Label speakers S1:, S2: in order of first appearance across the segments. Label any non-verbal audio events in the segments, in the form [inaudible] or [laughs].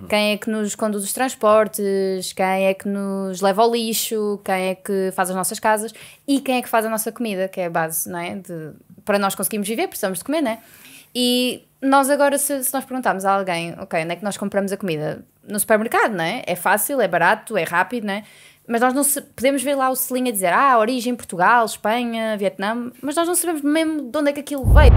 S1: Uhum. Quem é que nos conduz os transportes, quem é que nos leva ao lixo, quem é que faz as nossas casas e quem é que faz a nossa comida, que é a base, não é? De, para nós conseguirmos viver, precisamos de comer, não é? E nós agora, se, se, nós perguntarmos a alguém, ok, onde é que nós compramos a comida? No supermercado, não é? É fácil, é barato, é rápido, não é? Mas nós não se, podemos ver lá o selinho a dizer, ah, origem Portugal, Espanha, Vietnã, mas nós não sabemos mesmo de onde é que aquilo veio.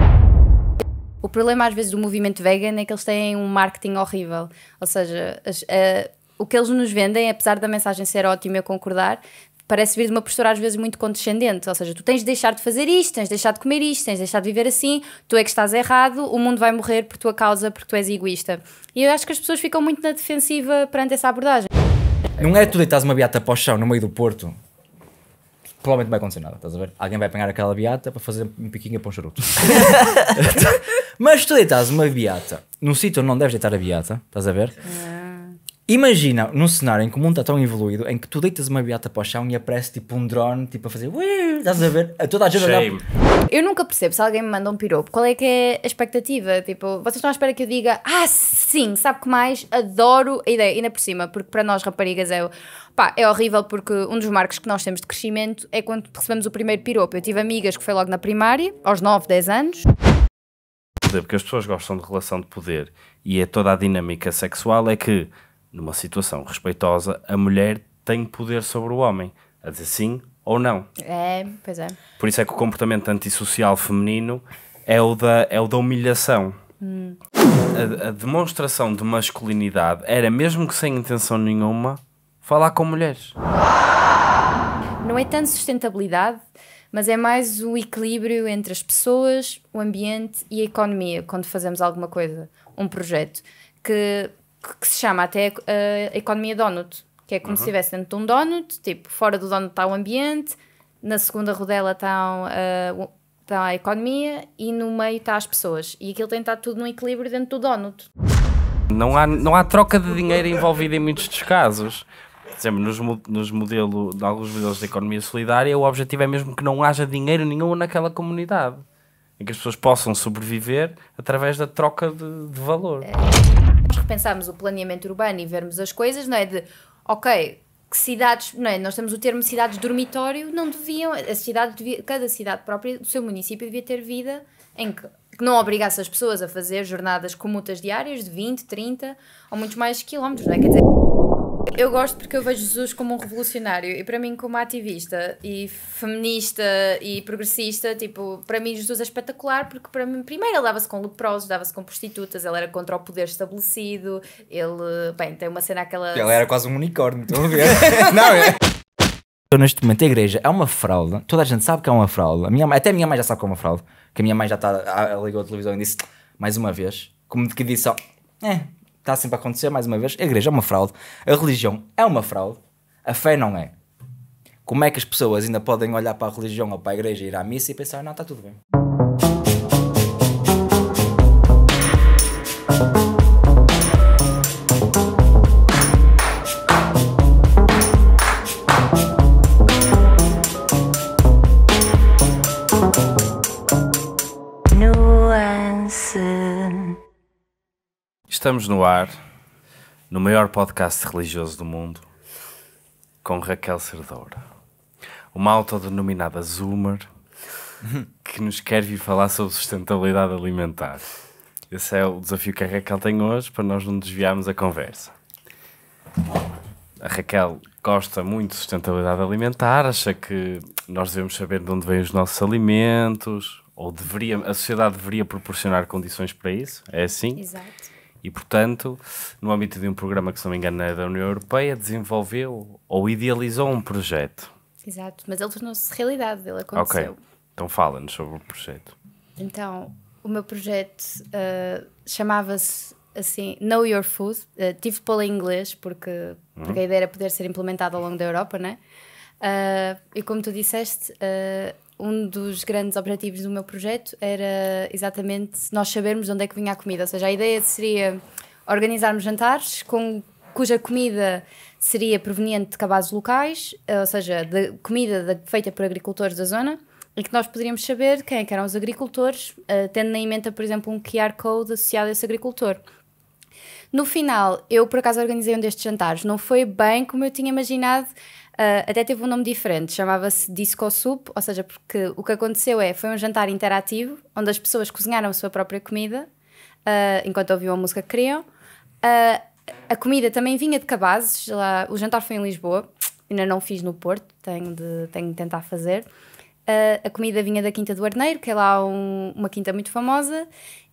S1: O problema às vezes do movimento vegan é que eles têm um marketing horrível. Ou seja, as, eh, o que eles nos vendem, apesar da mensagem ser ótima eu concordar, parece vir de uma postura às vezes muito condescendente. Ou seja, tu tens de deixar de fazer isto, tens de deixar de comer isto, tens de deixar de viver assim, tu é que estás errado, o mundo vai morrer por tua causa porque tu és egoísta. E eu acho que as pessoas ficam muito na defensiva perante essa abordagem.
S2: Não é tu estás uma beata para o chão no meio do Porto provavelmente não vai acontecer nada, estás a ver? Alguém vai apanhar aquela beata para fazer um piquinho para um charuto. [laughs] Mas tu deitas uma beata num sítio onde não deves deitar a beata, estás a ver? Ah. Imagina num cenário em que o mundo está tão evoluído em que tu deitas uma beata para o chão e aparece tipo um drone tipo a fazer estás a ver? A toda a gente olhar...
S1: Eu nunca percebo se alguém me manda um piropo, qual é que é a expectativa? Tipo, vocês estão à espera que eu diga ah sim, sabe que mais? Adoro a ideia, ainda por cima, porque para nós raparigas é Pá, é horrível porque um dos marcos que nós temos de crescimento é quando recebemos o primeiro piropo. Eu tive amigas que foi logo na primária, aos 9, 10 anos.
S3: Porque as pessoas gostam de relação de poder e é toda a dinâmica sexual é que, numa situação respeitosa, a mulher tem poder sobre o homem, a dizer sim ou não.
S1: É, pois é.
S3: Por isso é que o comportamento antissocial feminino é o da, é o da humilhação. Hum. A, a demonstração de masculinidade era, mesmo que sem intenção nenhuma, falar com mulheres.
S1: Não é tanto sustentabilidade, mas é mais o equilíbrio entre as pessoas, o ambiente e a economia quando fazemos alguma coisa, um projeto, que, que se chama até a, eh, economia donut, que é como uhum. se estivesse dentro de um donut, tipo, fora do donut está o ambiente, na segunda rodela uh, está a economia e no meio está as pessoas. E aquilo tem de estar tudo num equilíbrio dentro do donut.
S3: Não há, não há troca de dinheiro envolvida em muitos dos casos exemplo nos, nos modelos de alguns modelos de economia solidária, o objetivo é mesmo que não haja dinheiro nenhum naquela comunidade. Em que as pessoas possam sobreviver através da troca de, de valor. É.
S1: Nós repensarmos o planeamento urbano e vermos as coisas, não é? De, ok, que cidades, não é? Nós temos o termo cidades dormitório, não deviam, a cidade devia, cada cidade própria do seu município devia ter vida em que, que não obrigasse as pessoas a fazer jornadas comutas diárias de 20, 30 ou muitos mais quilómetros, não é? Quer dizer. Eu gosto porque eu vejo Jesus como um revolucionário e para mim como ativista e feminista e progressista, tipo, para mim Jesus é espetacular porque para mim, primeiro ele dava-se com leprosos, dava-se com prostitutas, ele era contra o poder estabelecido, ele, bem, tem uma cena aquela... Ele era
S2: quase um unicórnio, estão a ver? [laughs] Não, é... Estou neste momento a igreja, é uma fraude, toda a gente sabe que é uma fraude, a minha, até a minha mãe já sabe que é uma fraude, que a minha mãe já está, ligou a televisão e disse, mais uma vez, como de que disse, ó, oh, é, está sempre a acontecer, mais uma vez, a igreja é uma fraude, a religião é uma fraude, a fé não é. Como é que as pessoas ainda podem olhar para a religião ou para a igreja, ir à missa e pensar, não, está tudo bem.
S3: Estamos no ar, no maior podcast religioso do mundo, com Raquel Cerdoura, uma autodenominada Zoomer que nos quer vir falar sobre sustentabilidade alimentar. Esse é o desafio que a Raquel tem hoje para nós não desviarmos a conversa. A Raquel gosta muito de sustentabilidade alimentar, acha que nós devemos saber de onde vêm os nossos alimentos, ou deveria, a sociedade deveria proporcionar condições para isso, é assim? Exato. E, portanto, no âmbito de um programa que, se não me engano, é da União Europeia, desenvolveu ou idealizou um projeto.
S1: Exato, mas ele tornou-se realidade, ele aconteceu. Ok,
S3: então fala-nos sobre o projeto.
S1: Então, o meu projeto uh, chamava-se assim, Know Your Food. Uh, tive de pô-lo em inglês, porque, uhum. porque a ideia era poder ser implementado ao longo da Europa, né? Uh, e como tu disseste, um dos grandes objetivos do meu projeto era exatamente nós sabermos de onde é que vinha a comida. Ou seja, a ideia seria organizarmos jantares com, cuja comida seria proveniente de cabazes locais, eh, ou seja, de comida de, feita por agricultores da zona, e que nós poderíamos saber quem é que eram os agricultores, uh, tendo em mente, por exemplo, um QR Code associado a esse agricultor. No final, eu por acaso organizei um destes jantares. Não foi bem como eu tinha imaginado, Uh, até teve um nome diferente, chamava-se Disco Soup, ou seja, porque o que aconteceu é, foi um jantar interativo, onde as pessoas cozinharam a sua própria comida, uh, enquanto ouviam a música que queriam. Uh, a comida também vinha de cabazes, lá, o jantar foi em Lisboa, ainda não fiz no Porto, tenho de, tenho de tentar fazer. a comida vinha da Quinta do Arneiro, que é lá um, uma quinta muito famosa,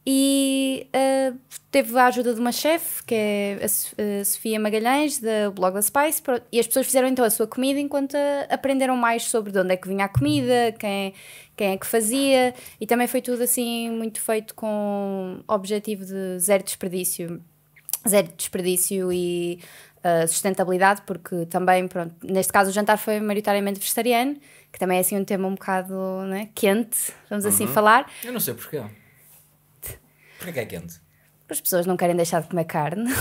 S1: e uh, teve a ajuda de uma chefe, que é a eh, Sofia Magalhães, do blog da Spice, e as pessoas fizeram então a sua comida enquanto aprenderam mais sobre de onde é que vinha a comida, quem, quem é que fazia, e também foi tudo assim muito feito com objetivo de zero desperdício, zero desperdício e uh, sustentabilidade, porque também, pronto, neste caso o jantar foi maioritariamente vegetariano, que também é assim um tema um bocado né, quente, vamos assim uhum. assim falar.
S2: Eu não sei porquê. Porquê que é quente?
S1: Porque as pessoas não querem deixar de comer carne.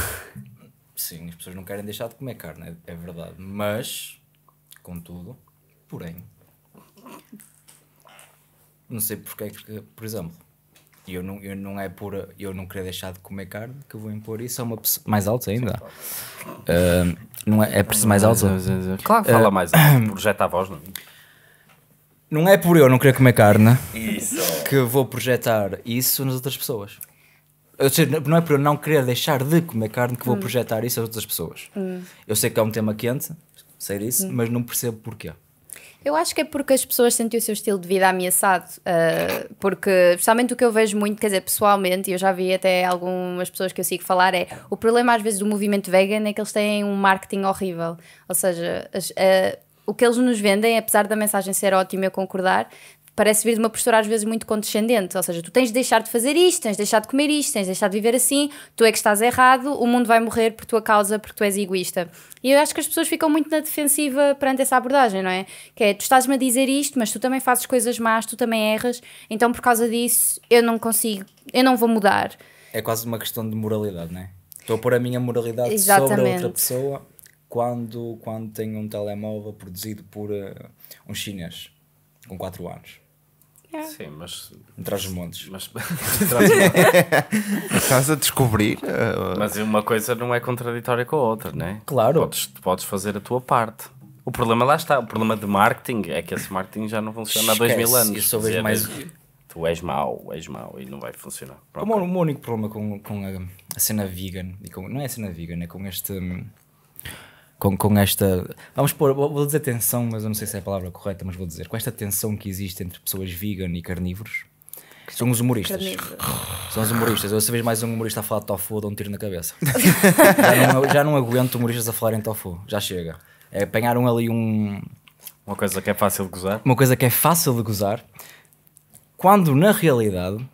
S2: Sim, as pessoas não querem deixar de comer carne, é, é verdade. Mas, contudo, porém, não sei porque é que, por exemplo, eu não, eu não é por eu não querer deixar de comer carne que eu vou impor isso a uma pessoa mais alta ainda. Uh, não é, é por ser mais alta. Claro, fala ah, mais alto, projeta é a voz, não é? Não é por eu não querer comer carne isso. que vou projetar isso nas outras pessoas. Ou seja, não é por eu não querer deixar de comer carne que vou hum. projetar isso às outras pessoas. Hum. Eu sei que é um tema quente, sei disso, hum. mas não percebo porquê.
S1: Eu acho que é porque as pessoas sentem o seu estilo de vida ameaçado. Uh, porque, especialmente o que eu vejo muito, quer dizer, pessoalmente, e eu já vi até algumas pessoas que eu sigo falar, é o problema às vezes do movimento vegan é que eles têm um marketing horrível. Ou seja, as, uh, o que eles nos vendem, apesar da mensagem ser ótima e eu concordar, parece vir de uma postura às vezes muito condescendente. Ou seja, tu tens de deixar de fazer isto, tens de deixar de comer isto, tens de deixar de viver assim, tu é que estás errado, o mundo vai morrer por tua causa porque tu és egoísta. E eu acho que as pessoas ficam muito na defensiva perante essa abordagem, não é? Que é, tu estás-me a dizer isto, mas tu também fazes coisas más, tu também erras, então por causa disso eu não consigo, eu não vou mudar.
S2: É quase uma questão de moralidade, não é? Estou a pôr a minha moralidade Exatamente. sobre a outra pessoa quando, quando tenho um telemóvel produzido por uh, um chinês com 4 anos. Yeah. É. Sim, mas. Traz os montes. Mas...
S4: [laughs] Estás
S3: a descobrir. Eh, mas uma coisa não é contraditória com a outra, não é? Claro. Podes, podes fazer a tua parte. O problema lá está, o problema de marketing é que esse marketing já não funciona Esquece, há dois mil anos. Isso dizer, mais... Tu és mau, és mau e não vai funcionar. Pronto.
S2: O meu único problema com, com a, a cena vegan, e com, não é a cena vegan, é com este hum, com, com esta. Vamos pôr, vou dizer tensão, mas eu não sei se é a palavra correta, mas vou dizer. Com esta tensão que existe entre pessoas vegan e carnívoros, que são os humoristas. Carnívoro. São os humoristas. Eu, se vez mais um humorista a falar de tofu, dou um tiro na cabeça. [laughs] já, não, já não aguento humoristas a falarem tofu. Já chega. É, apanharam ali um.
S3: Uma coisa que é fácil de gozar.
S2: Uma coisa que é fácil de gozar. Quando, na realidade,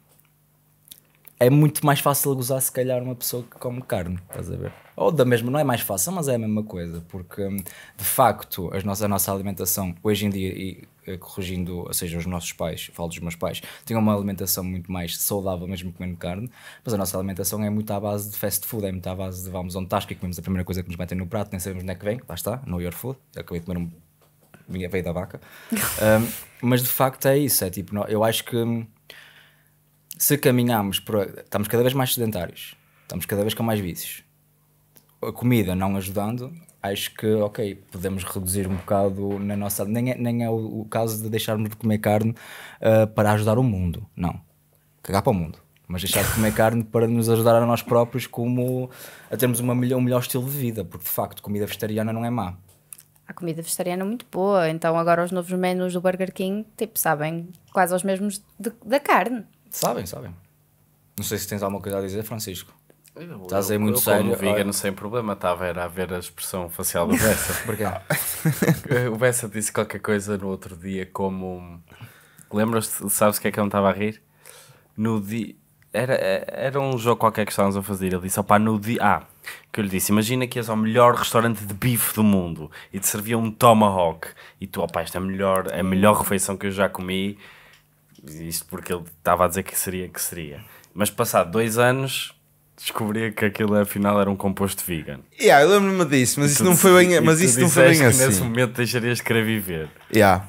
S2: é muito mais fácil gozar, se calhar, uma pessoa que come carne, estás a ver? Ou da mesma, não é mais fácil, mas é a mesma coisa, porque hum, de facto a nossa, a nossa alimentação hoje em dia, e eh, corrigindo, ou seja, os nossos pais, falo dos meus pais, tinham uma alimentação muito mais saudável, mesmo comendo carne, mas a nossa alimentação é muito à base de fast food, é muito à base de vamos um tasca e comemos a primeira coisa que nos metem no prato, nem sabemos onde é que vem, lá está, no your food, eu acabei de comer um. Minha veio da vaca. [laughs] um, mas de facto é isso, é tipo, eu acho que hum, se caminharmos para. Estamos cada vez mais sedentários, estamos cada vez com mais vícios. A comida não ajudando, acho que, ok, podemos reduzir um bocado na nossa. Nem é, nem é o, o caso de deixarmos de comer carne uh, para ajudar o mundo, não. Cagar para o mundo. Mas deixar de comer carne para nos ajudar a nós próprios como a termos uma melhor, um melhor estilo de vida, porque de facto comida vegetariana não é má.
S1: A comida vegetariana é muito boa, então agora os novos menus do Burger King tipo, sabem quase os mesmos de, da carne.
S2: Sabem, sabem.
S3: Não sei se tens alguma coisa a dizer, Francisco.
S2: Eu, Estás aí muito eu, sério. Como vegano
S3: sem problema, estava tá era a ver a expressão facial do Bessa. [laughs] Porquê? [laughs] o Bessa disse qualquer coisa no outro dia como. Lembras-te, sabes o que é que eu não estava a rir? No dia. Era, era um jogo qualquer que estávamos a fazer. Ele disse: opá, no dia. Ah, que eu lhe disse: imagina que ias ao melhor restaurante de bife do mundo e te servia um tomahawk. E tu, opá, esta é a melhor, é a melhor refeição que eu já comi isto porque ele estava a dizer que seria que seria. Mas passado dois anos descobria que aquilo afinal era um composto vegan.
S4: Yeah, eu lembro-me disso, mas isso não foi bem, mas isso não foi bem assim. Nesse
S3: momento deixarias de querer viver. Yeah.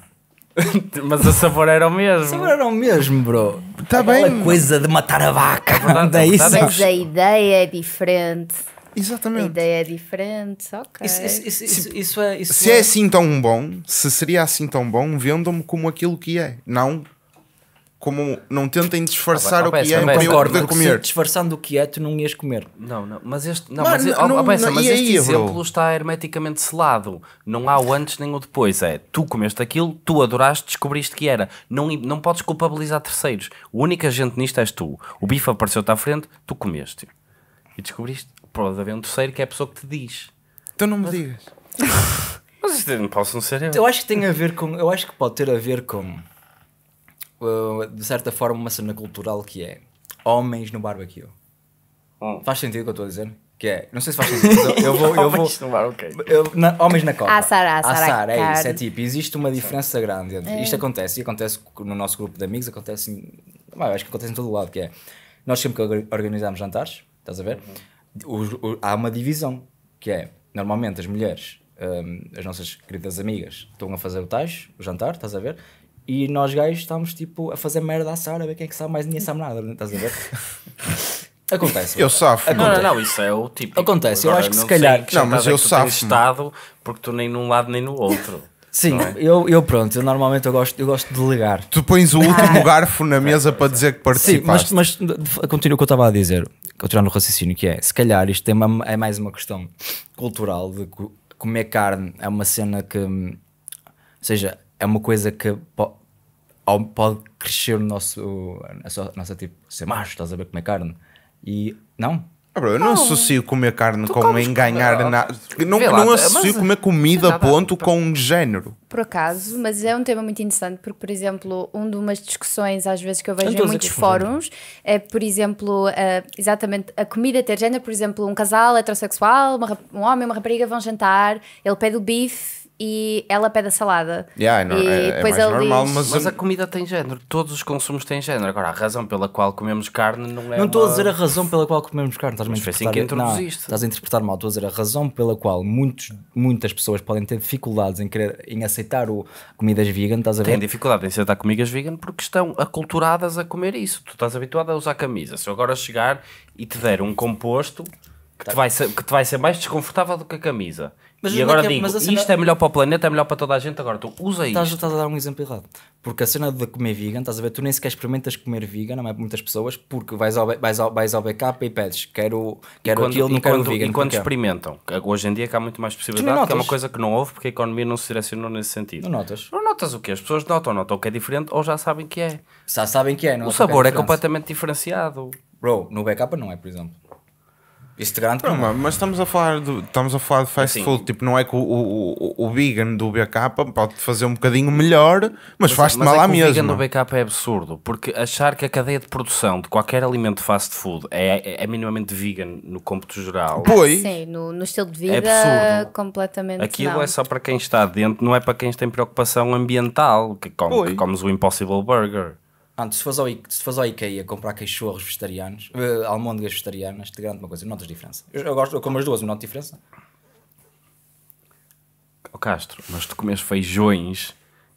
S3: [laughs] mas o sabor era o mesmo. O sabor era o mesmo,
S2: bro. Tá bem. coisa de matar a vaca. É verdade, é, é isso. Mas a
S1: ideia é diferente. Exatamente. A ideia é diferente, ok. Isso, isso, isso, isso é, se é... é assim
S4: tão bom, se seria assim tão bom, vendam-me como aquilo que é. Não como não tentem disfarçar o que
S2: é para eu comer. É disfarçando o que é, tu não ias comer. Não, não, mas este, não, mas, mas, não, oh, pensa, não, mas este aí, exemplo
S3: bro? está hermeticamente selado. Não há o antes nem o depois. É tu comeste aquilo, tu adoraste, descobriste que era. Não, não podes culpabilizar terceiros. O único agente nisto és tu. O bife apareceu-te à frente, tu comeste. E descobriste. Pode haver um terceiro que é a pessoa que te diz. Então não me mas, digas. [laughs] mas isto não posso não ser eu. Eu acho que tem a ver com.
S2: Eu acho que pode ter a ver com eh, de certa forma, uma cena cultural que é homens no barbecue. Hum. Faz sentido o que eu estou a dizer? Que é, não sei se faz sentido, eu vou. Eu [laughs] vou eu, na, homens na Copa. Assar, ah, assar, ah, assar é isso, é tipo, existe uma diferença grande. Entre, Isto é. acontece, e acontece no nosso grupo de amigos, acontece em. Acho que acontece em todo o lado, que é. Nós sempre que organizamos jantares, estás a ver? Uhum. Os, os, há uma divisão, que é, normalmente as mulheres, um, as nossas queridas amigas, estão a fazer o tais, o jantar, estás a ver? E nós gajos estávamos tipo a fazer merda à Sara, a ver quem é que sabe mais, ninguém sabe nada,
S3: estás a ver? [laughs] Acontece. Eu safo. Não, não, isso é o tipo. Acontece, Agora, eu acho que se calhar. Que não, mas eu é safo. estado porque tu nem num lado nem no outro. [laughs] Sim, é?
S2: eu, eu
S4: pronto, eu normalmente eu gosto, eu gosto de ligar. Tu pões o último [laughs] ah. garfo na mesa para dizer que participaste. Sim,
S2: mas, mas continua o que eu estava a dizer, continuando o raciocínio, que é, se calhar isto é, uma, é mais uma questão cultural de comer carne é uma cena que, hum, ou seja, é uma coisa que po pode crescer no nosso, a nossa tipo, ser macho, estás a ver comer carne. E não. Ah, bro, eu não, não associo comer carne com enganar
S4: com... nada. Não, lá, não associo comer comida nada, ponto por... com um género.
S1: Por acaso, mas é um tema muito interessante porque, por exemplo, uma de umas discussões às vezes que eu vejo então, em muitos é fóruns é, por exemplo, exatamente a comida ter género. Por exemplo, um casal heterossexual, uma, um homem uma rapariga vão jantar, ele pede o bife e ela pede a salada.
S4: Yeah,
S3: não, e é, depois é mais normal, diz... mas... mas... a comida tem género, todos os consumos têm género. Agora, a razão pela qual comemos carne não é. Não estou uma... a dizer a razão pela qual comemos carne, estás mas foi assim que introduziste. Não, estás a interpretar mal, estou a dizer a
S2: razão pela qual muitos, muitas pessoas podem ter dificuldades em, querer, em aceitar o comidas vegan, estás a ver? Têm
S3: dificuldade em aceitar comidas vegan porque estão aculturadas a comer isso. Tu estás habituado a usar camisa. Se eu agora chegar e te der um composto que, te tá. vai ser, que te vai ser mais desconfortável do que a camisa mas e agora é, digo, mas cena... isto é melhor para o planeta, é melhor para toda a gente, agora tu usa isto. Estás,
S2: a dar um exemplo errado. Porque a cena de comer vegan, estás a ver, tu nem sequer experimentas comer vegan, não é para muitas pessoas, porque vais ao, vais ao, vais ao backup e pedes, quero, quero quando, aquilo, não quero vegan. E quando experimentam,
S3: hoje em dia que há muito mais possibilidade, porque é uma coisa que não houve, porque a economia não se direcionou nesse sentido. Não notas. Não notas o quê? As pessoas notam, notam o que é diferente ou já sabem que é. Já sabem que é, não O sabor é, é completamente diferenciado.
S2: Bro, no backup não é, por exemplo. Estragante Pronto, como... mas estamos a falar
S4: de, estamos a falar de fast assim, food, tipo, não é que o, o, o, o vegan do BK pode fazer um bocadinho melhor, mas, mas é- faz-te mal é à mesma. O vegan do
S3: BK é absurdo, porque achar que a cadeia de produção de qualquer alimento fast food é, é, é minimamente vegan no cômputo geral. Pois.
S1: Sim, no, no, estilo de é vida é absurdo. completamente. Aquilo é não. é
S3: só para quem está dentro, não é para quem tem preocupação ambiental, que, come, que comes o Impossible Burger. Antes, ah, se fores ao, ao IKEA comprar
S2: queixorros vegetarianos, uh, almôndegas vegetarianas, te garanto uma coisa, não notas diferença. Eu, eu, gosto, eu como as duas, não noto diferença.
S3: Oh Castro, mas tu comes feijões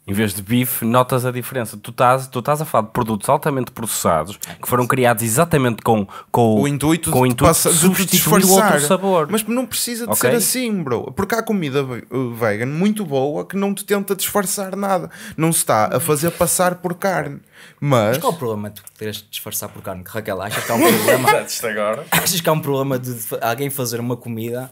S3: em vez de bife, notas a diferença. Tu estás, tu estás a falar de produtos altamente processados é que foram criados exatamente com, com o intuito com de, intuito passa, de substituir o outro
S4: sabor. Mas não precisa de okay? ser assim, bro. Porque há comida eh, vegan muito boa que não te tenta disfarçar nada. Não se está a fazer passar por carne. Mas... mas, qual é o problema de
S2: teres de disfarçar por carne? Raquel, achas que há um problema? [laughs] agora. Achas que há um problema de alguém fazer uma comida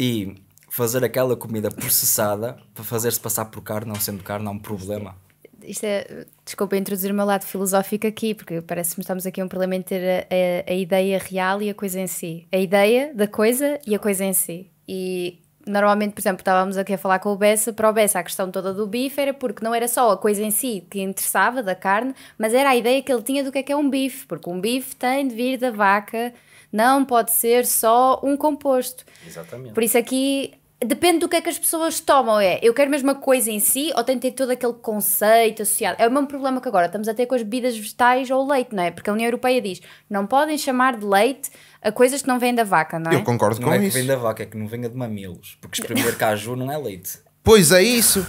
S2: e fazer aquela comida processada para fazer-se passar por carne, não sendo carne, é um problema.
S1: Isto é, desculpa introduzir o meu lado filosófico aqui, porque parece que estamos aqui um problema em ter a, a, a ideia real e a coisa em si. A ideia da coisa e a coisa em si. E normalmente, por exemplo, estávamos aqui a falar com o Bessa, para o Bessa a questão toda do bife era porque não era só a coisa em si que interessava da carne, mas era a ideia que ele tinha do que é que é um bife, porque um bife tem de vir da vaca não pode ser só um composto. Exatamente. Por isso aqui depende do que é que as pessoas tomam. É, eu quero mesmo a coisa em si ou tenho ter todo aquele conceito associado? É o mesmo problema que agora estamos a ter com as bebidas vegetais ou leite, não é? Porque a União Europeia diz não podem chamar de leite a coisas que não vêm da vaca, não é? Eu concordo não com é isso. Não é que vem
S2: da vaca, é que não venha de mamilos. Porque espremer [laughs] caju não é leite. Pois é isso.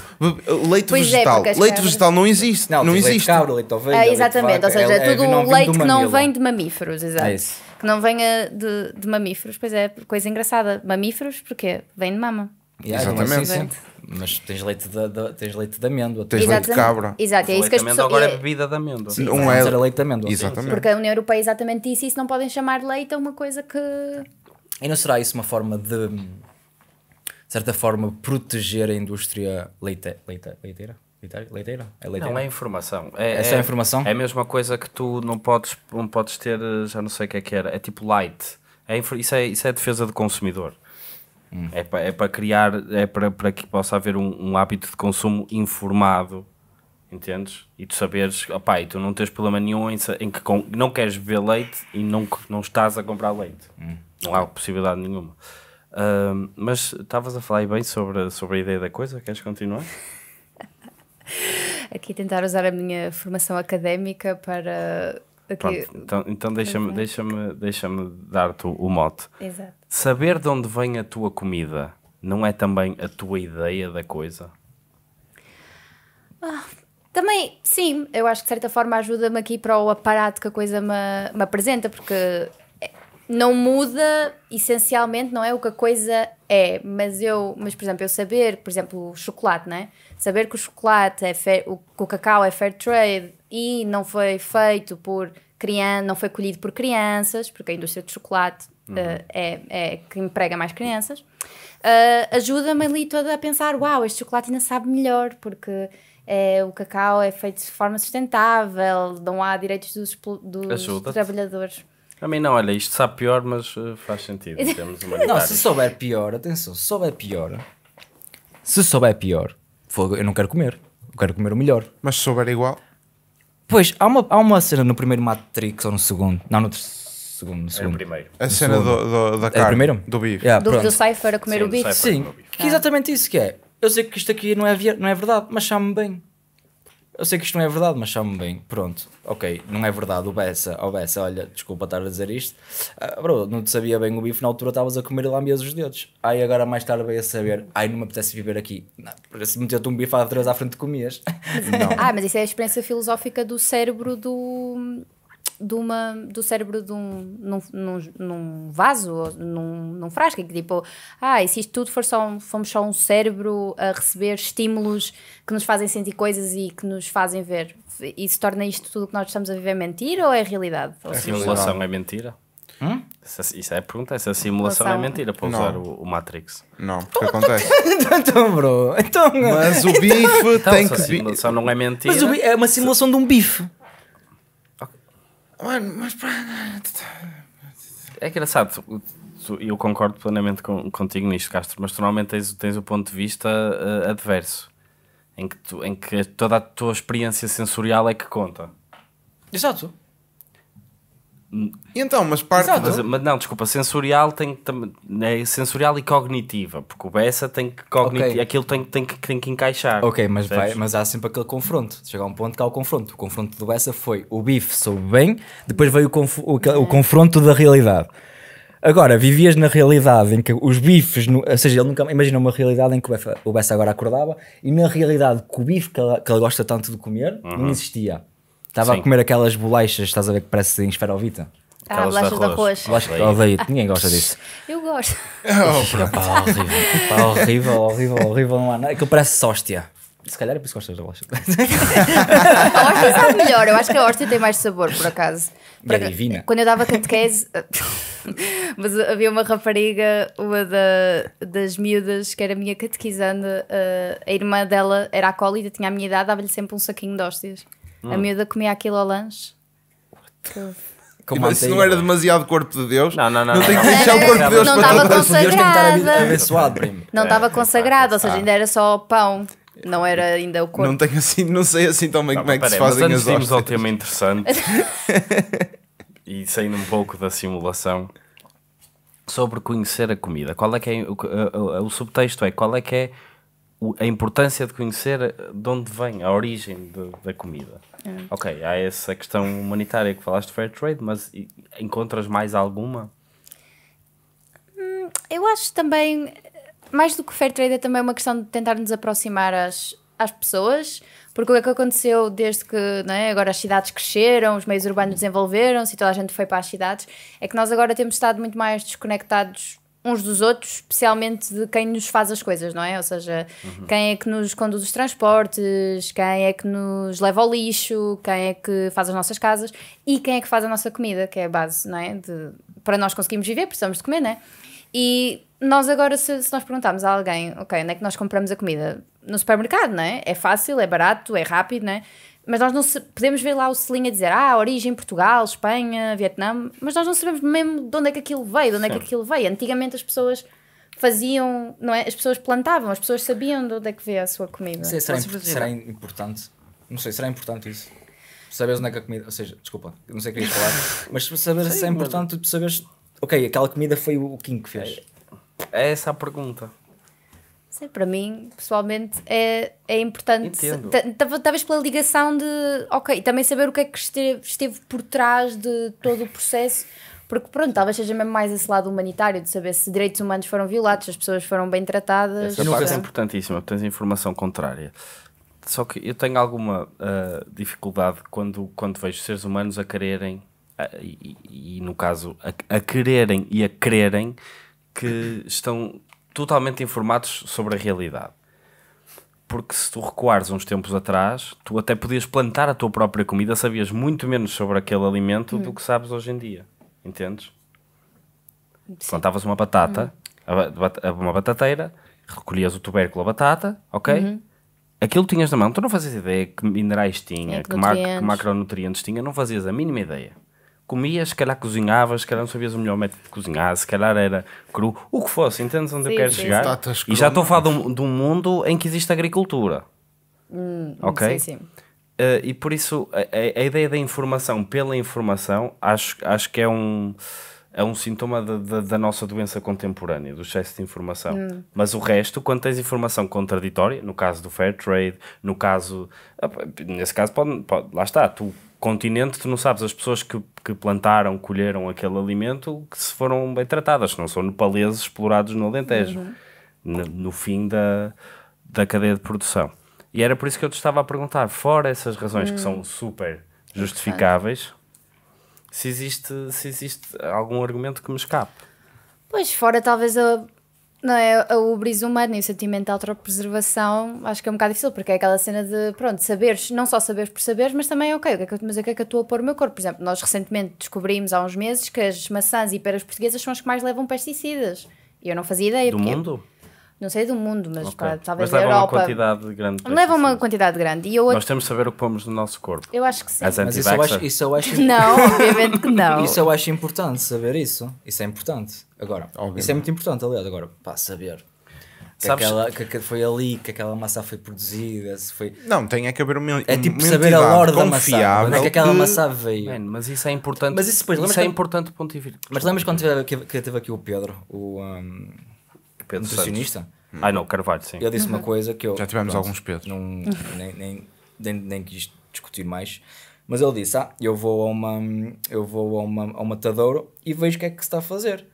S2: Leite pois é, vegetal. É, leite vegetal não existe. Não, não existe. Leite cabra, leite ovelha, ah, exatamente, leite vaca, ou seja, é, é tudo é, leite que não
S1: vem de mamíferos, exato. É isso que não venha de, de mamíferos, pois é, coisa engraçada. Mamíferos, porquê? Vem de mama.
S2: Yeah, Exatamente. Assim, mas tens leite de, de, tens leite de amêndoa. Tens leite de cabra. Exato, é
S1: isso
S3: que as pessoas... agora é bebida de amêndoa. Sim, um é... leite de amêndoa. Exatamente. Porque
S1: a União Europeia é exatamente disse isso, não podem chamar leite a é uma coisa que...
S2: E não será isso uma forma de, de certa forma, proteger a indústria leite, leite, leiteira? Leiteira? É leiteira? Não, é informação. É, é, só é, informação?
S3: É a mesma coisa que tu não podes, não podes ter, já não sei o que é que era, é tipo light. É, isso, é, isso é defesa do consumidor. Hum. É para é para criar, é para, para que possa haver um, um, hábito de consumo informado, entendes? E tu saberes, opá, e tu não tens problema nenhum em, em que com, não queres beber leite e não, não estás a comprar leite. Hum. Não há possibilidade nenhuma. Uh, mas estavas a falar bem sobre, sobre a ideia da coisa, queres continuar? [laughs]
S1: [laughs] aqui tentar usar a minha formação académica para. Aqui... Pronto,
S3: então, então deixa-me deixa -me, deixa, deixa dar-te o mote. Exato. Saber de onde vem a tua comida não é também a tua ideia da coisa?
S1: Ah, também, sim, eu acho que de certa forma ajuda-me aqui para o aparato que a coisa me, me apresenta, porque não muda essencialmente, não é o que a coisa é, mas eu, mas por exemplo, eu saber, por exemplo, o chocolate, né? Saber que o chocolate é fair, o, que o cacau é fair trade e não foi feito por criança, não foi colhido por crianças, porque a indústria de chocolate uhum. Eh, é, é que emprega mais crianças. Uh, ajuda-me ali toda a pensar, uau, este chocolate ainda sabe melhor, porque é, o cacau é feito de forma sustentável, não há direitos dos, dos trabalhadores.
S3: A mim não, olha, isto sabe pior, mas uh, faz sentido. Temos [laughs] não, se souber
S2: pior, atenção, se souber pior, se souber pior, fogo, eu não quero comer. Eu quero comer o melhor. Mas se souber igual. Pois, há uma, há uma cena no primeiro Matrix ou no segundo. Não, no segundo. É segundo. É primeiro. A cena do, do, da é carne. É primeiro? Do bife. Yeah, do, do Cypher a comer Sim, o bife. Sim, que é exatamente isso que é. Eu sei que isto aqui não é, não é verdade, mas chame-me bem. Eu sei que isto não é verdade, mas chame me bem. Pronto, ok, não é verdade. O Bessa, o Bessa, olha, desculpa estar a dizer isto. Ah, bro, não te sabia bem o bife, na altura estavas a comer e lambias os dedos. Ai, agora mais tarde veio a saber. Ai, não me apetece viver aqui. Não, se meteu-te um bife à três à frente comias. [laughs]
S1: ah, mas isso é a experiência filosófica do cérebro do de uma, do cérebro de um, num, num, num vaso, num, num frasco, que tipo, ah, e se isto tudo for só um, fomos só um cérebro a receber estímulos que nos fazem sentir coisas e que nos fazem ver, e se torna isto tudo que nós estamos a viver mentira ou é realidade? É ou
S3: a simulação é mentira? Hum? Isso é a pergunta, essa simulação é mentira para usar o, o, Matrix. Não, então, porque acontece. [laughs]
S2: Então, então, bro, então... Mas o bife então, tem que... A
S3: simulação não é mentira. Mas
S4: é uma simulação
S2: de um bife. Mano,
S4: mas.
S3: É engraçado, eu concordo plenamente contigo nisto, Castro, mas tu normalmente tens, tens o ponto de vista uh, adverso, em que, tu, em que toda a tua experiência sensorial é que conta. Exato. Então, mas parte. mas, mas, não, desculpa, sensorial tem é sensorial e cognitiva, porque o Bessa tem que okay. aquilo tem, tem, que, tem que encaixar. Ok, mas, vai, mas há sempre
S2: aquele confronto. Chega a um ponto que há o confronto. O confronto do Bessa foi o bife soube bem, depois veio o, conf, o, o, confronto da realidade. Agora, vivias na realidade em que os bifes, ou seja, ele nunca imagina uma realidade em que o Bessa agora acordava e na realidade que o bife que ele, que ele gosta tanto de comer uhum. não existia. Estava a comer aquelas bolachas, estás a ver que parece em esferovita? Ah, bolachas de arroz. Bolachas de Ninguém gosta disso.
S1: Eu gosto. [laughs] Oh, [laughs] pá,
S2: horrível. horrível, horrível, horrível. Não há é nada. parece sóstia. Se calhar é por isso que gostas da
S5: bolachas. a hóstia sabe melhor. Eu acho que a hóstia tem mais sabor, por acaso. Por é divina. Quando
S1: eu dava catequese... [laughs] Mas havia uma rapariga, uma da, das miúdas, que era minha catequizanda. Eh, a irmã dela era acólita, tinha a minha idade, dava-lhe sempre um saquinho de hóstias. Hum. A miúda comia aquilo ao lanche.
S4: isso não era demasiado corpo de Deus. Não, não, não. Não tem que deixar o corpo de Deus não para estava consagrado. Não estava
S1: é, consagrado, ou seja, ainda era só pão. Não era ainda o corpo. Não
S4: tenho assim, não sei assim também tá, como é que se fazem as hóstias. Mas ao tema interessante
S3: [laughs] e saindo um pouco da simulação sobre conhecer a comida. Qual é que é o, subtexto é qual é que é a importância de conhecer de onde vem a origem de, da comida. É. Ok, há essa questão humanitária que falaste fair trade, mas encontras mais alguma?
S1: Hum, eu acho também, mais do que fair trade, é também uma questão de tentar nos aproximar às, às pessoas, porque o que é que aconteceu desde que é? agora as cidades cresceram, os meios urbanos desenvolveram-se e toda a gente foi para as cidades, é que nós agora temos estado muito mais desconectados uns dos outros, especialmente de quem nos faz as coisas, não é? Ou seja, uhum. quem é que nos conduz os transportes, quem é que nos leva ao lixo, quem é que faz as nossas casas e quem é que faz a nossa comida, que é a base, não é? De, para nós conseguirmos viver, precisamos de comer, não é? E nós agora, se, se nós perguntarmos a alguém, ok, onde é que nós compramos a comida? No supermercado, não é? É fácil, é barato, é rápido, não é? Mas nós não se, podemos ver lá o selinho a dizer, ah, origem Portugal, Espanha, Vietnã, mas nós não sabemos mesmo de onde é que aquilo veio, de onde Sim. é que aquilo veio. Antigamente as pessoas faziam, não é? As pessoas plantavam, as pessoas sabiam de onde é que veio a sua comida. Sim, é será, imp será
S2: importante? Não sei, será importante isso? Saberes onde é que a comida, ou seja, desculpa, não sei o que querias falar, [laughs] mas saber se é importante, tu saberes, ok, aquela comida foi o King que fez. É essa a
S3: pergunta
S1: para mim, pessoalmente, é, é importante. Talvez pela ligação de. Ok, também saber o que é que esteve, esteve por trás de todo o processo. Porque, pronto, talvez seja mesmo mais esse lado humanitário, de saber se direitos humanos foram violados, se as pessoas foram bem tratadas. Essa parte é
S3: importantíssima, tens informação contrária. Só que eu tenho alguma uh, dificuldade quando, quando vejo seres humanos a quererem, a, ah, e, e, no caso, a, a quererem e a crerem que estão totalmente informados sobre a realidade. Porque se tu recuares uns tempos atrás, tu até podias plantar a tua própria comida, sabias muito menos sobre aquele alimento hum. do que sabes hoje em dia. Entendes? Sim. Plantavas uma batata, hum. uma batateira, recolhias o tubérculo, a batata, ok? Uhum. Aquilo tinhas na mão, tu não fazias ideia que minerais tinha, é, que, que, macronutrientes tinha, não fazias a mínima ideia comias, se calhar cozinhavas, se calhar não sabias o melhor método de cozinhar, se calhar era cru, o que fosse, entendes onde sim, eu quero sim. chegar? e já estou a falar de um, de um, mundo em que existe agricultura.
S5: Hum, ok? Sim, sim.
S3: Uh, e por isso a, a, ideia da informação pela informação acho, acho que é um, é um sintoma de, de, da nossa doença contemporânea, do excesso de informação. Hum. Mas o resto, quando tens informação contraditória, no caso do fair trade, no caso. Eh, nesse caso, pode, pode lá está, tu continente, tu não sabes as pessoas que, que plantaram, colheram aquele alimento, que se foram bem tratadas, não são nepaleses explorados no Alentejo, uhum. no, no, fim da, da cadeia de produção. E era por isso que eu te estava a perguntar, fora essas razões uhum. que são hum. super justificáveis, se existe, se existe algum argumento que me escape.
S1: Pois, fora talvez a, não é? O briso humano e o sentimento de autopreservação acho que é um bocado difícil, porque é aquela cena de, pronto, saberes, não só saberes por saberes, mas também, ok, o que é que, mas o que é que eu estou a pôr no meu corpo? Por exemplo, nós recentemente descobrimos há uns meses que as maçãs e peras portuguesas são as que mais levam pesticidas. E eu não fazia ideia. Do mundo? não sei do mundo, mas okay. talvez mas da Europa. Uma quantidade grande leva uma quantidade grande.
S5: E eu... Nós temos
S3: de saber o que pomos no nosso corpo. Eu acho que sim. As mas isso eu acho, isso eu acho... [laughs] não, obviamente que
S5: não.
S2: [laughs] Isso eu acho importante, saber isso. Isso é importante. Agora, obviamente. isso é muito importante, aliás, agora, pá, saber. Que, Sabes... aquela, que, que, foi ali que aquela massa foi produzida, se foi... Não, tem
S4: é
S3: que haver uma, É tipo saber a lore da maçã, onde é que aquela maçã veio. Man, mas isso é importante. Mas isso, depois, isso é que... importante do ponto de vista. Mas lembras
S2: quando teve, que, que teve aqui o Pedro, o... Um Pedro nutricionista. Ah não, Carvalho, sim. Ele disse uhum. uma coisa que eu. Já tivemos pronto, alguns Pedros. Não, uhum. nem, nem, nem, nem, quis discutir mais. Mas ele disse: Ah, eu vou a uma. Eu vou a uma, a uma matadouro e vejo o que é que se está a fazer.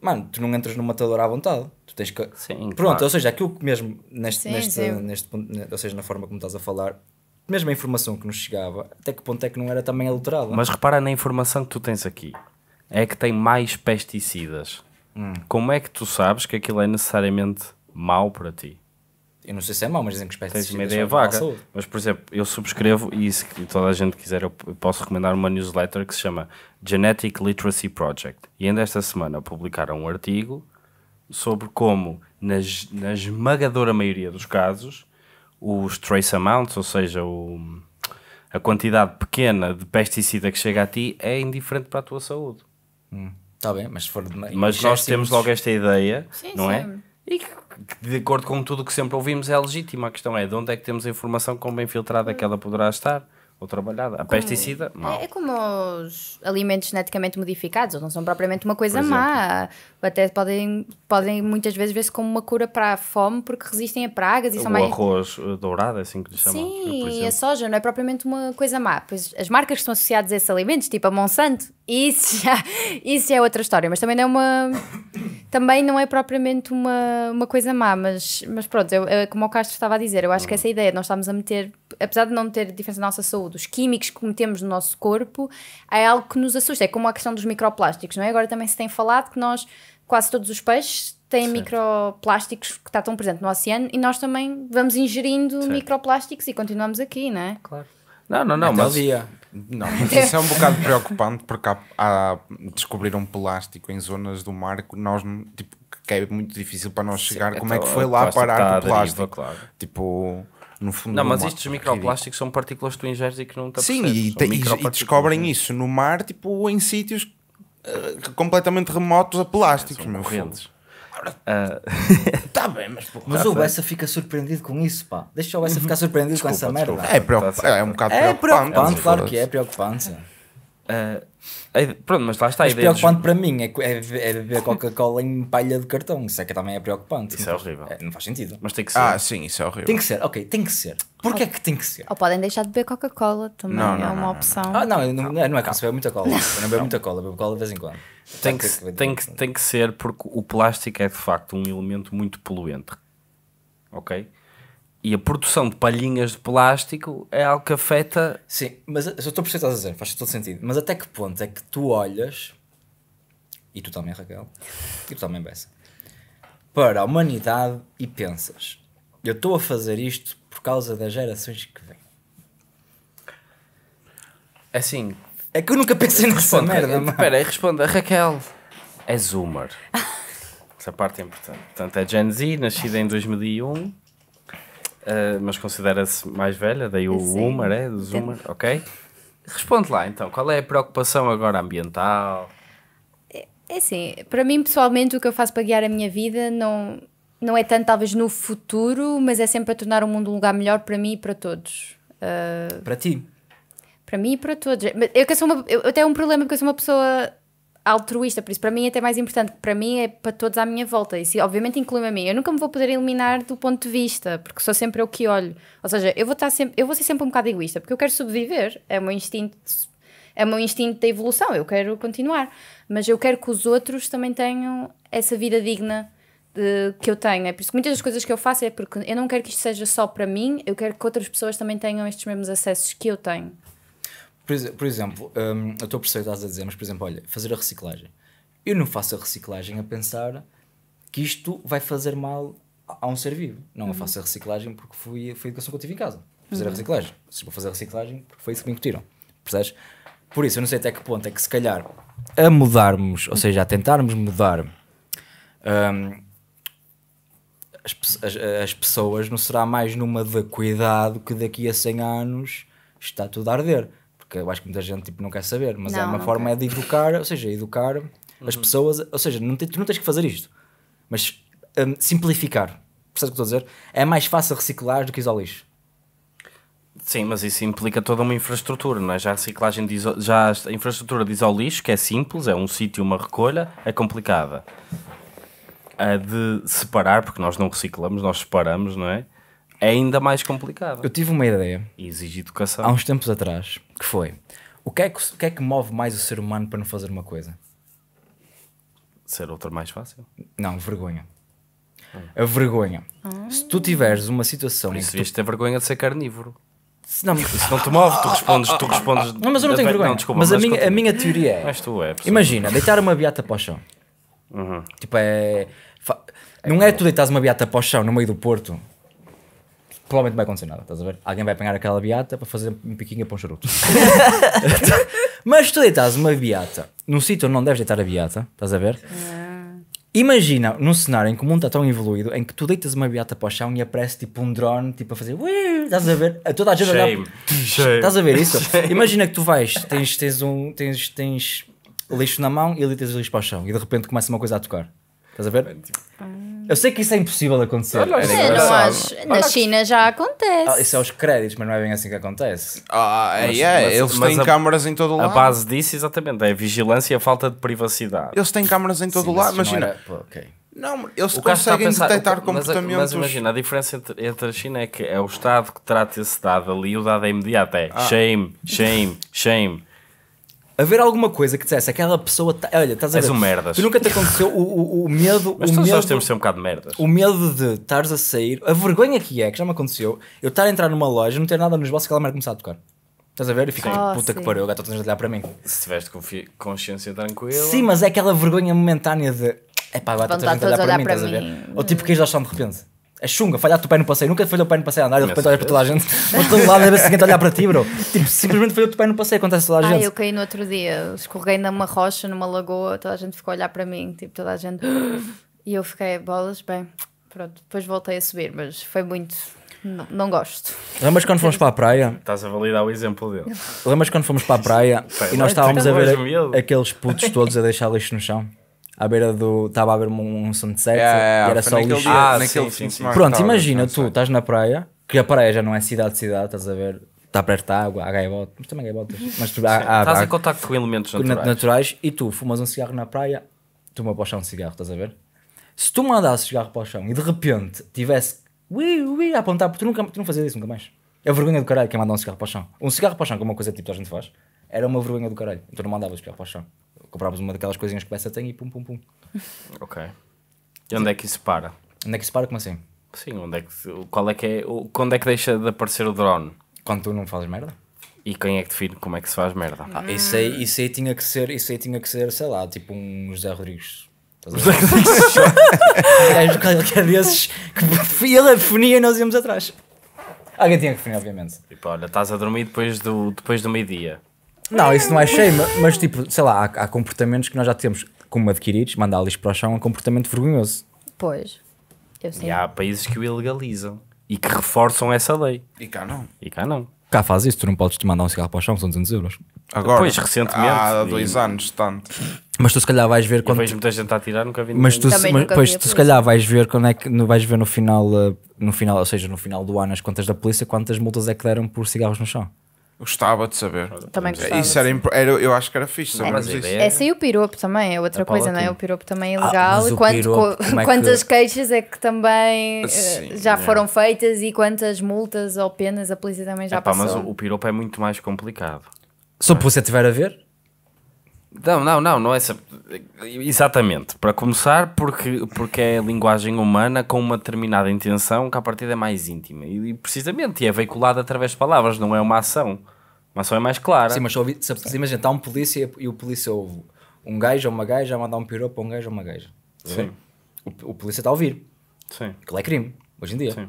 S2: Mano, tu não entras no matadouro à vontade. Tu tens que. Sim, Pronto, claro. ou seja, aquilo que mesmo neste, sim, neste, sim. neste ponto, ou seja, na forma como estás a falar, mesmo a informação que nos chegava, até que ponto é que não era também adulterada? Mas
S3: repara na informação que tu tens aqui. É que tem mais pesticidas. Como é que tu sabes que aquilo é necessariamente mau para ti? Eu não sei se é mau, mas dizem que os pesticidas Tens uma ideia vaga. Mas, por exemplo, eu subscrevo, e se toda a gente quiser, eu posso recomendar uma newsletter que se chama Genetic Literacy Project. E ainda esta semana publicaram um artigo sobre como, na, na esmagadora maioria dos casos, os trace amounts, ou seja, o, a quantidade pequena de pesticida que chega a ti, é indiferente para a tua saúde.
S2: Hum. Está bem, mas se for de
S3: Mas nós temos logo esta ideia, sim, não é? E de acordo com tudo o que sempre ouvimos é legítima. A questão é de onde é que temos a informação, como bem filtrada é que ela poderá estar ou trabalhada. A como, pesticida, mal. É, é,
S1: como os alimentos geneticamente modificados, eles não são propriamente uma coisa má. Até podem, podem muitas vezes ver-se como uma cura para a fome porque resistem a pragas e o são mais. O
S3: arroz eh, dourado, é assim que lhe chamam.
S5: Sim,
S1: e a soja não é propriamente uma coisa má. Pois as marcas que são associadas a esses alimentos, tipo a Monsanto, isso já, [laughs] isso é outra história, mas também não é uma. também não é propriamente uma, uma coisa má, mas, mas pronto, eu, eh, como o Castro estava a dizer, eu acho hum. que essa ideia de nós estamos a meter apesar de não ter diferença na nossa saúde, os químicos que metemos no nosso corpo, é algo que nos assusta. É como a questão dos microplásticos, não é? Agora também se tem falado que nós, quase todos os peixes, têm certo. microplásticos que está tão presente no oceano e nós também vamos ingerindo certo. microplásticos e continuamos aqui, não é? Claro.
S4: Não, não, não, Até mas. Dia. Não, mas isso é um bocado preocupante porque há, há, descobriram plástico em zonas do mar que nós, tipo, que é muito difícil para nós chegar. Sim, é Como é que foi lá parar o plástico? Deriva, claro. Tipo no fundo Não, mas mar, estes é microplásticos
S3: são partículas que tu ingeres e que não te Sim, e, te, e, e
S4: descobrem né? isso no mar, tipo, em sítios uh, completamente remotos a plásticos, é, são meu correntes. Uh...
S2: [laughs] bem, mas pô, Mas tá o Bessa fica surpreendido com isso, pá. Deixa o Bessa uhum. ficar surpreendido desculpa, com essa desculpa. merda. É, preocup... Tá é um bocado é preocupante. preocupante. Claro que é preocupante. Uh, é,
S3: pronto, mas lá está a ideia. preocupante de...
S2: para mim é, é, é beber Coca-Cola em palha de cartão. Isso é que também é preocupante. Isso não é faz, horrível. É, não faz sentido. Mas tem que ah, ser. Ah, sim, isso é horrível. Tem que ser, ok, tem que ser. Porquê é que tem que
S1: ser? Ou podem deixar de beber Coca-Cola também, não, é não, é uma não, opção. Ah,
S3: não, não, não é caso é beber muita cola. Eu não bebo muita cola, bebo cola de vez em quando. Tem que, que, tem, que, tem que ser porque o plástico é de facto um elemento muito poluente. Ok? E a produção de palhinhas de plástico é algo que afeta. Sim, mas eu estou por a dizer, faz todo sentido. Mas até que ponto é que tu
S2: olhas, e tu também, Raquel, e tu também, Bessa, para a humanidade e pensas: eu estou a fazer isto por causa das gerações que vêm. É assim. É que eu nunca pensei nessa responde, merda, eh, Espera aí, responda. Raquel,
S3: é Zoomer. Essa parte é importante. Portanto, é Gen Z, nascida em 2001 ah, mas considera-se mais velha, daí o Sim. Umar, é? Do Zumar, ok? Responde lá então, qual é a preocupação agora ambiental?
S1: É, é assim, para mim pessoalmente o que eu faço para guiar a minha vida não, não é tanto talvez no futuro, mas é sempre a tornar o mundo um lugar melhor para mim e para todos. Uh, para ti? Para mim e para todos. Eu, que sou uma, eu, eu tenho um problema porque eu sou uma pessoa altruísta, por isso para mim é até mais importante, para mim é para todos à minha volta, e isso obviamente inclui-me a mim, eu nunca me vou poder eliminar do ponto de vista, porque sou sempre eu que olho, ou seja, eu vou, estar sempre, eu vou ser sempre um bocado egoísta, porque eu quero sobreviver, é o meu instinto, é o meu instinto da evolução, eu quero continuar, mas eu quero que os outros também tenham essa vida digna de, eh, que eu tenho, é por isso que muitas das coisas que eu faço é porque eu não quero que isto seja só para mim, eu quero que outras pessoas também tenham estes mesmos acessos que eu tenho
S2: por, por exemplo, um, eu estou a perceber estás a dizer, mas por exemplo, olha, fazer a reciclagem. Eu não faço a reciclagem a pensar que isto vai fazer mal a um ser vivo. Não, uhum. eu faço a reciclagem porque fui, foi a educação que eu tive em casa.
S5: Fazer uhum. a reciclagem.
S2: Se vou fazer a reciclagem porque foi isso que me incutiram. Percebes? Por isso, eu não sei até que ponto é que se calhar a mudarmos, ou seja, a tentarmos mudar um, as, as, as, pessoas, não será mais numa de cuidado que daqui a 100 anos está tudo a arder porque eu acho que muita gente tipo, não quer saber, mas é não, é uma forma quer. é de educar, ou seja, educar uhum. as pessoas, ou seja, não te, tu não tens que fazer isto, mas um, simplificar, percebes o que estou a dizer? É mais fácil reciclar do que isolar lixo.
S3: Sim, mas isso implica toda uma infraestrutura, não é? Já a reciclagem diz, já a infraestrutura de isolar lixo que é simples, é um sítio, uma recolha, é complicada. A de separar, porque nós não reciclamos, nós separamos, não é? é ainda mais complicado. Eu tive uma ideia. E exige educação. Há uns tempos atrás, que foi... O que, é que, o que é que move mais o ser humano para não fazer uma coisa? Ser outra mais fácil. Não, vergonha. Hum. A vergonha. Hum. Se tu tiveres uma situação... Por isso tu... ter vergonha de ser carnívoro. Se não, se não te move, tu respondes, tu respondes. Não, mas eu não tenho vergonha. Não, desculpa, mas, mas a, minha, a, minha, teoria é. Mas tu é
S2: imagina, deitar uma beata para o chão. Uhum. Tipo, é. Não é tu deitares uma beata para o chão no meio do Porto provavelmente não vai acontecer nada, estás a ver? Alguém vai apanhar aquela beata para fazer um piquinho para um charuto. [laughs] Mas tu deitas uma beata num sítio onde não deves deitar a beata, estás a ver? Ah. Imagina num cenário em que o mundo está tão evoluído em que tu deitas uma beata para o chão e aparece tipo um drone tipo a fazer
S5: estás a ver? A toda a gente Shame. Estás a ver isso? [laughs] Shame. Imagina
S2: que tu vais, tens, tens um. tens, tens lixo na mão e ali tens o lixo para o chão e de repente começa uma coisa a tocar. Estás a ver? Ah. Eu sei que isso é impossível de acontecer. Olha, não acho. Na
S1: China já Ah, acontece. isso
S2: é os créditos, mas não é bem assim que acontece.
S3: Ah, é, é, eles mas têm a- câmaras em todo o A base disso, exatamente, é a vigilância e a falta de privacidade. Eles têm
S4: câmaras em todo o lado, imagina.
S3: Não, eles conseguem pensar- detectar o ca- mas Mas, imagina, a diferença entre, entre a China é que é o Estado que trata esse dado ali, o dado é imediato, é ah. shame, shame, shame
S2: haver alguma coisa que dissesse aquela pessoa. Tá- Olha, estás a ver. És um merdas. Tu nunca te aconteceu
S3: o, o, o medo. Mas o todos medo, nós temos de ser um bocado de merdas.
S2: O medo de estares a sair. A vergonha que é, que já me aconteceu, eu estar a entrar numa loja, não ter nada nos bolsos e aquela merda começar a tocar.
S3: Estás a ver? E fica oh, puta sim. que pariu, o gato está a olhar para mim. Se tiveste consciência tranquila. Sim, mas é
S2: aquela vergonha momentânea de.
S3: É pá, agora está a olhar para, mim, estás a ver? Ou
S2: tipo, eles já estão de repente a é chunga, falhar o pé no passeio, nunca falhou o pé no passeio a andar, de repente olhas para toda a gente, mas todo lado deve seguinte olhar para ti, bro. [laughs] Tipo, simplesmente falhou o pé no passeio, acontece toda a ah, gente. Ah, eu
S1: caí no outro dia, escorreguei numa rocha, numa lagoa, toda a gente ficou a olhar para mim, tipo, toda a gente. E eu fiquei, bolas, bem, pronto, depois voltei a subir, mas foi muito. Não, não gosto.
S2: Lembras quando fomos para a praia?
S3: Estás a validar o exemplo dele.
S2: Lembras quando fomos para a praia e nós estávamos a ver aqueles putos todos a deixar lixo no chão? à beira do. Estava a ver um, um sunset yeah, yeah, e era só naquele lixo. Dia, ah, naquele sim, sim, Pronto, imagina tu, estás na praia, que a praia já não é cidade-cidade, estás a ver? Está perto da água, há gaivotas, mas também gaivotas. Mas tu, há, estás em contacto com elementos naturais. naturais. e tu fumas um cigarro na praia, toma para o um cigarro, estás a ver? Se tu mandasses cigarro para o chão e de repente tivesse ui, ui, a apontar, porque tu, nunca, tu não fazias isso nunca mais. É vergonha do caralho quem
S3: manda um cigarro para o chão.
S2: Um cigarro para o chão, que é uma coisa tipo que tipo, a gente faz, era uma vergonha do caralho. Então não mandava o cigarro para o chão comprámos uma daquelas coisinhas que Bessa tem e pum, pum, pum.
S3: Ok. E onde é que isso para?
S2: Onde é que isso para? Como assim?
S3: Sim, onde é que, qual é que é, quando é que deixa de aparecer o drone? Quando tu não fazes merda. E quem é que define como é que se faz merda? Ah, isso, aí, isso aí tinha que ser, isso aí tinha
S2: que ser, sei lá, tipo um José Rodrigues. [laughs] José Rodrigues Gajo [laughs] é, qualquer é é desses que ele definia e nós íamos atrás. Alguém tinha que definir, obviamente.
S3: Tipo, olha, estás a dormir depois do, depois do meio-dia. Não, isso não é shame,
S2: mas tipo, sei lá, há, há comportamentos que nós já temos como adquiridos, mandar lixo para o chão é um comportamento vergonhoso.
S3: Pois, eu sei. E há países que o ilegalizam e que reforçam essa lei. E cá não. E cá não.
S2: Cá faz isso, tu não podes te mandar um cigarro para o chão, são 200 euros.
S3: Agora, pois, recentemente. Há dois e... anos, tanto.
S2: Mas tu se calhar vais ver quando. Eu vejo muita gente a tirar, nunca vi Mas tu, se, mas, pois, tu se calhar vais ver quando é que vais ver no final, eh, no final, ou seja, no final do ano as contas da polícia, quantas multas é que deram por cigarros no
S5: chão.
S4: Gostava de saber. Também gostava. Isso era, era, eu acho que era fixe é, isso. Essa
S1: e o piropo também é outra coisa, não é? O piropo também é ilegal. Ah, quanto, piropo, co, é quantas que... queixas é que também eh, já é. foram feitas e quantas multas ou penas a polícia também já passou? Mas o, o
S3: piropo é muito mais complicado. Só por você estiver a ver? Não, não, não, não é exatamente. Para começar, porque, porque é linguagem humana com uma determinada intenção que a partir é mais íntima. E, precisamente, é veiculada através de palavras, não é uma ação. Uma ação é mais clara. Sim, mas ouvi, se, se
S2: imagina, está um polícia e o polícia ouve um gajo ou uma gaja a mandar um piropo a um gajo ou uma gaja. Sim. O, o polícia está a ouvir. Sim. Aquilo é crime, hoje em dia. Sim.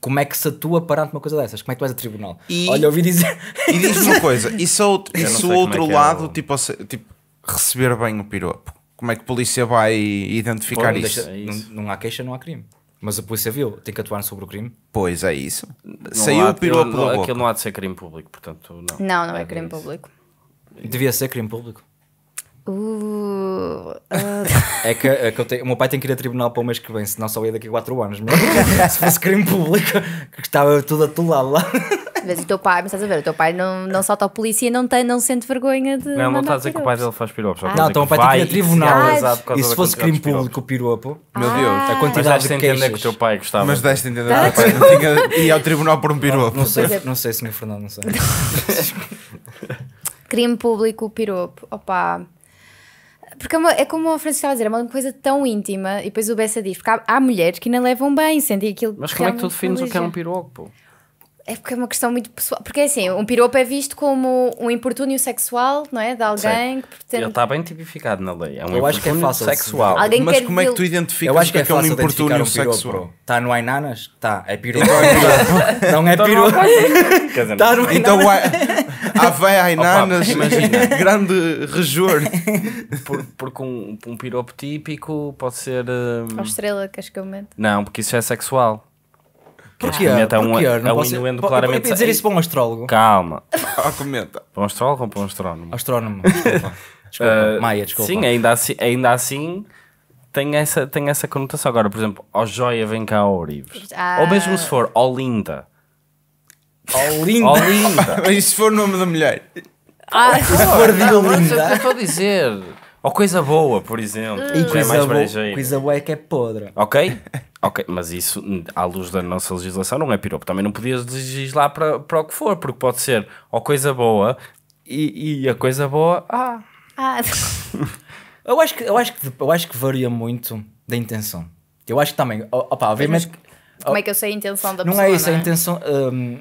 S2: Como é que se atua perante uma coisa dessas? Como é que tu vais a tribunal? E... Olha, ouvi dizer. E diz uma coisa: e se, é outro, e se o outro é lado, é o... Tipo, tipo,
S4: receber bem o piropo? Como é que a polícia vai identificar Pô, isso? Deixa,
S2: isso? Não, há queixa, não há crime. Mas a
S3: polícia viu, tem que atuar sobre o crime.
S2: Pois é isso. Não
S3: Saiu o piropo não, Aquilo não há de ser crime público, portanto não. Não, não é, é crime
S2: isso. público. Devia ser crime público. Uh, É que, é que tenho, o meu pai tem que ir a tribunal para o mês que vem, senão só ia daqui a 4 anos. É? [laughs] se fosse crime público, que estava tudo atolado lá.
S1: Mas o teu pai, mas estás a ver, o teu pai não, não salta a polícia e não, tem, não sente vergonha de. Não, não está a dizer que o pai dele
S2: faz piropos. Ah. Não, então o pai tem que ir a tribunal. Ah, e se fosse crime público, piropo. Meu ah. Deus, a quantidade de entender que o teu pai gostava. Mas deste entender que tá. o pai não tinha ao tribunal por um piropo. Não, sei, não sei, senhor Fernando, não sei. [laughs]
S1: crime público, piropo. Opa. Porque é, uma, é como a Francisca estava a dizer, é uma coisa tão íntima. E depois o Bessa diz: porque há, há mulheres que ainda levam bem, sentem aquilo. Mas como é que tu defines o que é um piroco, pô? É porque é uma questão muito pessoal. Porque é assim, um piropo é visto como um importúnio sexual, não é? De alguém Sei. que pretende. Ele
S3: está bem tipificado na lei. É um eu acho que é fácil sexual. Alguém mas como é que tu identificas eu acho que é, que é um importúnio
S2: um sexual? Está no Ainanas? Está. É [laughs] piropo. Então, então, então não é
S4: piropo. Está no Então
S3: véia Ainanas, imagina. [laughs] grande rejor. Por, porque um, um piropo típico pode ser. Hum, que é o momento. Não, porque isso é sexual. Porque ah, é, um, é um inuendo ser... claramente. Como é dizer isso para um astrólogo? Calma. [laughs] Ah, comenta. Para um astrólogo ou para um astrónomo? Astrónomo, [laughs] desculpa. desculpa. Uh, Maia, desculpa. Sim, ainda assim, ainda assim tem, essa, tem essa conotação. Agora, por exemplo, ó oh, joia vem cá ao Orives. Ah. Ou mesmo se for, ó linda. Ó linda.
S5: Ó linda.
S4: [laughs] Mas
S3: se for o nome da mulher.
S5: Ah, se for de linda. Estou a
S4: dizer.
S2: Ou coisa boa, por exemplo.
S3: E coisa, é boa, coisa
S2: boa é que é podre.
S3: Ok? Ok, mas isso, à luz da nossa legislação, não é piropo. Também não podias legislar para, para o que for, porque pode ser ou coisa boa e, e a coisa boa.
S5: Ah! ah.
S1: [laughs]
S2: eu, acho que, eu, acho que, eu acho que varia muito da intenção. Eu acho que também. Opa, obviamente. Mas, como é que eu sei a intenção da não é pessoa? É isso, não é isso, a intenção. Hum,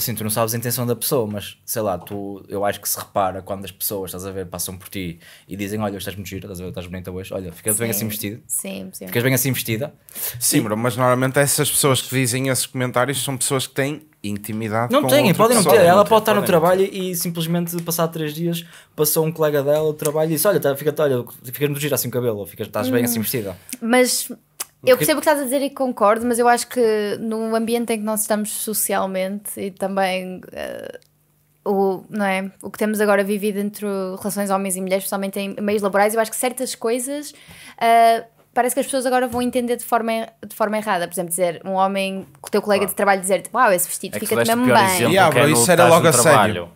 S2: assim, tu não sabes a intenção da pessoa, mas sei lá, tu, eu acho que se repara quando as pessoas, estás a ver, passam por ti e dizem: Olha, estás muito gira, estás, a ver, estás bonita hoje, olha, ficas bem assim vestida. Sim, sim. Ficas bem assim vestida. Sim,
S4: mas normalmente essas pessoas que dizem esses comentários são pessoas que têm intimidade não com têm, podem não ter. Ela não pode ter, estar no
S2: trabalho ter. e simplesmente passar três dias passou um colega dela do trabalho e disse: Olha, tá, fica, olha ficas muito gira assim o cabelo, ficas, estás hum. bem assim vestida. Mas eu percebo o que
S1: estás a dizer e concordo, mas eu acho que no ambiente em que nós estamos socialmente e também uh, o, não é, o que temos agora vivido entre relações homens e mulheres, especialmente em meios laborais, eu acho que certas coisas uh, parece que as pessoas agora vão entender de forma, de forma errada. Por exemplo, dizer um homem, o teu colega ah. de trabalho dizer-te, uau, esse vestido é fica-te mesmo bem.
S3: yeah, é isso era logo a sério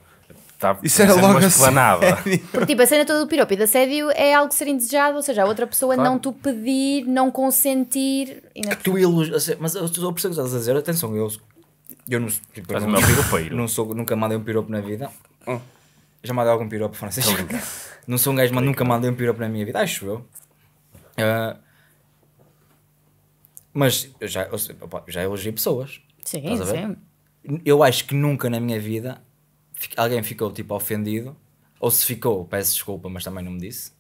S5: estava tá Isso é era logo uma esplanada. [laughs]
S1: Porque tipo, a cena toda do piropo e de assédio é algo ser indesejado, ou seja, a outra pessoa claro. não tu pedir, não consentir. É é
S2: que tu elogias. Mas eu a perceber que estás a dizer, atenção, eu. Eu não, tipo, não, não sou, nunca mandei um piropo na vida. Oh. Já mandei algum piropo francês. [laughs] não sou um gajo, mas nunca mandei um piropo na minha vida, acho eu. Uh, mas já, já elogiei pessoas. Sim, sim. Eu acho que nunca na minha vida alguém ficou tipo ofendido, ou se ficou, peço desculpa, mas também não me disse.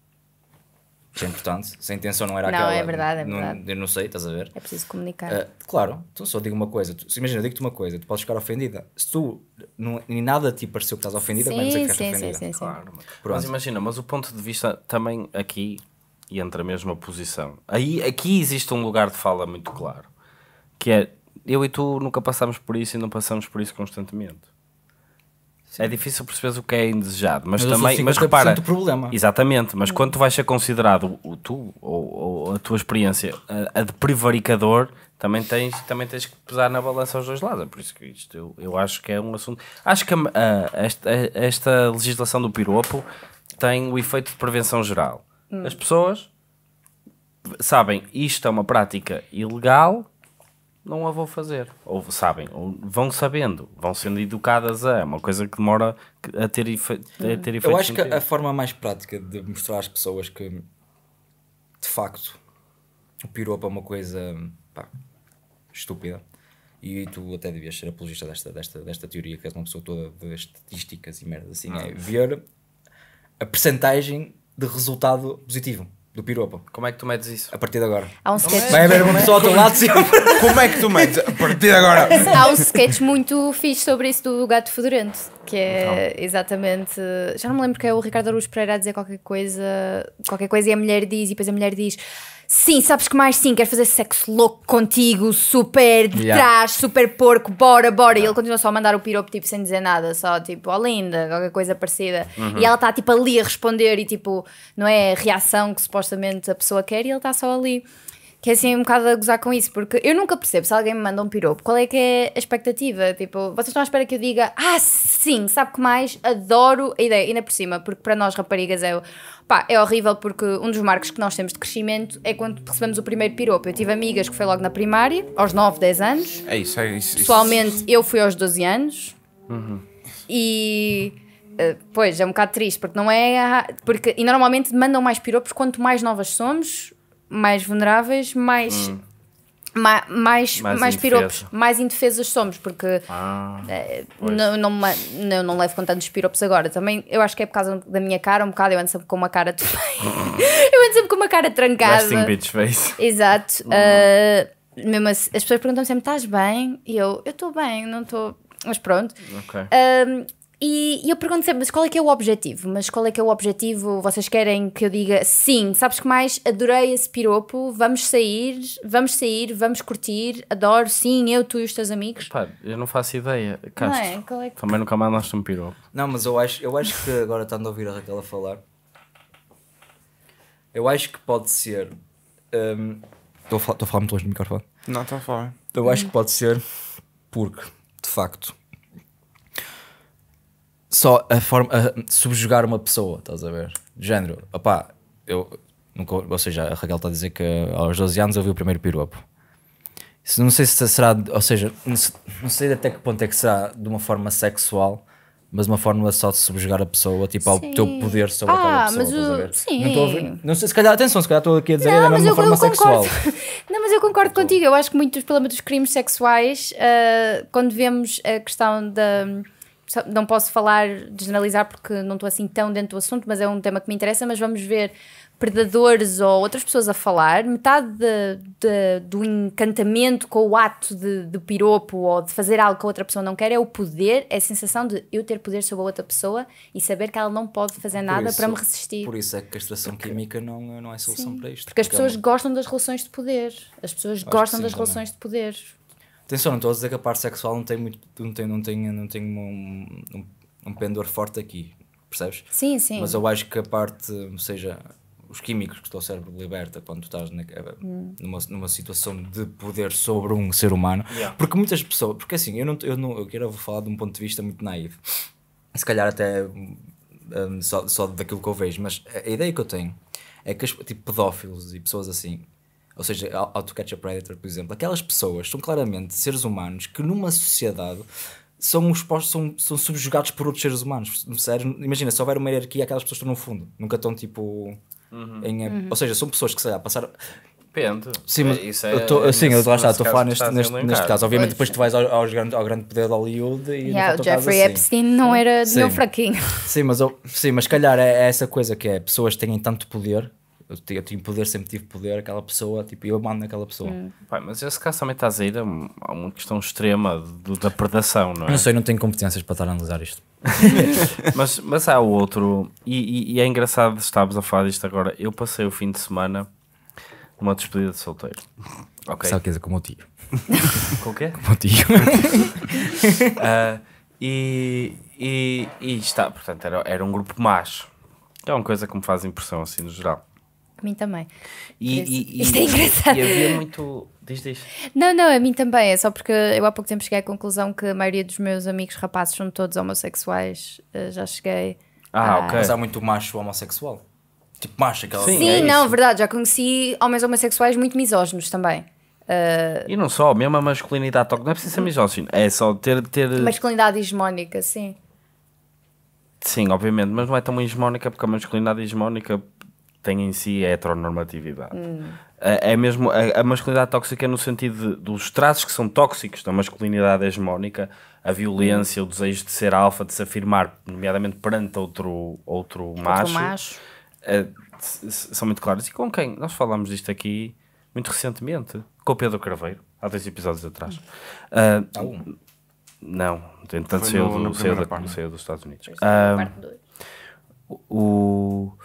S2: Isso é importante. Se a intenção não era não, aquela. Não, é verdade, é verdade. Não, eu não sei, estás a ver? É preciso comunicar. Uh, claro, tu então só digo uma coisa. Tu, imagina, digo-te uma coisa, tu podes ficar ofendida. Se
S3: tu não, nem nada te pareceu que estás ofendida, sim, como é que ficaste sim, ofendida? Sim, sim, claro. sim. Mas imagina, mas o ponto de vista também aqui e entre a mesma posição. Aí, aqui existe um lugar de fala muito claro. Que é eu e tu nunca passámos por isso e não passamos por isso constantemente. Sim. É difícil perceberes o que é indesejado, mas, mas também, mas repara, problema. exatamente, mas hum. quando tu vais ser considerado o, tu ou, ou a tua experiência a, a, de prevaricador, também tens, também tens que pesar na balança aos dois lados. É por isso que isto eu, eu acho que é um assunto. Acho que a, a, esta, esta legislação do piropo tem o efeito de prevenção geral. Hum. As pessoas sabem isto é uma prática ilegal não a vou fazer. Ou sabem, ou vão sabendo, vão sendo educadas a. É uma coisa que demora a ter, efe, a hum. ter efeito. Eu acho que a
S2: forma mais prática de mostrar às pessoas que de facto o piropo é uma coisa pá, estúpida e tu até devias ser apologista desta, desta, desta teoria, que és uma pessoa toda de estatísticas e merda assim, ah. é ver a percentagem de resultado positivo do piropo. Como é que tu medes isso? A partir de agora. Há um sketch. Vai haver uma pessoa ao teu lado sempre. [laughs] Como é que tu medes? A partir de agora. Há um
S1: sketch muito fixe sobre isso do gato fedorento. Que é então. exatamente. Já não me lembro que é o Ricardo Aruz Pereira a dizer qualquer coisa. Qualquer coisa e a mulher diz, e depois a mulher diz Sim, sabes que mais sim, quero fazer sexo louco contigo, super de Yeah. super porco, bora, bora. E ele continua só a mandar o piropo, tipo, sem dizer nada, só tipo, oh linda, qualquer coisa parecida. Uhum. E ela está, tipo, ali a responder e, tipo, não é a reação que supostamente a pessoa quer e ele está só ali. Que é assim um bocado a gozar com isso, porque eu nunca percebo se alguém me manda um piropo, qual é que é a expectativa? Tipo, vocês estão à espera que eu diga, ah, sim, sabe que mais? Adoro a ideia, ainda por cima, porque para nós raparigas é, pá, é horrível, porque um dos marcos que nós temos de crescimento é quando recebemos o primeiro piropo. Eu tive amigas que foi logo na primária, aos 9, 10 anos.
S4: É isso, é isso. Pessoalmente,
S1: eu fui aos 12 anos. Uhum. E. Uh, pois, é um bocado triste, porque não é. A, porque, e normalmente mandam mais piropos quanto mais novas somos, mais vulneráveis, mais. Hum. Ma mais, mais, mais piropos, mais indefesas somos, porque ah, eh, não, não, não, não levo com tantos piropos agora. Também eu acho que é por causa da minha cara, um bocado. Eu ando sempre com uma cara de [laughs]
S5: Eu
S1: ando sempre com uma cara trancada. Resting bitch face. Exato. Uh, mesmo assim, as pessoas perguntam sempre: estás bem? E eu, eu estou bem, não estou. Mas pronto. Okay. Uh, e, e eu pergunto sempre, mas qual é que é o objetivo? Mas qual é que é o objetivo? Vocês querem que eu diga sim, sabes que mais? Adorei esse piropo, vamos sair, vamos sair, vamos curtir, adoro, sim, eu, tu e os teus amigos.
S3: Pá, eu não faço ideia. Castro, não
S1: é?
S2: Qual é que...
S3: também nunca mais nós um piropo.
S2: Não, mas eu acho, eu acho que agora estando a ouvir a Raquel a falar, eu acho que pode ser. Um,
S3: estou a falar muito
S2: longe do microfone. Não, estou a falar. Eu acho que pode ser porque, de facto só a forma a subjugar uma pessoa, estás a ver? De género, opá, eu nunca, ou seja, a Raquel está a dizer que aos 12 anos ouviu o primeiro piropo. Isso não sei se será, ou seja, não sei, até que ponto é que será de uma forma sexual, mas uma forma só de subjugar a pessoa, tipo, sim. ao teu poder sobre ah, aquela
S1: pessoa. Mas o, sim. Não, a,
S2: não, sei, se calhar, atenção, se calhar estou aqui a dizer, não, é mesmo uma forma sexual. [laughs]
S1: não, mas eu concordo contigo, eu acho que muitos, pelo menos dos crimes sexuais, uh, quando vemos a questão da não posso falar, generalizar, porque não estou assim tão dentro do assunto, mas é um tema que me interessa. Mas vamos ver predadores ou outras pessoas a falar, metade de, de, do encantamento com o ato de, de piropo ou de fazer algo que a outra pessoa não quer é o poder, é a sensação de eu ter poder sobre a outra pessoa e saber que ela não pode fazer por nada isso, para me resistir. Por
S2: isso é que castração porque, química não, não é solução sim, para isto. Porque, porque as pessoas é uma...
S1: gostam das relações de poder. As pessoas Acho gostam sim, das também. relações de poder.
S2: Atenção, não estou a dizer que a parte sexual não tem muito. não tem, não tem, não tem um, um, um pendor forte aqui, percebes? Sim, sim. Mas eu acho que a parte, ou seja, os químicos que o teu cérebro liberta quando tu estás na, eh, hum. numa, numa situação de poder sobre um ser humano. Yeah. Porque muitas pessoas. Porque assim, eu não, eu não eu quero falar de um ponto de vista muito naivo. Se calhar até um, só, só daquilo que eu vejo, mas a, ideia que eu tenho é que tipo pedófilos e pessoas assim ou seja, How Catch a Predator, por exemplo. Aquelas pessoas são claramente seres humanos que numa sociedade são expostos, são, são subjugados por outros seres humanos. Sério, imagina, se houver uma hierarquia, aquelas pessoas estão no fundo. Nunca estão tipo. Uhum. Em, uhum. Ou seja, são pessoas que, sei lá, passaram. Depende. Sim, mas é, isso é, eu tô, sim, eu lá a estou a falar neste, neste, neste caso. Obviamente, depois tu vais ao, ao, grande, ao grande poder de Hollywood e. Yeah, o Jeffrey Epstein
S1: não era nenhum fraquinho.
S2: Sim, mas, se sim, mas calhar é, é, essa coisa que é pessoas têm tanto poder eu, eu tinha poder, sempre tive poder, aquela pessoa, tipo, eu mando naquela pessoa. Hum.
S3: É. Pai, mas esse caso também estás a a é uma questão extrema da predação, não é? Não sei, não tenho
S2: competências para estar a analisar isto.
S3: [laughs] mas, mas há outro, e, e, e é engraçado estarmos a falar disto agora. Eu passei o fim de semana numa despedida de solteiro. Ok. Sabe o que é dizer, Com o tio. [laughs] Com o quê? Com o tio. uh, [laughs] e, e, e está, portanto, era, era um grupo macho. É uma coisa que me faz impressão, assim, no geral. A mim também. E, e, e, Isto é engraçado. E havia muito. Diz, diz.
S1: Não, não, a mim também. É só porque eu há pouco tempo cheguei à conclusão que a maioria dos meus amigos rapazes são todos homossexuais. Eh, já cheguei.
S2: Ah, a... Ah. ok. Mas há muito macho homossexual.
S3: Tipo macho, aquela Sim, Sim é não,
S1: isso. verdade. Já conheci homens homossexuais muito misóginos também. Uh...
S3: E não só, mesmo a masculinidade tóxica, não é preciso ser misógino, é só ter, ter.
S1: Masculinidade hegemónica, sim.
S3: Sim, obviamente, mas não é tão hegemónica porque a masculinidade hegemónica tem em si é a heteronormatividade. Hum. É mesmo a, a, masculinidade tóxica no sentido de, dos traços que são tóxicos da masculinidade hegemónica, a violência, hum. o desejo de ser alfa, de se afirmar, nomeadamente perante outro, outro, outro macho, É, são muito claros. E com quem? Nós falámos disto aqui muito recentemente, com o Pedro Carveiro há dois episódios atrás. Hum. Uh, Não, entretanto saiu, do, saiu, do é? dos Estados Unidos. Uh, o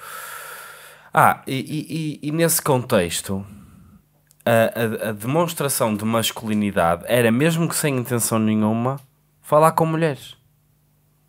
S3: ah, e, e, e nesse contexto, a, a, a, demonstração de masculinidade era, mesmo que sem intenção nenhuma, falar com mulheres.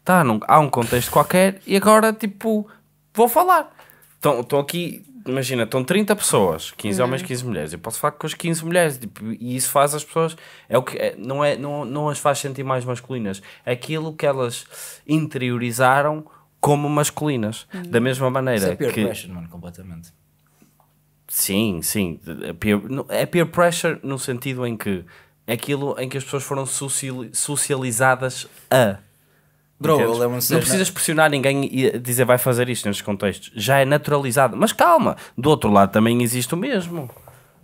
S3: Tá, não há um contexto qualquer e agora, tipo, vou falar. Estão aqui, imagina, estão 30 pessoas, 15 uhum. homens, 15 mulheres. Eu posso falar com as 15 mulheres tipo, e isso faz as pessoas. É o que, é, não, é, não, não as faz sentir mais masculinas. Aquilo que elas interiorizaram como masculinas. Hum. Da uhum. mesma maneira. Isso é peer que... pressure,
S2: mano, completamente.
S3: Sim, sim. É peer... é peer pressure no sentido em que é aquilo em que as pessoas foram socializadas a. Bro, é não precisas pressionar ninguém e eh, dizer vai fazer isto nestes contextos. Já é naturalizado. Mas calma, do outro lado também existe o mesmo.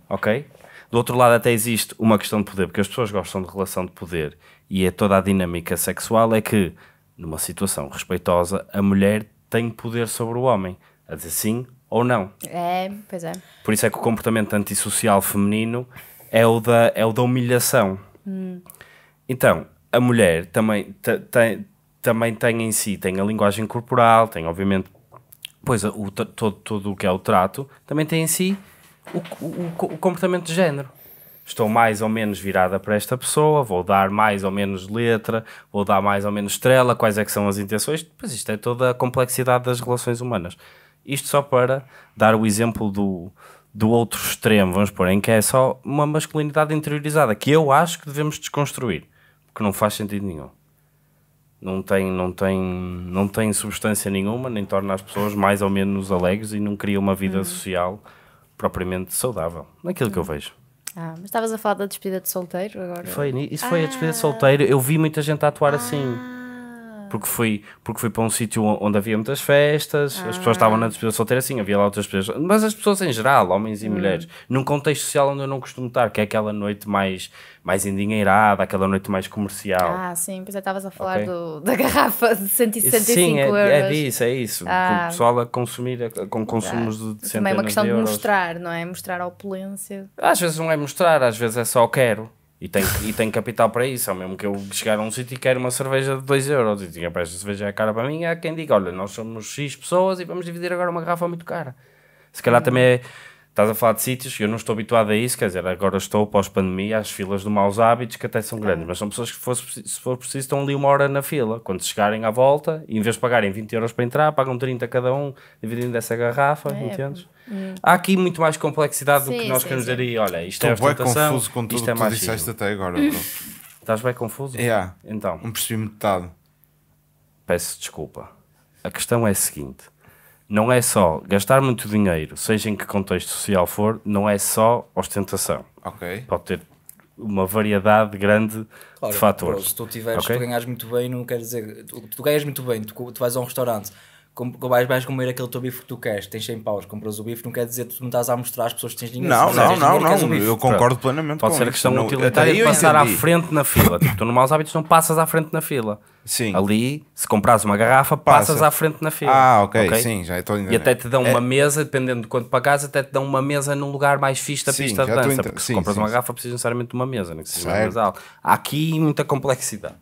S3: Ok? Do outro lado até existe uma questão de poder, porque as pessoas gostam de relação de poder e é toda a dinâmica sexual é que numa situação respeitosa, a mulher tem poder sobre o homem, a dizer sim ou não.
S1: É, pois é.
S3: Por isso é que o comportamento antissocial feminino é o da, é o da humilhação. Hum. Então, a mulher também tem, também tem em si, tem a linguagem corporal, tem obviamente, pois o, todo, todo o que é o trato, também tem em si o, o, o comportamento de género estou mais ou menos virada para esta pessoa, vou dar mais ou menos letra, vou dar mais ou menos estrela, quais é que são as intenções, pois isto é toda a complexidade das relações humanas. Isto só para dar o exemplo do, do outro extremo, vamos pôr, em que é só uma masculinidade interiorizada, que eu acho que devemos desconstruir, porque não faz sentido nenhum. Não tem, não, tem, não tem substância nenhuma, nem torna as pessoas mais ou menos alegres e não cria uma vida uhum. social propriamente saudável, naquilo uhum. que eu vejo.
S1: Ah, mas estavas a falar da despedida de solteiro agora? Foi,
S3: isso foi ah. a despedida de ah. solteiro. Eu vi muita gente a atuar ah. assim porque fui, porque fui para um sítio onde havia muitas festas, ah. as pessoas ah. estavam na despedida solteira, assim havia lá outras pessoas, mas as pessoas em geral, homens e hum. mulheres, num contexto social onde eu não costumo estar, que é aquela noite mais, mais endinheirada, aquela noite mais comercial.
S1: Ah, sim, pois é, estavas a falar okay. do, da garrafa de 165 sim, é, é euros. É disso, é isso. Ah. O
S3: pessoal a consumir, com consumos ah. de centenas de euros. Também é uma questão de, de mostrar,
S1: não é? Mostrar a opulência.
S3: Às vezes não é mostrar, às vezes é só quero. E tenho, e tem capital para isso, ao mesmo que eu chegar a um sítio e quero uma cerveja de 2 euros e diga, esta cerveja é cara para mim, há quem diga, olha, nós somos X pessoas e vamos dividir agora uma garrafa muito cara. Se calhar também é, estás a falar de sítios, eu não estou habituado a isso, quer dizer, agora estou pós-pandemia às filas de maus hábitos, que até são grandes, mas são pessoas que, fosse, se for preciso, estão ali uma hora na fila. Quando chegarem à volta, em vez de pagarem 20 euros para entrar, pagam 30 cada um, dividindo essa garrafa, é, entendes? É. Há aqui muito mais complexidade sim, do que nós sim, queremos sim. dizer. Olha, isto Estou é ostentação, confuso com tudo é o é que tu disseste até agora. [laughs] Estás bem confuso? É. Yeah. Então. Não percebi metade. Peço desculpa. A questão é a seguinte. Não é só gastar muito dinheiro, seja em que contexto social for, não é só ostentação. Ok. Pode ter uma variedade grande claro, de fatores. Se tu tiveres, okay? tu
S2: ganhas muito bem, não quer dizer. Tu, tu ganhas muito bem, tu, tu vais a um restaurante, vais, vais comer aquele teu bife que tu queres, tens 100 paus, compras o bife, não quer dizer que tu não estás a mostrar às pessoas que tens dinheiro. Não,
S3: é não, não, não, eu concordo plenamente Pode ser a questão utilitária de passar à frente na fila. tipo, tu no Maus Hábitos não passas à frente na fila. Sim. Ali, se compras uma garrafa, passas à frente na fila. Ah, ok, sim, já estou entendendo. E até te dão uma é- mesa, dependendo de quanto pagares, até te dão uma mesa num lugar mais fixe da pista de dança. Porque se compras uma garrafa, precisas necessariamente de uma mesa, não é que uma mesa alta. Há aqui muita complexidade.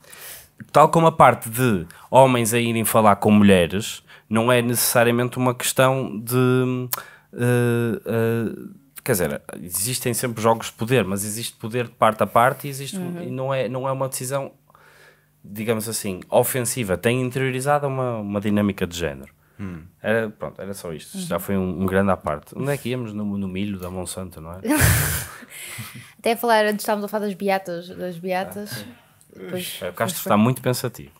S3: Tal como a parte de homens a irem falar com mulheres não é necessariamente uma questão de. Uh, uh, quer dizer, existem sempre jogos de poder, mas existe poder de parte a parte e, existe, uhum. e não, é, não é uma decisão, digamos assim, ofensiva. Tem interiorizado uma, uma dinâmica de género. Hum. Era, pronto, era só isto. Já foi um, um, grande à parte. Onde é que íamos? No, no milho da Monsanto, não é? [laughs]
S1: Até a falar, antes estávamos a falar das beatas. Das beatas. Ah, depois, o Castro está
S3: muito pensativo.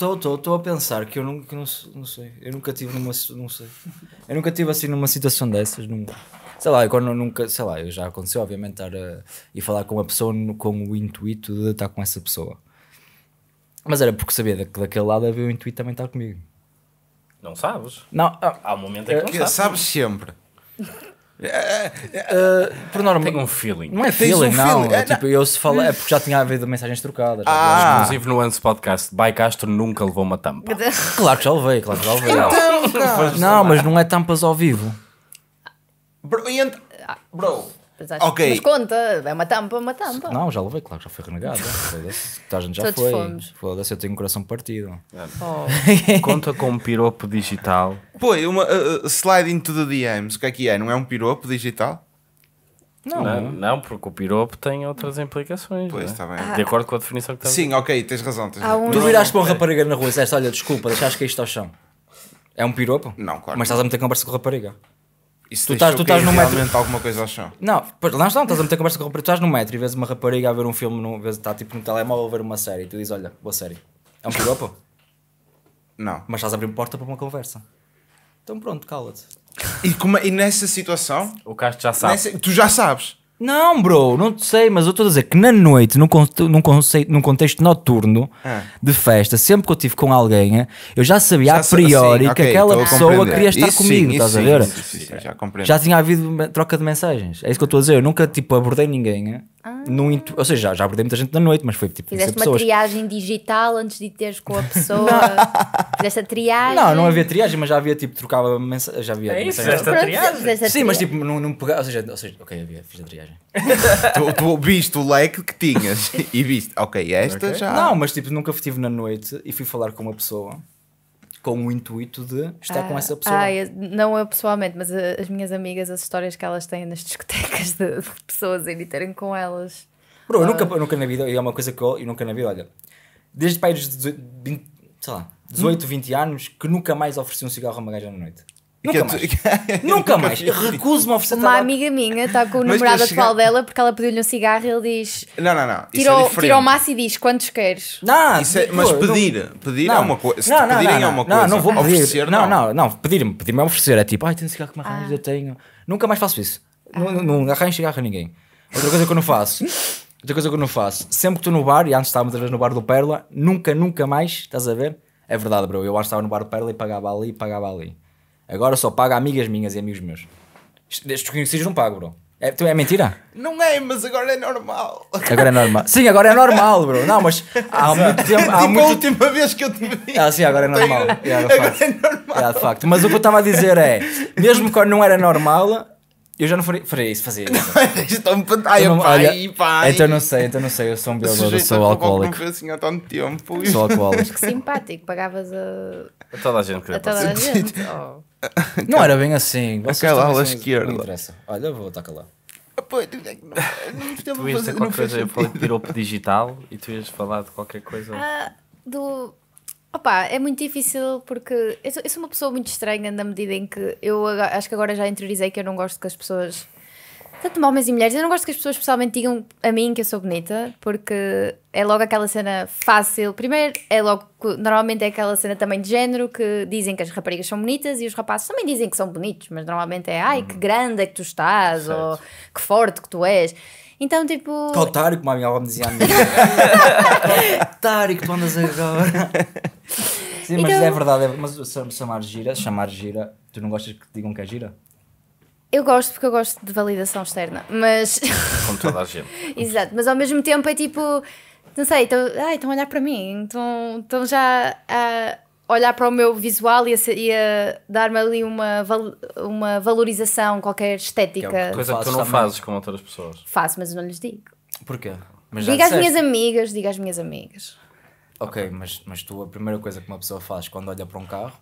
S2: Estou, estou, estou a pensar que eu nunca, não, não sei, eu nunca tive numa, não sei, eu nunca tive assim numa situação dessas, nunca. Sei lá, quando nunca, sei lá, já aconteceu obviamente estar a, e falar com uma pessoa com o intuito de estar com essa pessoa. Mas era porque sabia que daquele lado havia o intuito também estar comigo.
S3: Não sabes? Não, ah, há um momento em que, é, não sabes. sabes sempre.
S2: Uh, por norma, Tem um feeling. Não é feeling, um não. Feeling. É, tipo, eu se fala é porque já tinha havido mensagens trocadas. Ah.
S3: Inclusive no Antes Podcast, Bai Castro nunca levou uma tampa. claro que já levei, claro que já levei. Então, não, não
S2: mas não é tampas ao vivo.
S1: Bro, ent... Ah. bro Ok. Mas conta, é uma tampa, uma tampa. Não, já
S2: levei, claro, já foi renegado. já, [laughs] Toda a gente já Todos foi. Foda-se, eu tenho um coração partido.
S4: Oh.
S2: [laughs] Conta com um piropo digital. Pô, uma uh, uh, slide
S4: into the DMs, o que é que é? Não é um piropo digital?
S3: Não,
S5: Não,
S4: não, porque o piropo
S2: tem outras implicações. Pois, está é? bem. De acordo com a definição que está Sim, ok, tens razão.
S4: Tens
S5: razão. um- Tu viraste
S2: para um é. rapariga na rua e disseste: Olha, desculpa, deixaste que isto ao chão. É um piropo? Não, claro. Mas estás a meter conversa com rapariga. Isso tu estás, tu estás no metro. alguma coisa ao chão. Não, lá não estás a meter conversa com rapariga. Tu estás no metro e vês uma rapariga a ver um filme, num, vês, está tipo no telemóvel a ver uma série e tu dizes: Olha, boa série. É um piropo? [laughs] Não. Mas estás a abrir porta para uma conversa. Então pronto, cala-te.
S4: E, como, é- e nessa situação. O Castro já sabe. Nessa,
S2: tu já sabes. Não, bro, não sei, mas eu estou a dizer que na noite, num, con num, conceito, num contexto noturno ah. de festa, sempre que eu estive com alguém, eu já sabia já, a priori que okay, aquela pessoa queria estar isso comigo, sim, estás a ver? Sim, já, já, tinha havido troca de mensagens, é isso que eu estou a dizer, eu nunca tipo abordei ninguém né? Ah. No intu... Ou seja, já, já abordei muita gente na noite, mas foi tipo. Fizeste uma pessoas.
S1: triagem digital antes de teres com a [laughs] pessoa. fizeste a triagem. Não, não havia
S2: triagem, mas já havia tipo, trocava mensagem. Já havia é isso, mensagem. triagem. Sim, mas tipo, não, não pegava. Ou seja, ou seja, ok, havia, fiz a triagem. [laughs] tu, tu,
S4: viste o leque que tinhas [laughs] e viste, ok, esta okay. já.
S2: Não, mas tipo, nunca estive na noite e fui falar com uma pessoa com o intuito de estar ah, com essa pessoa. Ah,
S1: não eu pessoalmente, mas eh, as minhas amigas, as histórias que elas têm nas [laughs] discotecas de, de pessoas a terem com elas.
S2: Bro, eu ah. nunca, eu nunca na vida, e é uma coisa que eu, eu nunca na vida, olha, desde para de 18, 20, sei lá, 18, 20 anos, que nunca mais ofereci um cigarro a uma gaja na noite. [laughs] Nunca mais. Nunca
S5: mais. Recuso-me a
S1: oferecer Uma tabaco. amiga minha está com o numerado namorado chegar- atual dela porque ela pediu-lhe um cigarro e ele diz.
S2: Não, não, não. tirou é Tira, o-
S1: maço e diz quantos queres.
S2: Não, Isso é- mas pô, não- pedir, pedir é uma coisa. Se pedirem é uma coisa. Não, não vou pedir. não, não, não. Pedir-me, pedir é oferecer. É tipo, ai, tenho cigarro que me arranjas, ah. eu tenho. Nunca mais faço isso. Não, ah. não arranjo cigarro a ninguém. Outra coisa que eu não faço. Outra coisa que eu não faço. Sempre que estou no bar, e antes estava muitas vezes no bar do Perla, nunca, nunca mais, estás a ver? É verdade, bro. Eu antes estava no bar do Perla e pagava ali e pagava ali. Agora só pago amigas minhas e amigos meus. Estes conhecidos não pago, bro. É, então é mentira?
S4: Não é, mas agora é normal.
S2: Agora é normal. Sim, agora é normal, bro. Não, mas há muito tempo. Há tipo muito... a última vez que eu te vi. Ah, sim, agora é normal. agora facto. é normal. de facto. Mas o que eu estava a dizer é: mesmo quando não era normal, eu já não faria, faria isso, fazia isso. não, [laughs] é pai, olha,
S4: pai. Então não sei, então não sei, eu sou um bêbado, eu sou é alcoólico. Não assim há tanto tempo. Sou alcoólico. Mas que
S1: simpático, pagavas a. A toda a gente, a toda a gente. [laughs] oh.
S2: Não era bem assim. Vocês Aquela ala esquerda. Não interessa.
S3: Olha, eu vou tacar lá.
S4: Tu é [laughs] ias
S3: ter qualquer coisa, eu falei piropo digital e tu ias falar de qualquer coisa. Ah,
S4: do.
S1: Opa, é muito difícil porque eu sou, eu sou uma pessoa muito estranha na medida em que eu acho que agora já interiorizei que eu não gosto que as pessoas tanto homens e mulheres. Eu não gosto que as pessoas pessoalmente digam a mim que eu sou bonita, porque é logo aquela cena fácil. Primeiro, é logo. Normalmente é aquela cena também de género que dizem que as raparigas são bonitas e os rapazes também dizem que são bonitos, mas normalmente é ai que uhum. grande é que tu estás, certo. ou que forte que tu és. Então, tipo. Que
S2: otário, como a minha avó me dizia a mim. [laughs] otário que tu andas agora. Sim, mas então... é verdade, é, mas chamar gira, chamar gira, tu não gostas que digam que é gira?
S1: Eu gosto porque eu gosto de validação externa, mas. [laughs]
S3: Como toda a gente.
S1: Exato, mas ao mesmo tempo é tipo. Não sei, estão, a olhar para mim, estão, estão já a olhar para o meu visual e a, a dar-me ali uma, val, uma valorização qualquer é estética. Que é coisa
S3: que tu não também. fazes com outras pessoas.
S1: Faço, mas não lhes digo.
S2: Porquê? Mas diga às minhas
S1: amigas, diga às minhas amigas.
S2: Ok, mas, mas tu a primeira coisa que uma pessoa faz quando olha para um carro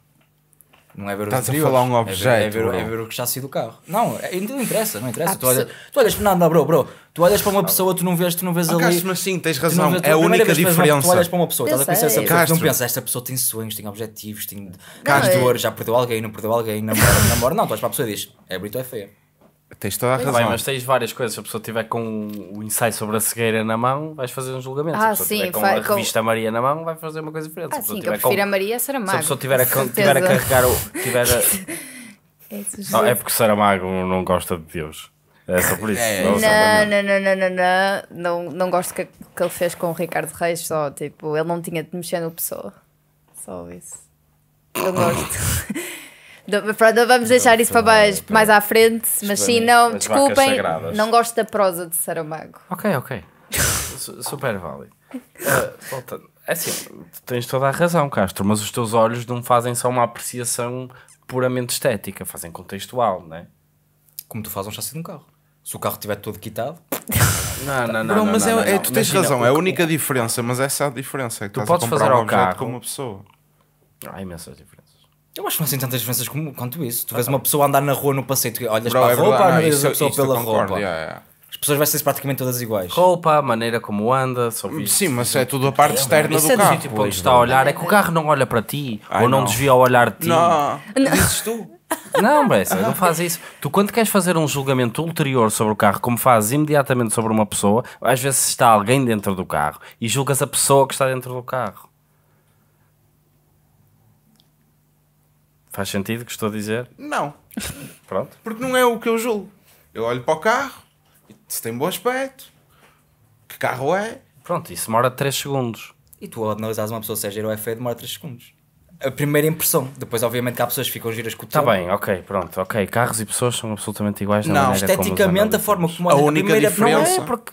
S2: não é ver Estás a falar um objeto. É ver, é ver, é ver o que está a do carro. Não, é, não interessa, não interessa. Ah, tu, olhas, tu olhas, bro, bro. Tu olhas para uma ah. pessoa, tu não vês, tu não vês ah, ali. Castro, mas sim, tens razão. Vês, é a única diferença. tu olhas para uma pessoa, estás a pensar essa pessoa. Tu não pensas, esta pessoa tem sonhos, tem objetivos, tem, tem é- dores, já perdeu alguém, não perdeu alguém, namora, namora. Não, tu olhas para a pessoa
S3: e dizes, é bonito ou é feia. Tens toda a razão. É. Bem, mas tens várias coisas. Se a pessoa tiver com o ensaio sobre a cegueira na mão, vais fazer um julgamento. Ah, se a pessoa sim, tiver com a revista Maria na mão, vai fazer uma coisa diferente. Ah, sim, eu prefiro com... a Maria Saramago. Se a pessoa tiver a, tiver a carregar o.
S5: Tiver a...
S1: é, [laughs] não, é
S3: porque Saramago não gosta de Deus. É só por isso. É, é. Não,
S1: não, não, não, não, não, não. gosto que, que ele fez com o Ricardo Reis, só tipo, ele não tinha de mexer no pessoa. Só isso. Eu gosto. [laughs] Pronto, vamos deixar isso para mais, mais à frente, mas sim, não, desculpem, não gosto da prosa de Saramago.
S3: Ok, ok. [laughs] Super válido. Ah, voltando. É assim, tens toda a razão, Castro, mas os teus olhos não fazem só uma apreciação puramente estética, fazem contextual, não é? Como tu fazes um chassi de um carro. Se o carro estiver todo quitado. [laughs] Não,
S4: não, não. mas não, é, não, é, tu tens Imagina, razão, é a única diferença, mas essa é a diferença. É que tu podes fazer um ao carro como
S2: pessoa. Há imensas diferenças. Eu acho que não há assim tantas diferenças como, quanto isso. Tu vês uma pessoa andar na rua no passeio, tu olhas Bro, para a é roupa, não, não vês a pessoa pela concordo, roupa. Yeah, yeah. As pessoas vão ser praticamente todas iguais.
S3: Roupa, maneira como anda, hum, Sim, mas é tudo a parte é, é externa do, é do carro. tipo quando está a olhar. É que o carro não olha para ti, Ai, ou não, não, desvia o olhar de ti. Não,
S5: não. dizes tu.
S3: Não, Bressa, não faz isso. Tu, quando queres fazer um julgamento ulterior sobre o carro, como fazes imediatamente sobre uma pessoa, às vezes está alguém dentro do carro e julgas a pessoa que está dentro do carro. Faz sentido o que estou a dizer? Não. Pronto.
S4: Porque não é o que eu julgo. Eu olho para o carro, se tem bom aspecto,
S2: que carro é. Pronto, isso demora 3 segundos. E tu, ao analisares uma pessoa se é giro ou é feia, demora 3 segundos. A primeira impressão. Depois, obviamente, que há pessoas que ficam giras com o Está bem,
S3: ok, pronto, ok. Carros e pessoas são absolutamente iguais na Não, esteticamente, a forma como a, a única primeira diferença. Não é porque.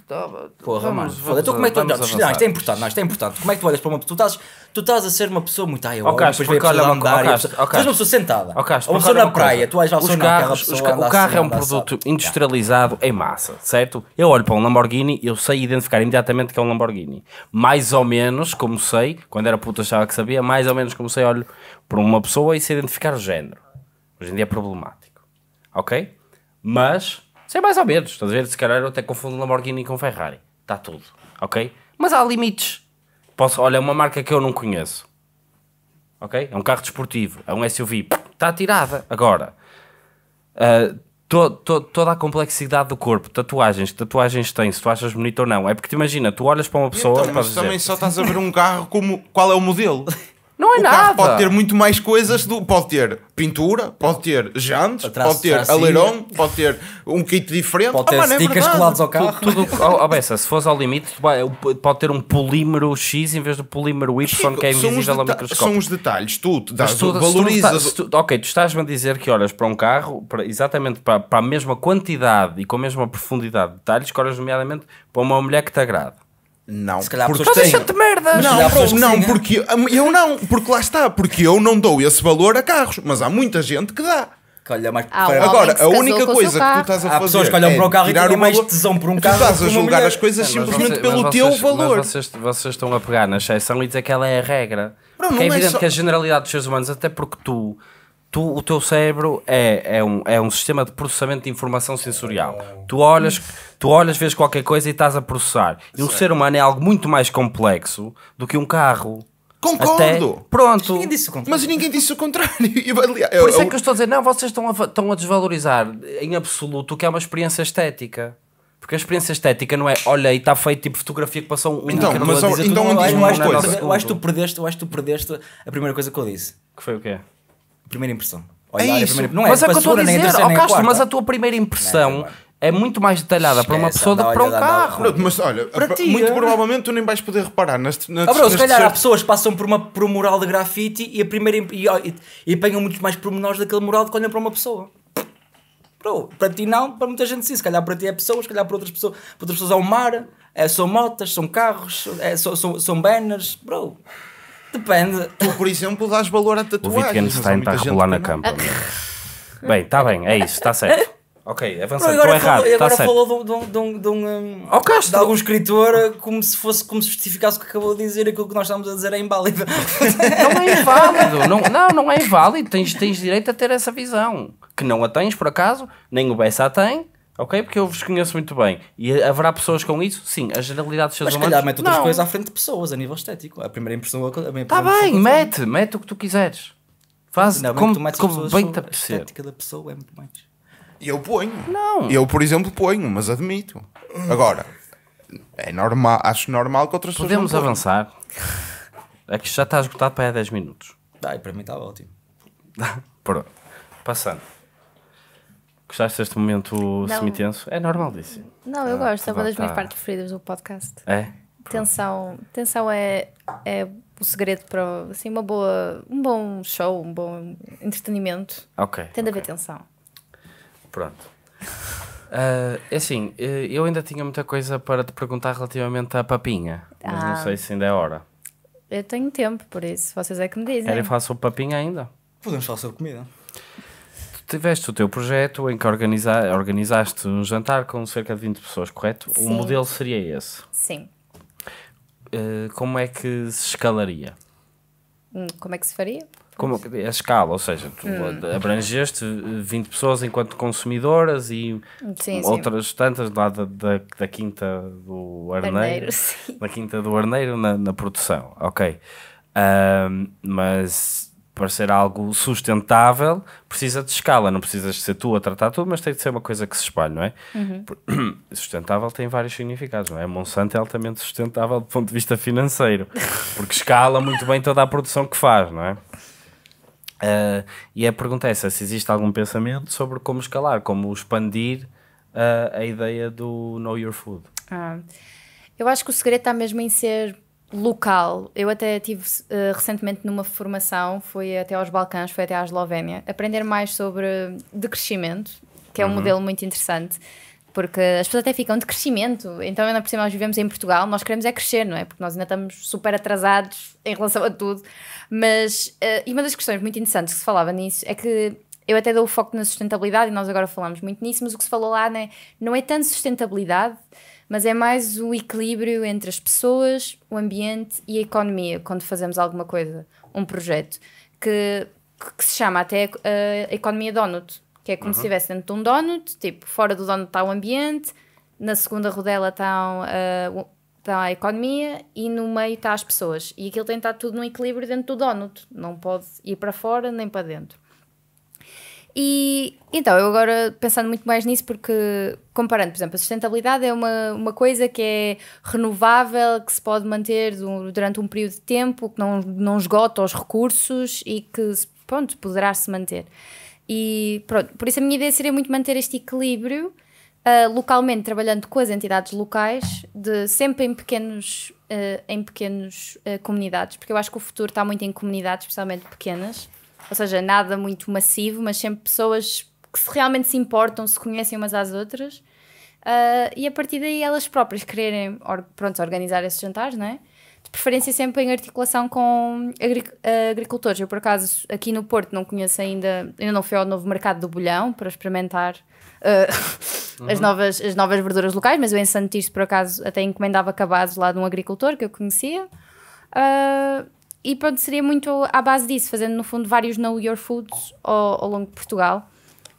S2: Porra, vamos, mano, foda Então, como é que tu. Não, isto é importante, não, isto é importante. Como é que tu olhas para uma pessoa? Tu estás tu estás a ser uma pessoa muito. Ai, eu okay, depois vejo uma pessoa andar. Okay, okay. Tu uma pessoa sentada. Okay, uma pessoa na praia, tu és lá pessoa carros, ca O assim, carro assim, é um
S3: produto industrializado yeah. em massa, certo? Eu olho para um Lamborghini eu sei identificar imediatamente que é um Lamborghini. Mais ou menos, como sei, quando era puta achava que sabia, mais ou menos como sei, olho para uma pessoa e sei identificar o género. Hoje em dia é problemático. Ok? Mas, sei mais ou menos. Estás a ver? Se calhar eu até confundo Lamborghini com Ferrari. Está tudo. Ok? Mas há limites. Posso, olha, é uma marca que eu não conheço. Ok? É um carro desportivo, é um SUV. Está tirada. Agora, uh, to, to, toda a complexidade do corpo, tatuagens, tatuagens tem, se tu achas bonito ou não. É porque te imagina, tu olhas para uma pessoa. Então, mas dizer, também só
S4: estás a ver um carro como qual é o modelo. [laughs]
S3: Não é o nada. Carro pode ter
S4: muito mais coisas. Do, pode ter pintura, pode ter jantes, pode ter aleirão,
S3: pode ter um kit diferente. Pode ter oh, ah, mano, é colados ao carro. Tudo, tudo, oh, oh beça, se fosse ao limite, pode ter um polímero X em vez do polímero Y Chico, que é invisível ao microscópio. São os detalhes, tu, dás, tu valorizas. Tu, tu, ok, tu estás-me a dizer que olhas para um carro, para, exatamente para, para a mesma quantidade e com a mesma profundidade de detalhes, que olhas nomeadamente para uma mulher que te agrada. Não, se calhar porque estás de
S4: merda. Não, não, porque eu não, porque lá está, porque eu não dou esse valor a carros, mas há muita gente que dá. Que olha mais ah, para... Agora, a única coisa que tu estás a fazer. Há pessoas que olham é para o carro e têm mais tesão por um carro. Tu estás a julgar as coisas é, simplesmente você, pelo vocês, teu
S3: valor. Vocês, vocês, estão a pegar na exceção e dizer que ela é a regra.
S5: é, é evidente só... que a
S3: generalidade dos seres humanos, até porque tu tu, o teu cérebro é, é, um, é um sistema de processamento de informação sensorial. Tu olhas, tu olhas, vês qualquer coisa e estás a processar. E um certo. ser humano é algo muito mais complexo do que um carro. Concordo! Até, pronto! Mas ninguém disse o contrário. Mas
S4: ninguém disse o contrário.
S3: [laughs] Por isso é que eu estou a dizer, não, vocês estão a, estão a desvalorizar em absoluto o que é uma experiência estética. Porque a experiência estética não é, olha, e está feito tipo fotografia que passou um Então, mas dizer, então, tu, então, eu, eu, acho, eu, acho, tu
S2: perdeste, eu acho que tu perdeste a primeira coisa que eu disse. Que foi o quê? Primeira impressão. é isso. primeira... Não é, mas é o que eu estou a dizer, terceira, é oh,
S3: Castro, quarta. mas a tua primeira impressão é muito mais detalhada Esquece, para uma pessoa do que para um carro. Não, mas
S4: olha, ti, muito é? provavelmente tu nem vais poder reparar.
S2: Neste, neste, ah, bro, se calhar há pessoas que passam por, uma, por um mural de grafite e, a primeira, e, e, e apanham muitos mais pormenores daquele mural do que olham para uma pessoa. Bro, para ti não, para muita gente sim. Se calhar para ti é pessoas, se calhar para outras pessoas, para outras pessoas é o mar, é, são motas, são carros, é, são, são, são banners. Bro, Depende. Tu, por exemplo, dás valor à tatuagem.
S3: O Wittgenstein está a rebolar na cama. bem, está bem, é isso, está certo. [laughs] Ok, avançando, estou errado. Tá agora falou
S2: de um, de um, de, um, oh, Castro. de algum escritor eh, como se fosse como se justificasse o que acabou de dizer, aquilo que nós estamos a dizer é inválido. [laughs] não
S3: é inválido, não, não, não é inválido, tens, tens direito a ter essa visão. Que não a tens, por acaso, nem o Bessa a tem, Ok? Porque eu vos conheço muito bem. E haverá pessoas com isso? Sim. A generalidade dos seres Mas humanos. Mas calhar mete outras não. coisas à
S2: frente de pessoas, a nível estético. A primeira impressão. É está bem, é mete.
S3: Mete o que tu quiseres. Faz não, como, como, como bem te apetecer. A estética
S2: da pessoa é muito mais. Eu ponho. Não. Eu, por
S4: exemplo, ponho, mas admito. Agora, é normal, acho normal que outras Podemos pessoas. Podemos
S3: avançar. É que já está esgotado para 10 minutos. e para mim estava tá ótimo. [laughs] Pronto. Passando. Gostaste deste momento semitenso? É normal disso. Não, eu ah, gosto. É uma das tá. minhas partes
S1: preferidas do podcast. É? Tensão. Tensão é, é o segredo para assim, uma boa, um bom show, um bom entretenimento. Ok. Tem de haver tensão.
S3: Pronto. Uh, [laughs] é assim, eh, eu ainda tinha muita coisa para te perguntar relativamente à papinha, ah. mas não ah. sei se ainda é hora.
S1: Eu tenho tempo por isso, vocês é que me dizem. Querem falar
S3: sobre papinha ainda?
S1: Podemos
S2: falar sobre comida
S3: tiveste o teu projeto em que organiza, organizaste um jantar com cerca de 20 pessoas, correto? Sim. O modelo seria esse? Sim. Uh, como é que se escalaria?
S1: Hum, como é que se faria?
S3: Como, a escala, ou seja, tu hum. abrangeste 20 pessoas enquanto consumidoras e sim, outras sim. tantas lá da, da, da, Quinta do Arneiro, Arneiro Quinta do Arneiro na, na produção, ok. Um, mas para ser algo sustentável, precisa de escala. Não precisas de ser tu a tratar tudo, mas tem de ser uma coisa que se espalhe, não é? Uhum. [clears throat] Sustentável tem vários significados, não é? Monsanto é altamente sustentável do ponto de vista financeiro, porque escala muito bem toda a produção que faz, não é? Uh, e a pergunta é essa, se existe algum pensamento sobre como escalar, como expandir uh, a ideia do Know Your Food.
S5: Ah,
S1: eu acho que o segredo está mesmo em ser local. Eu até tive uh, recentemente numa formação, foi até aos Balcãs, foi até à Eslovénia, aprender mais sobre decrescimento, que é um uhum. modelo muito interessante, porque as pessoas até ficam de crescimento. Então, ainda por cima, nós vivemos em Portugal, nós queremos é crescer, não é? Porque nós ainda estamos super atrasados em relação a tudo. Mas, uh, e uma das questões muito interessantes que se falava nisso é que eu até dou foco na sustentabilidade e nós agora falamos muito nisso, mas o que se falou lá né, não é tanto sustentabilidade mas é mais o equilíbrio entre as pessoas, o ambiente e a economia quando fazemos alguma coisa, um projeto, que, que se chama até eh, a, economia donut, que é como uhum. se estivesse dentro de um donut, tipo, fora do donut está o ambiente, na segunda rodela está, uh, está a economia e no meio está as pessoas. E aquilo tem de estar tudo num equilíbrio dentro do donut, não pode ir para fora nem para dentro. E então, eu agora pensando muito mais nisso, porque comparando, por exemplo, a sustentabilidade é uma, uma coisa que é renovável, que se pode manter durante um período de tempo, que não, não esgota os recursos e que, pronto, poderá se manter. E pronto, por isso a minha ideia seria muito manter este equilíbrio uh, localmente, trabalhando com as entidades locais, de, sempre em pequenos, uh, em pequenos uh, comunidades, porque eu acho que o futuro está muito em comunidades, especialmente pequenas. Ou seja, nada muito massivo, mas sempre pessoas que se realmente se importam, se conhecem umas às outras. Uh, e a partir daí elas próprias quererem or, pronto, organizar esses jantares, não é? De preferência sempre em articulação com agric agricultores. Eu, por acaso, aqui no Porto não conheço ainda, ainda não fui ao novo mercado do Bolhão para experimentar uh, [laughs] uhum. as, novas, as novas verduras locais, mas eu em Santos, por acaso, até encomendava cabazes lá de um agricultor que eu conhecia. Uh, e pronto, seria muito à base disso, fazendo no fundo vários Know Your Foods ao, ao longo de Portugal.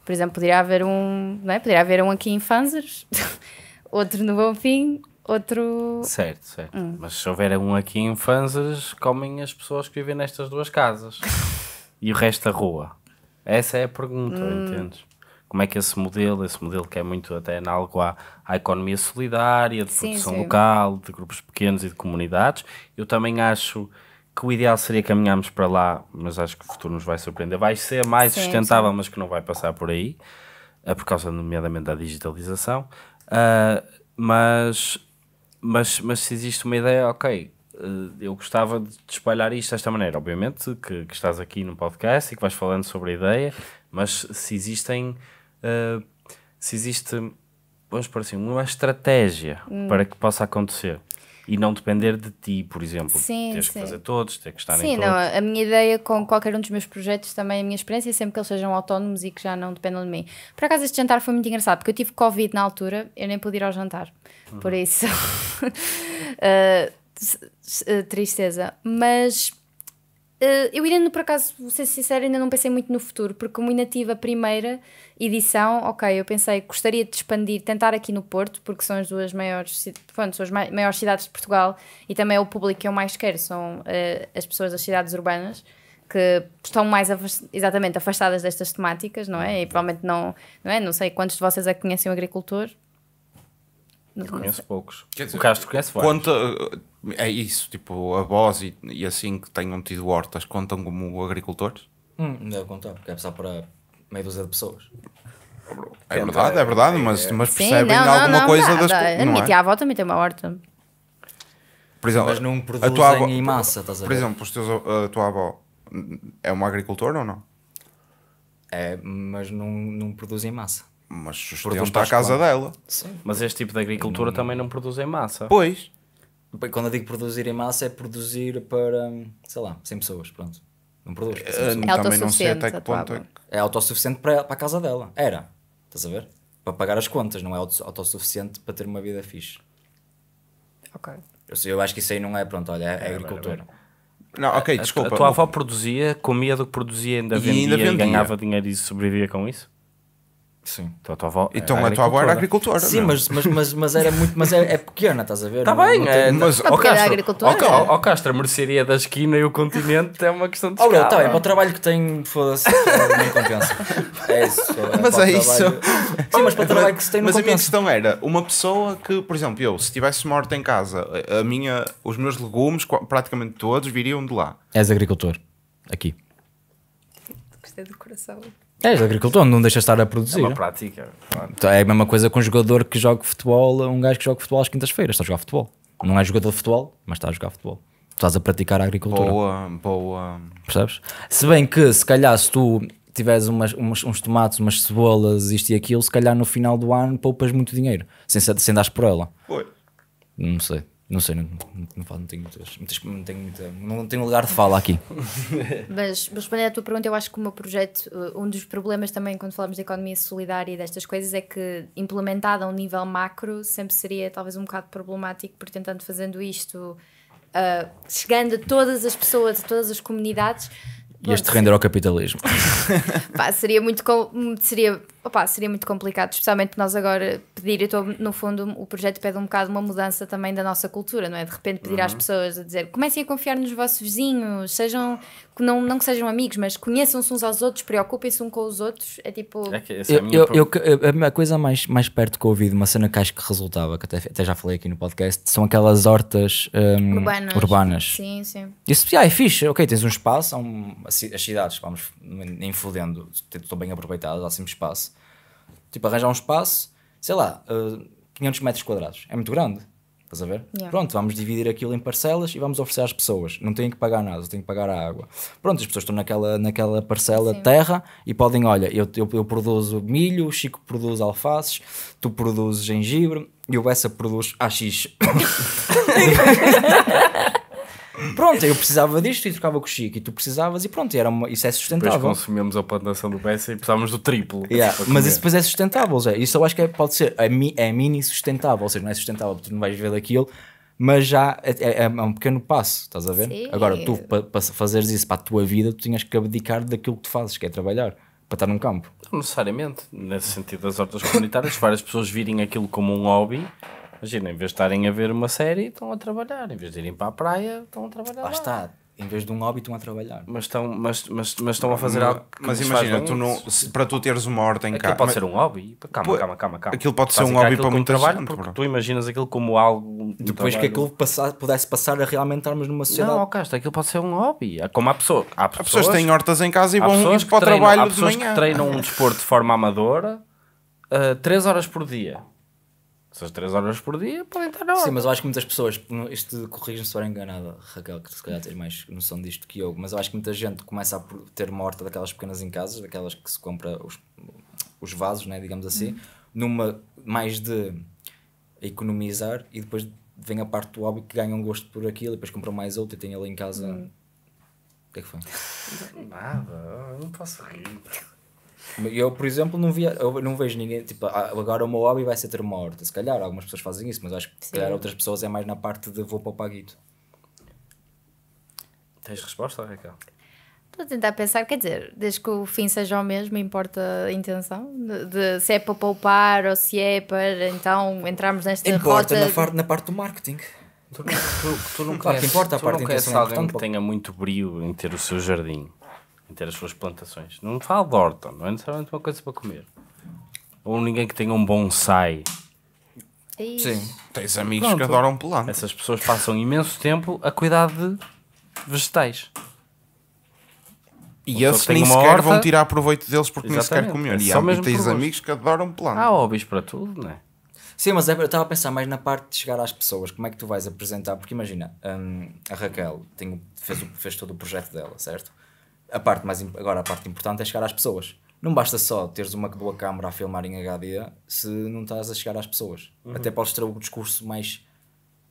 S1: Por exemplo, poderia haver um, não é? poderia haver um aqui em Fanzers, [laughs] outro no Bonfim, outro.
S5: Certo, certo. Hum. Mas
S3: se houver um aqui em Fanzers, comem as pessoas que vivem nestas duas casas [laughs] e o resto da rua. Essa é a pergunta, hum. entendes? Como é que esse modelo, esse modelo que é muito até análogo à, à economia solidária, de sim, produção sim. local, de grupos pequenos e de comunidades, eu também acho que o ideal seria caminharmos para lá, mas acho que o futuro nos vai surpreender. Vai ser mais sim, sustentável, sim. mas que não vai passar por aí, eh, por causa, nomeadamente, da digitalização. Uh, mas, mas, mas se existe uma ideia, ok, eh, eu gostava de espalhar isto desta maneira. Obviamente que, que, estás aqui no podcast e que vais falando sobre a ideia, mas se existem. Uh, se existe, vamos por assim, uma estratégia hum. para que possa acontecer e não depender de ti, por exemplo. Sim, Tens sim. que fazer todos, ter que estar sim, em todos. Sim,
S1: não, a minha ideia com qualquer um dos meus projetos, também a minha experiência, é sempre que eles sejam autónomos e que já não dependam de mim. Por acaso este jantar foi muito engraçado, porque eu tive Covid na altura, eu nem pude ir ao jantar, uhum. por isso. uh, [laughs] tristeza. Mas ah, eu ainda, por acaso, vou ser sincera, ainda não pensei muito no futuro, porque como inativa primeira, edição, ok, eu pensei que gostaria de expandir, tentar aqui no Porto, porque são as duas maiores, pronto, são as maiores cidades de Portugal e também é o público que eu mais quero, são uh, as pessoas das cidades urbanas que estão mais exatamente afastadas destas temáticas, não é? E provavelmente não, não é? Não sei quantos de vocês é que conhecem o agricultor.
S3: eu conheço poucos. Quer dizer, o Castro conhece vários.
S4: Conta, eh, é isso, tipo, voz e, e assim que tenham tido hortas, contam
S2: como agricultores? Hum, contam porque é só para meia dúzia de pessoas.
S5: É verdade, é verdade, mas, é. mas
S2: percebem alguma não, coisa das coisas
S1: A minha é? tia avó também tem uma horta.
S5: Por exemplo, mas não produzem a tua avó, em massa, estás a ver? Por exemplo,
S4: os teus, a tua avó
S2: é uma agricultora ou não? É, mas não, não produzem em massa.
S3: Mas sustenta a casa dela. Sim. Mas este tipo de agricultura não, também não produz em massa.
S2: Pois. Quando eu digo produzir em massa é produzir para, sei lá, 100 pessoas, pronto. Não produz. Eh, é, também não sei até que ponto é. É autossuficiente para, para a casa dela. Era. Estás a ver? Para pagar as contas, não é autossuficiente para ter uma vida fixe. Ok. Eu, sei, eu acho que isso aí não é, pronto, olha, é, é agricultura. Não, ok, desculpa. A, a tua avó
S3: produzia, comia do que produzia, ainda e vendia ainda vendia. e ganhava dinheiro e sobrevivia com isso? Sim. Então a tua avó. Então a tua avó era agricultora. Sim, é? mas, mas,
S2: mas, mas era muito. Mas é, é pequena, estás a ver? Está
S3: bem, não, é, mas [laughs] ao Castro, é. ao, Castro, a mercearia da esquina e o continente é uma questão de escala. Olha, está bem, é? para o trabalho que tem foda-se, não compensa.
S4: [laughs] É isso. mas é isso. Sim, mas para o trabalho que se tem, não Mas compensa. a minha questão era, uma pessoa que, por exemplo, eu, se tivesse morto em casa, a minha, os meus legumes, praticamente todos, viriam de lá.
S2: És agricultor, aqui.
S5: Gostei do coração.
S2: É, és agricultor, não deixa estar a produzir. É uma prática. Então, é a mesma coisa com um jogador que joga futebol, um gajo que joga futebol às quintas-feiras, está a jogar futebol. Não é jogador de futebol, mas está a jogar futebol. Estás a praticar a agricultura.
S3: Boa, boa.
S2: Percebes? Se bem que, se calhar, se tu tiveres umas, umas, uns tomates, umas cebolas, isto e aquilo, se calhar no final do ano poupas muito dinheiro, sem, sem dares por ela. Foi. Não sei. Não sei, não, não, não, falo, não tenho muitas. muitas não, tenho muita, não tenho lugar de fala aqui. [laughs]
S1: mas respondendo à tua pergunta, eu acho que o meu projeto, uh, um dos problemas também quando falamos de economia solidária e destas coisas é que implementada a um nível macro sempre seria talvez um bocado problemático, porque tentando fazendo isto, uh, chegando a todas as pessoas, a todas as comunidades.
S2: E este render ao capitalismo.
S1: [laughs] Pá, seria muito. Seria Opa, seria muito complicado, especialmente nós agora pedir, estou, no fundo, o projeto pede um bocado uma mudança também da nossa cultura, não é? De repente pedir uhum. às pessoas a dizer comecem a confiar nos vossos vizinhos, sejam, não, não que sejam amigos, mas conheçam-se uns aos outros, preocupem-se uns com os outros, é tipo. É é a,
S5: minha... eu,
S2: eu, a coisa mais, mais perto que eu ouvi de uma cena que acho que resultava, que até, até já falei aqui no podcast, são aquelas hortas um, urbanas. urbanas. Sim, sim. Isso ah, é fixe, ok, tens um espaço, um, as cidades, vamos, nem fodendo, estão bem aproveitadas, há sempre espaço Tipo, arranjar um espaço, sei lá, uh, eh, 500 metros quadrados. É muito grande. Estás a ver? Yeah. Pronto, vamos dividir aquilo em parcelas e vamos oferecer às pessoas. Não têm que pagar nada, têm que pagar a água. Pronto, as pessoas estão naquela, naquela parcela terra e podem, olha, eu, eu, eu, produzo milho, o Chico produz alfaces, tu produzes gengibre e o Bessa produz AX. [laughs] [laughs]
S3: [laughs]
S2: Pronto, eu precisava disto e trocava com o Chico e tu precisavas e pronto, era uma, isso é sustentável. Depois
S3: consumimos a plantação do Bessa e precisávamos do triplo. Yeah, mas isso depois é
S2: sustentável, Zé. Isso eu acho que é, pode ser, é, é mini sustentável, ou seja, não é sustentável porque tu não vais viver daquilo, mas já é, é, é, um pequeno passo, estás a ver? Sim. Agora, tu para pa, fazeres isso para a tua vida, tu tinhas que abdicar daquilo que tu fazes, que é trabalhar para estar num campo.
S3: Não necessariamente. Nesse sentido das hortas comunitárias, várias pessoas virem aquilo como um hobby Imagina, em vez de estarem a ver uma série, estão a trabalhar. Em vez de irem para a praia, estão a trabalhar. Lá, lá. está. Em vez de um hobby, estão a trabalhar. Mas estão, mas, mas, mas estão a fazer algo. Mas imagina, tu não, se, para tu teres uma horta em casa. Aquilo pode mas... ser um hobby. Calma, Pô, calma, calma, calma. Aquilo pode ser um hobby para muito trabalho, porque bro. tu imaginas aquilo como algo. Depois que aquilo pudesse passar a realmente estarmos numa sociedade. Não, Castro, aquilo pode ser um hobby. É como há, pessoa, há
S5: pessoas. Há pessoas que têm hortas em casa e
S3: vão para o trabalho. Há pessoas que treinam um desporto de forma amadora uh, eh, 3 horas por dia essas 3 horas por dia
S5: podem estar na hora. Sim, mas
S3: eu acho que muitas
S2: pessoas, isto corrige-me se for enganada, Raquel, que se calhar tens mais noção disto que eu, mas eu acho que muita gente começa a ter uma horta daquelas pequenas em casas, daquelas que se compra os, os vasos, né, digamos assim, numa mais de economizar e depois vem a parte do hobby que ganha um gosto por aquilo e depois compra mais outro e tem ali em casa. Uhum. O que é que foi?
S3: Nada, eu não posso rir.
S2: Eu, por exemplo, não, via, não vejo ninguém, tipo, ah, agora o meu hobby vai ser ter uma horta. Se calhar algumas pessoas fazem isso, mas acho que se calhar outras pessoas é mais na parte de vou para o paguito.
S3: Tens resposta, Raquel?
S1: Estou a tentar pensar, quer dizer, desde que o fim seja o mesmo, importa a intenção, de, de se é para poupar ou se é para então entrarmos nesta importa rota.
S2: Importa na, parte do marketing.
S3: Tu, tu, tu não claro, conheces, importa a parte não é conheces alguém que tenha muito brilho em ter o seu jardim em ter as suas plantações. Não falo de horta, não é necessariamente uma coisa para comer. Ou ninguém que tenha um bonsai. É isso. Sim, tens amigos Pronto. que adoram plantas. Essas pessoas passam imenso tempo a cuidar de vegetais. E esses nem sequer horta... vão tirar proveito deles porque Exatamente. nem sequer comer. É e, mesmo e tens amigos que adoram plantas. Há hobbies para tudo, não é?
S2: Sim, mas eu estava a pensar mais na parte de chegar às pessoas. Como é que tu vais apresentar? Porque imagina, hum, a Raquel tem, fez, fez todo o projeto dela, certo? a parte mais agora a parte importante é chegar às pessoas. Não basta só teres uma boa câmera a filmar em HD se não estás a chegar às pessoas. Uhum. Até podes ter o discurso mais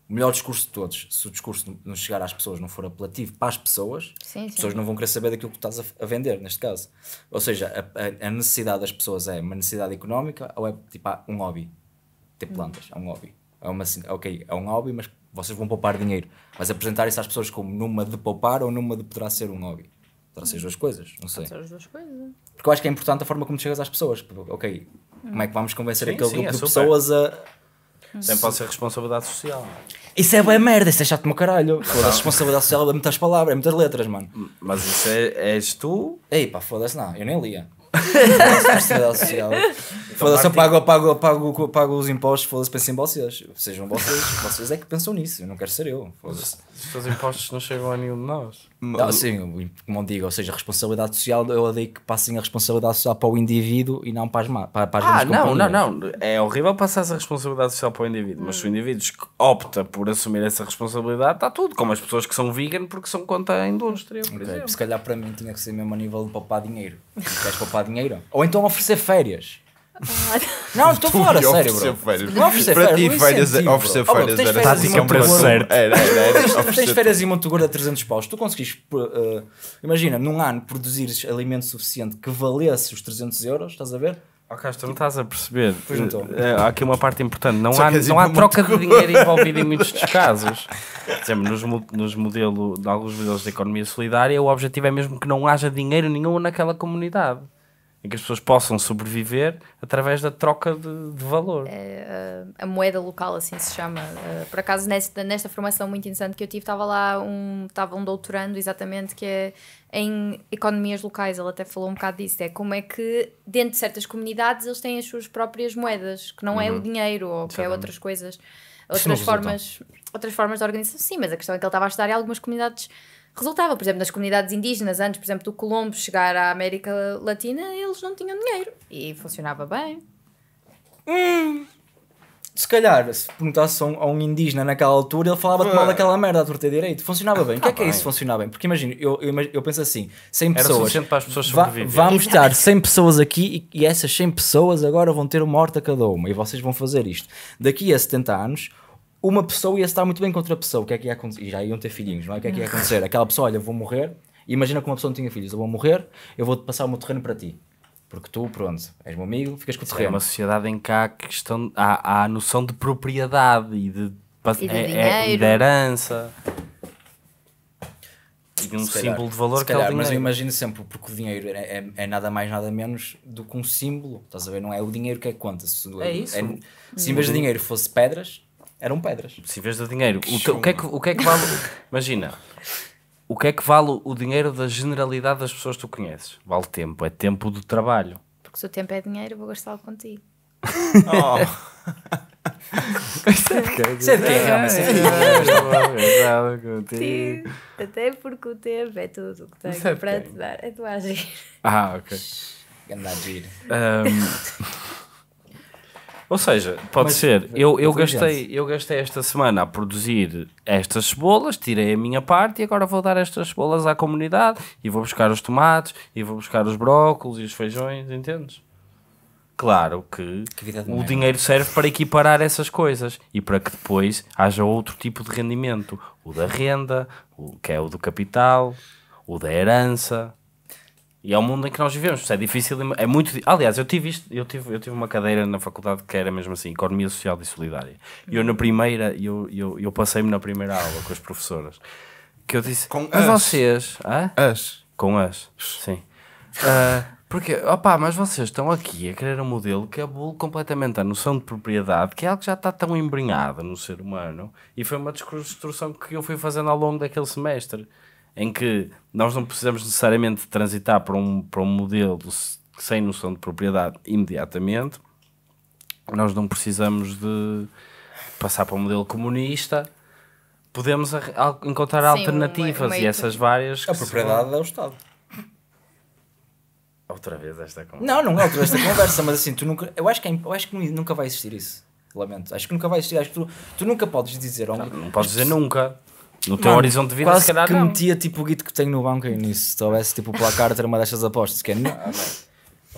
S2: o melhor discurso de todos. Se o discurso não chegar às pessoas, não for apelativo para as pessoas, sim, as pessoas não vão querer saber daquilo que estás a, vender, neste caso. Ou seja, a, a necessidade das pessoas é uma necessidade económica ou é tipo ah, um hobby? Ter uhum. plantas, é um hobby. É uma, ok, é um hobby, mas vocês vão poupar dinheiro. Mas apresentar isso às pessoas como numa de poupar ou numa de poderá ser um hobby. Poderão ser as duas coisas, não sei. Pode ser as duas coisas. Porque eu acho que é importante a forma como chegas às pessoas. Ok, como é que vamos convencer sim, aquele sim, grupo é de pessoas
S3: a. Também pode ser responsabilidade social.
S2: É? Isso é bem merda, isso é chato meu caralho. Foda-se, responsabilidade social é muitas palavras, é muitas letras, mano. Mas isso é, és tu. Ei, pá, foda-se, não, eu nem lia. [laughs] responsabilidade social. Então, foda-se, eu pago, pago, pago, pago os impostos, foda-se, pensem em vocês. Sejam vocês, vocês é que pensam
S3: nisso, eu não quero ser eu. Foda-se. Os seus impostos não chegam a nenhum de nós. Não,
S2: sim, como digo, ou seja, a responsabilidade social, eu odeio que passem a responsabilidade social para o indivíduo e não para as, para, para as Ah, não, não, não.
S3: É horrível passar essa responsabilidade social para o indivíduo, mas se o indivíduo opta por assumir essa responsabilidade, está tudo. Como as pessoas que são vegan porque são contra a indústria, por okay. exemplo. Se calhar para
S2: mim tinha que ser mesmo a nível de poupar dinheiro. Queres poupar dinheiro? Ou então oferecer férias.
S5: Não, estou fora, sério, bro. Não oferecer férias. Para ti, férias, incentivo, é oferecer férias, oh, férias tática assim para certo. Era, era, era, tens, tens férias em
S2: Monte Gordo a 300 paus. Tu conseguis, uh, imagina, num ano produzires alimento suficiente que valesse os 300 euros, estás a ver?
S3: Ok, oh, tu não estás a perceber. Pois eh, eh, Há aqui uma parte importante. Não Só há, não há troca de dinheiro [laughs] envolvida em muitos dos casos. Por exemplo, nos, nos de alguns modelos de economia solidária, o objetivo é mesmo que não haja dinheiro nenhum naquela comunidade em que as pessoas possam sobreviver através da troca de, de valor. É,
S1: a, a, moeda local, assim se chama. Uh, por acaso, nesta, nesta formação muito interessante que eu tive, estava lá um, estava um doutorando, exatamente, que é em economias locais. Ele até falou um bocado disso. É como é que, dentro de certas comunidades, eles têm as suas próprias moedas, que não uhum. é o uhum. dinheiro ou que é outras coisas. É outras formas, outras formas de organização, sim, mas a questão é que ele estava a estudar em algumas comunidades resultava. Por exemplo, nas comunidades indígenas, antes, por exemplo, do Colombo chegar à América Latina, eles não tinham dinheiro e funcionava bem.
S2: Hum. Se calhar, se perguntasse a um, indígena naquela altura, ele falava de mal daquela merda à torta direito. Funcionava bem. Ah, o que é ah, que é isso? Funcionava bem. Porque imagino, eu, eu, eu penso assim: 100 pessoas. suficiente para as pessoas va- vamos estar 100 pessoas aqui e, e essas 100 pessoas agora vão ter uma horta cada uma e vocês vão fazer isto. Daqui a 70 anos, uma pessoa ia estar muito bem com outra pessoa. O que é que ia acontecer? E já iam ter filhinhos, não é? O que é que ia acontecer? Aquela pessoa, olha, vou morrer. Imagina que uma pessoa não tinha filhos. Eu vou morrer, eu vou passar o meu terreno para ti. Porque tu, pronto, és meu amigo, ficas com o é terreno. É uma
S3: sociedade em que há, questão, há, há a noção de propriedade e de, e de, é, é, e de herança.
S5: E de um calhar, símbolo de valor calhar, que é o Mas
S3: eu
S2: imagino sempre, porque o dinheiro é, é, é, nada mais, nada menos do que um símbolo. Estás a ver? Não é o dinheiro
S3: que é que conta. Se, é, é isso. se em vez de uhum. dinheiro fosse pedras, eram pedras. Se vez de dinheiro, o, o, que é que, o que é que vale. imagina, o que é que vale o dinheiro da generalidade das pessoas que tu conheces? Vale tempo, é tempo de trabalho.
S1: Porque se o tempo é dinheiro, vou gastá-lo contigo.
S5: oh. é de
S1: até porque o tempo é tudo o que tenho para te dar. É tu agir.
S3: Ah, ok. a agir. Ou seja, pode mas, ser, eu, eu, gastei, eu gastei esta semana a produzir estas cebolas, tirei a minha parte e agora vou dar estas cebolas à comunidade e vou buscar os tomates e vou buscar os brócolos e os feijões, entendes? Claro que, que o merda. dinheiro serve para equiparar essas coisas e para que depois haja outro tipo de rendimento, o da renda, o que é o do capital, o da herança, e é o mundo em que nós vivemos. É difícil, é muito. Aliás, eu tive isto, eu tive, eu tive uma cadeira na faculdade que era mesmo assim, Economia Social e Solidária. E eu na primeira, eu, eu, eu passei-me na primeira aula com as professoras. Que eu disse. Com mas as. vocês. Hã? As. Com as. Sim. Uh, porque, opá, mas vocês estão aqui a querer um modelo que abule completamente a noção de propriedade, que é algo que já está tão embrinhado no ser humano, e foi uma desconstrução que eu fui fazendo ao longo daquele semestre em que nós não precisamos necessariamente transitar para um, para um modelo sem noção de propriedade imediatamente, nós não precisamos de passar para um modelo comunista, podemos encontrar Sim, alternativas e essas várias. A propriedade é o Estado. Outra vez esta conversa. Não, não é outra vez esta conversa,
S2: mas assim, tu nunca. Eu acho que, é eu acho que nunca vai existir isso. Lamento. Acho que nunca vai existir. Acho que tu, tu nunca podes dizer. Não, não podes dizer nunca. No teu Mano, horizonte de vida, quase se calhar que não. metia tipo o guito que tenho no banco aí nisso. Se houvesse tipo o placar ter uma destas apostas. Que é... Ah,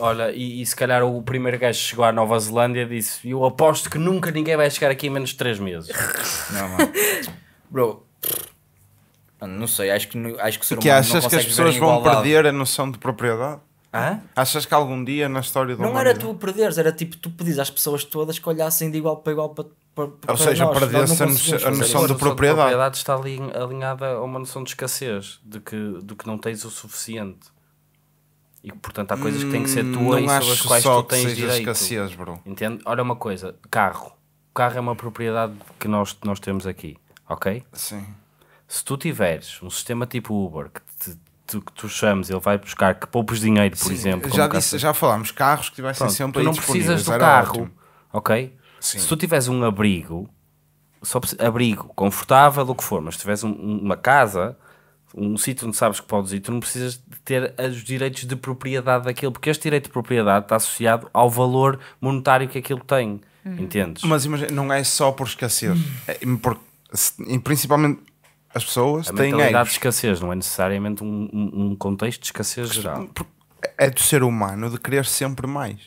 S3: Olha, e, e, se calhar o primeiro gajo que chegou à Nova Zelândia disse: Eu aposto que nunca ninguém vai chegar aqui em menos de 3 meses. [laughs] não, mano. Bro, não
S2: sei, acho que, acho que o ser humano. Que achas que as pessoas vão perder
S4: a noção de propriedade? Hã? Achas que algum dia na história do Não era tu
S2: perderes, era tipo tu pedis às pessoas todas que olhassem de igual para igual para. para, para Ou seja, nós, perdesse a, noção, a noção de, propriedade. A
S3: propriedade está ali alinhada a uma noção de escassez, de que, de que não tens o suficiente. E portanto há coisas que têm que ser hum, tuas e sobre as quais tu tens direito. Escassez, bro. Entende? Olha uma coisa, carro. O carro é uma propriedade que nós, nós temos aqui, ok? Sim. Se tu tiveres um sistema tipo Uber que tu, que tu chames, ele vai buscar que poupos dinheiro, por Sim, exemplo. Já, disse,
S4: já falámos, carros que tivessem Pronto, sempre tu não precisas do carro, ótimo.
S3: ok? Sim. Se tu tiveres um abrigo, só abrigo, confortável, o que for, mas se tiveres um, uma casa, um sítio onde sabes que podes ir, tu não precisas de ter os direitos de propriedade daquilo, porque este direito de propriedade está associado ao valor monetário que aquilo tem, hum. entendes? Mas imagina, não é só por esquecer, é, porque, se, principalmente as pessoas a têm. A mentalidade egos. de escassez não é necessariamente um, um contexto
S4: de escassez geral. É do ser humano de querer sempre mais.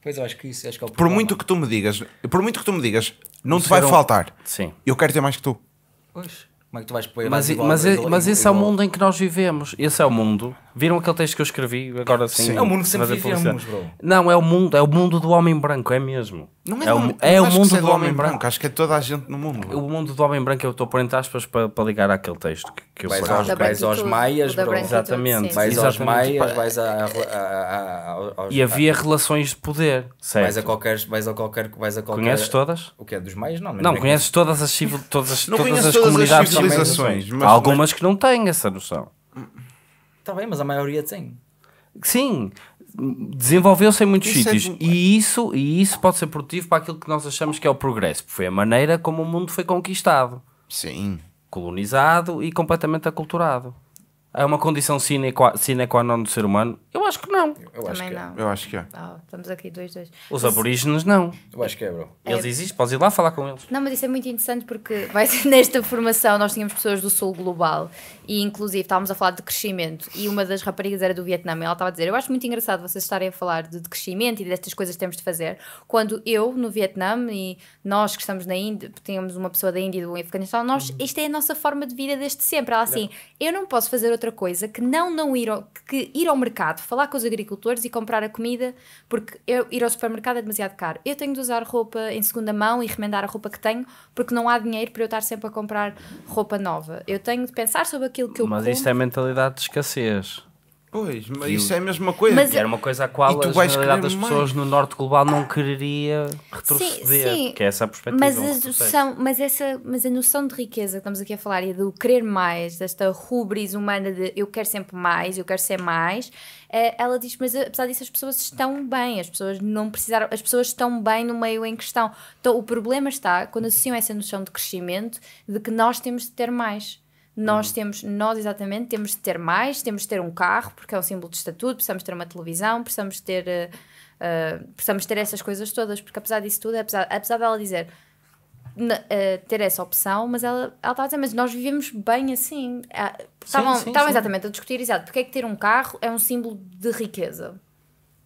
S2: Pois eu acho que isso acho que é o
S4: problema. Por muito que tu me digas, por muito que tu me digas, não o te vai um... faltar. Sim. Eu quero ter mais que tu.
S5: Pois.
S2: Como é que tu vais pôr mas, mas, mas, mas esse
S3: é o mundo em que nós vivemos. Esse é o mundo Viram aquele texto que eu escrevi agora Sim. É o mundo que sempre é vivemos, é bro. Não, é o mundo, é o mundo do homem branco, é mesmo. Não é, é o, não, é o mundo é do, do, homem branco. branco. Acho que é toda a gente no mundo. Bro. O mundo do homem branco, eu estou por entre aspas para, para ligar àquele texto que, que eu vais, aos, vais aos maias, bro. Exatamente. Vais aos maias,
S2: vais a, a, aos, E havia relações de poder,
S3: certo? Vais a qualquer,
S2: vais a qualquer, vais a qualquer. Conheces todas? O que é dos maias? Não, não conheces
S3: todas as todas as, todas as comunidades, as civilizações, algumas que não têm essa noção.
S2: Está bem, mas a maioria tem.
S3: Sim, desenvolveu-se em muitos é sítios é e, isso, e isso pode ser produtivo para aquilo que nós achamos que é o progresso, porque foi a maneira como o mundo foi conquistado. Sim. Colonizado e completamente aculturado. É uma condição sine qua, sine qua non do ser humano?
S1: Eu acho que não. Eu, que é. não. É.
S3: Eu acho que é. Oh,
S1: estamos aqui dois, dois.
S3: Os mas, aborígenes não. Eu acho que é, bro. É. Eles é. existem, podes ir lá falar com eles.
S1: Não, mas isso é muito interessante porque vai [laughs] nesta formação nós tínhamos pessoas do sul global e inclusive estávamos a falar de crescimento e uma das raparigas era do Vietnã e ela estava a dizer eu acho muito engraçado vocês estarem a falar de, crescimento e destas coisas que temos de fazer quando eu no Vietnã e nós que estamos na Índia, tínhamos uma pessoa da Índia e do Afeganistão, nós, uhum. esta é a nossa forma de vida desde sempre. Ela assim, não. eu não posso fazer outra coisa que não não ir ao, que ir ao mercado, falar com os agricultores e comprar a comida, porque eu, ir ao supermercado é demasiado caro. Eu tenho de usar roupa em segunda mão e remendar a roupa que tenho, porque não há dinheiro para eu estar sempre a comprar roupa nova. Eu tenho de pensar sobre aquilo que eu Mas compro. isto é
S3: mentalidade de escassez. Pois, mas isso é a mesma coisa. Mas era uma coisa a qual a generalidade das pessoas mais. no norte global não quereria
S5: retroceder, sim, sim. que é essa a perspectiva. Mas, a noção,
S1: mas, essa, mas a noção de riqueza que estamos aqui a falar e do querer mais, desta rubris humana de eu quero sempre mais, eu quero ser mais, eh, ela diz, mas apesar disso as pessoas estão bem, as pessoas não precisaram, as pessoas estão bem no meio em questão. Então o problema está quando associam essa noção de crescimento de que nós temos de ter mais nós uhum. temos, nós exatamente, temos de ter mais, temos de ter um carro, porque é um símbolo de estatuto, precisamos ter uma televisão, precisamos ter, uh, precisamos ter essas coisas todas, porque apesar disso tudo, apesar, apesar dela dizer uh, ter essa opção, mas ela, ela estava a dizer, mas nós vivemos bem assim. Ah, estavam, sim, sim, estavam sim. exatamente a discutir, exato, porque é que ter um carro é um símbolo de riqueza?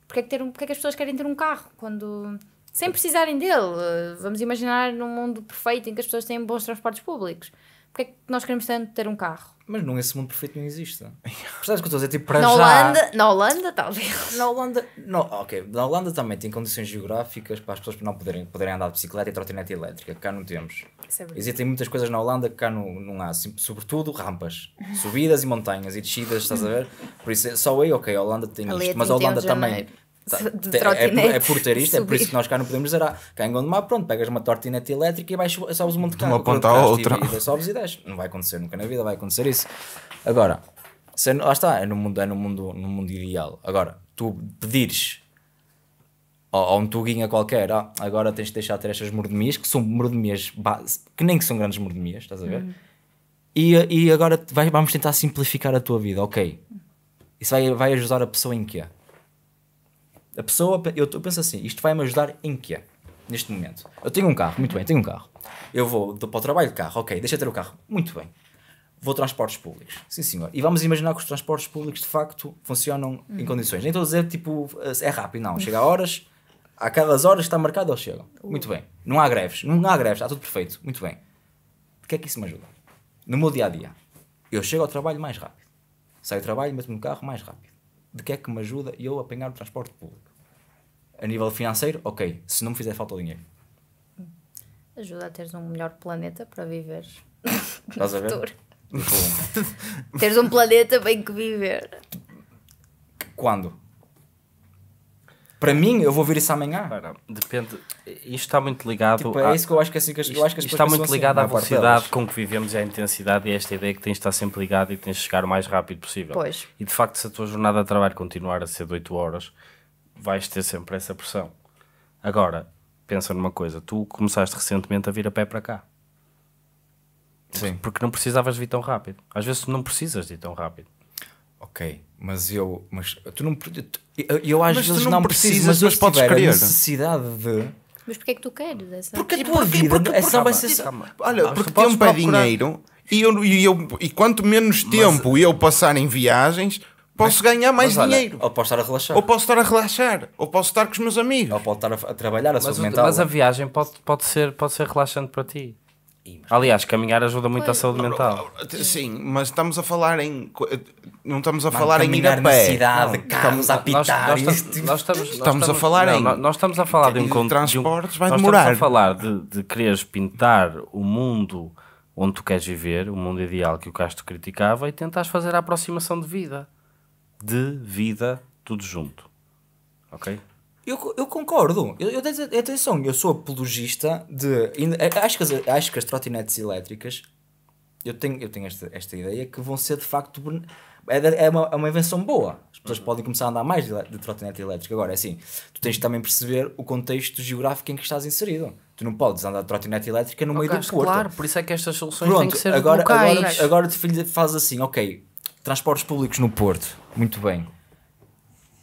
S1: Porque é que, ter um, porque é que as pessoas querem ter um carro quando sem precisarem dele? Vamos imaginar num mundo perfeito em que as pessoas têm bons transportes públicos porque é que nós queremos tanto ter um carro?
S2: Mas não, esse mundo perfeito não existe. Percebes o que eu estou a dizer? Tipo, para na já... Holanda,
S1: na Holanda, talvez. Na Holanda,
S2: no, ok, na Holanda também tem condições geográficas para as pessoas não poderem, poderem andar de bicicleta e trotinete elétrica, que cá não temos. É Existem muitas coisas na Holanda que cá não, não há, sobretudo rampas, subidas e montanhas e descidas, estás a ver? Por isso, é só aí, ok, a Holanda tem Ali isto, mas a Holanda também... Janeiro Tá. [laughs] É, é por é, é é por isso que nós cá não podemos zerar. Cá em Gondomar, pronto, pegas uma tortinete elétrica e vais, sobes um monte de carro. Uma outra. sobes e Não vai acontecer nunca na vida, vai acontecer isso. Agora, se, é lá está, é no mundo, é no mundo, no mundo ideal. Agora, tu pedires a um tuguinha qualquer, ah, agora tens de deixar ter estas mordomias, que são mordomias que nem que são grandes mordomias, estás a ver? E, e agora vai, vamos tentar simplificar a tua vida, ok. Isso vai, vai ajudar a pessoa em quê? A pessoa, eu, penso assim, isto vai me ajudar em quê? Neste momento. Eu tenho um carro, muito bem, tenho um carro. Eu vou para o trabalho de carro, ok, deixa eu ter o carro, muito bem. Vou transportes públicos, sim senhor. E vamos imaginar que os transportes públicos de facto funcionam em hum. condições. Nem estou a dizer tipo, eh, é rápido, não. Chega a horas, aquelas horas está marcado eles chegam. Muito bem. Não há greves, não há greves, está tudo perfeito, muito bem. o que é que isso me ajuda? No meu dia a dia, eu chego ao trabalho mais rápido. Saio do trabalho, meto-me no carro mais rápido de que é que me ajuda eu a apanhar o transporte público? A nível financeiro, ok, se não me fizer falta o dinheiro.
S1: Ajuda a teres um melhor planeta para viver.
S2: Estás a ver? [laughs] teres um
S1: planeta bem que viver.
S3: Quando? Para mim, eu vou ver isso amanhã. depende. Isto está muito ligado. Tipo, é isso que eu acho que, é assim que as, isto, eu acho que as está muito ligado assim, à velocidade com que vivemos e à intensidade e esta ideia que tens de estar sempre ligado e tens de chegar o mais rápido possível. Pois. E de facto, se a tua jornada de trabalho continuar a ser de 8 horas, vais ter sempre essa pressão. Agora, pensa numa coisa: tu começaste recentemente a vir a pé para cá. Sim. Porque não precisavas de vir tão rápido. Às vezes não precisas de ir tão rápido. Ok mas eu, mas tu não eu, eu às mas vezes não, não preciso, mas, mas podes querer.
S2: necessidade de
S1: mas porquê é que tu queres essa? Porque a tua
S4: vida porque, porque, vai ser
S2: Olha, porque tempo é dinheiro
S4: e, eu, e, eu, e quanto menos tempo eu passar em viagens, posso mas, ganhar mais olha, dinheiro. Ou posso estar a relaxar. Ou posso estar a relaxar. Ou posso estar com os meus amigos. Ou posso estar a, a trabalhar, a saúde mental. Mas a
S3: viagem pode, pode, ser, pode ser relaxante para ti. Aliás, caminhar ajuda muito à saúde mental.
S4: Sim, mas estamos a falar em. Não estamos a Mano, falar em ir a pé. cidade, não, carros a pitar. Nós, nós, nós,
S3: nós, estamos, estamos a falar não, em. nós estamos a falar de um transportes, vai demorar. Estamos a falar de, de quereres pintar o mundo onde tu queres viver, o mundo ideal que o Castro criticava, e tentares fazer a aproximação de vida. De vida, tudo junto. Ok?
S2: Eu, eu concordo. Eu, eu, atenção, eu sou apologista de. Acho que, as, acho que as trotinetes elétricas. Eu tenho, eu tenho esta, esta ideia que vão ser de facto. É, é, uma, é uma invenção boa. As pessoas uhum. podem começar a andar mais de, de trotinete elétrica. Agora, é assim, tu tens de também perceber o contexto geográfico em que estás inserido. Tu não podes andar de trotinete elétrica no okay, meio do porto. Claro,
S3: por isso é que estas soluções Pronto, têm que ser agora, locais.
S2: Agora, agora tu fazes assim, ok, transportes públicos no porto, muito bem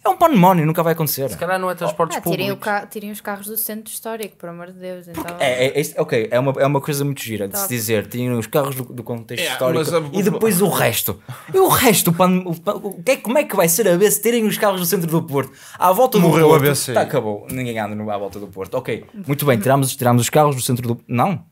S2: é um pandemónio, nunca vai acontecer. Se calhar não é transportes ah, tirem públicos.
S1: Ca... Tirem os carros do centro histórico, por amor de Deus. Então... É,
S2: é, é, ok, é uma, é uma coisa muito gira de se dizer. Tirem os carros do, do contexto é, histórico e depois o resto. E o resto, o pan, o, o que é, como é que vai ser a B se tirem os carros do centro do Porto? À volta Morreu Porto. Morreu a BC. Tá, acabou. Ninguém anda à volta do Porto. Ok, muito bem, tiramos, tiramos os carros do centro do. Não.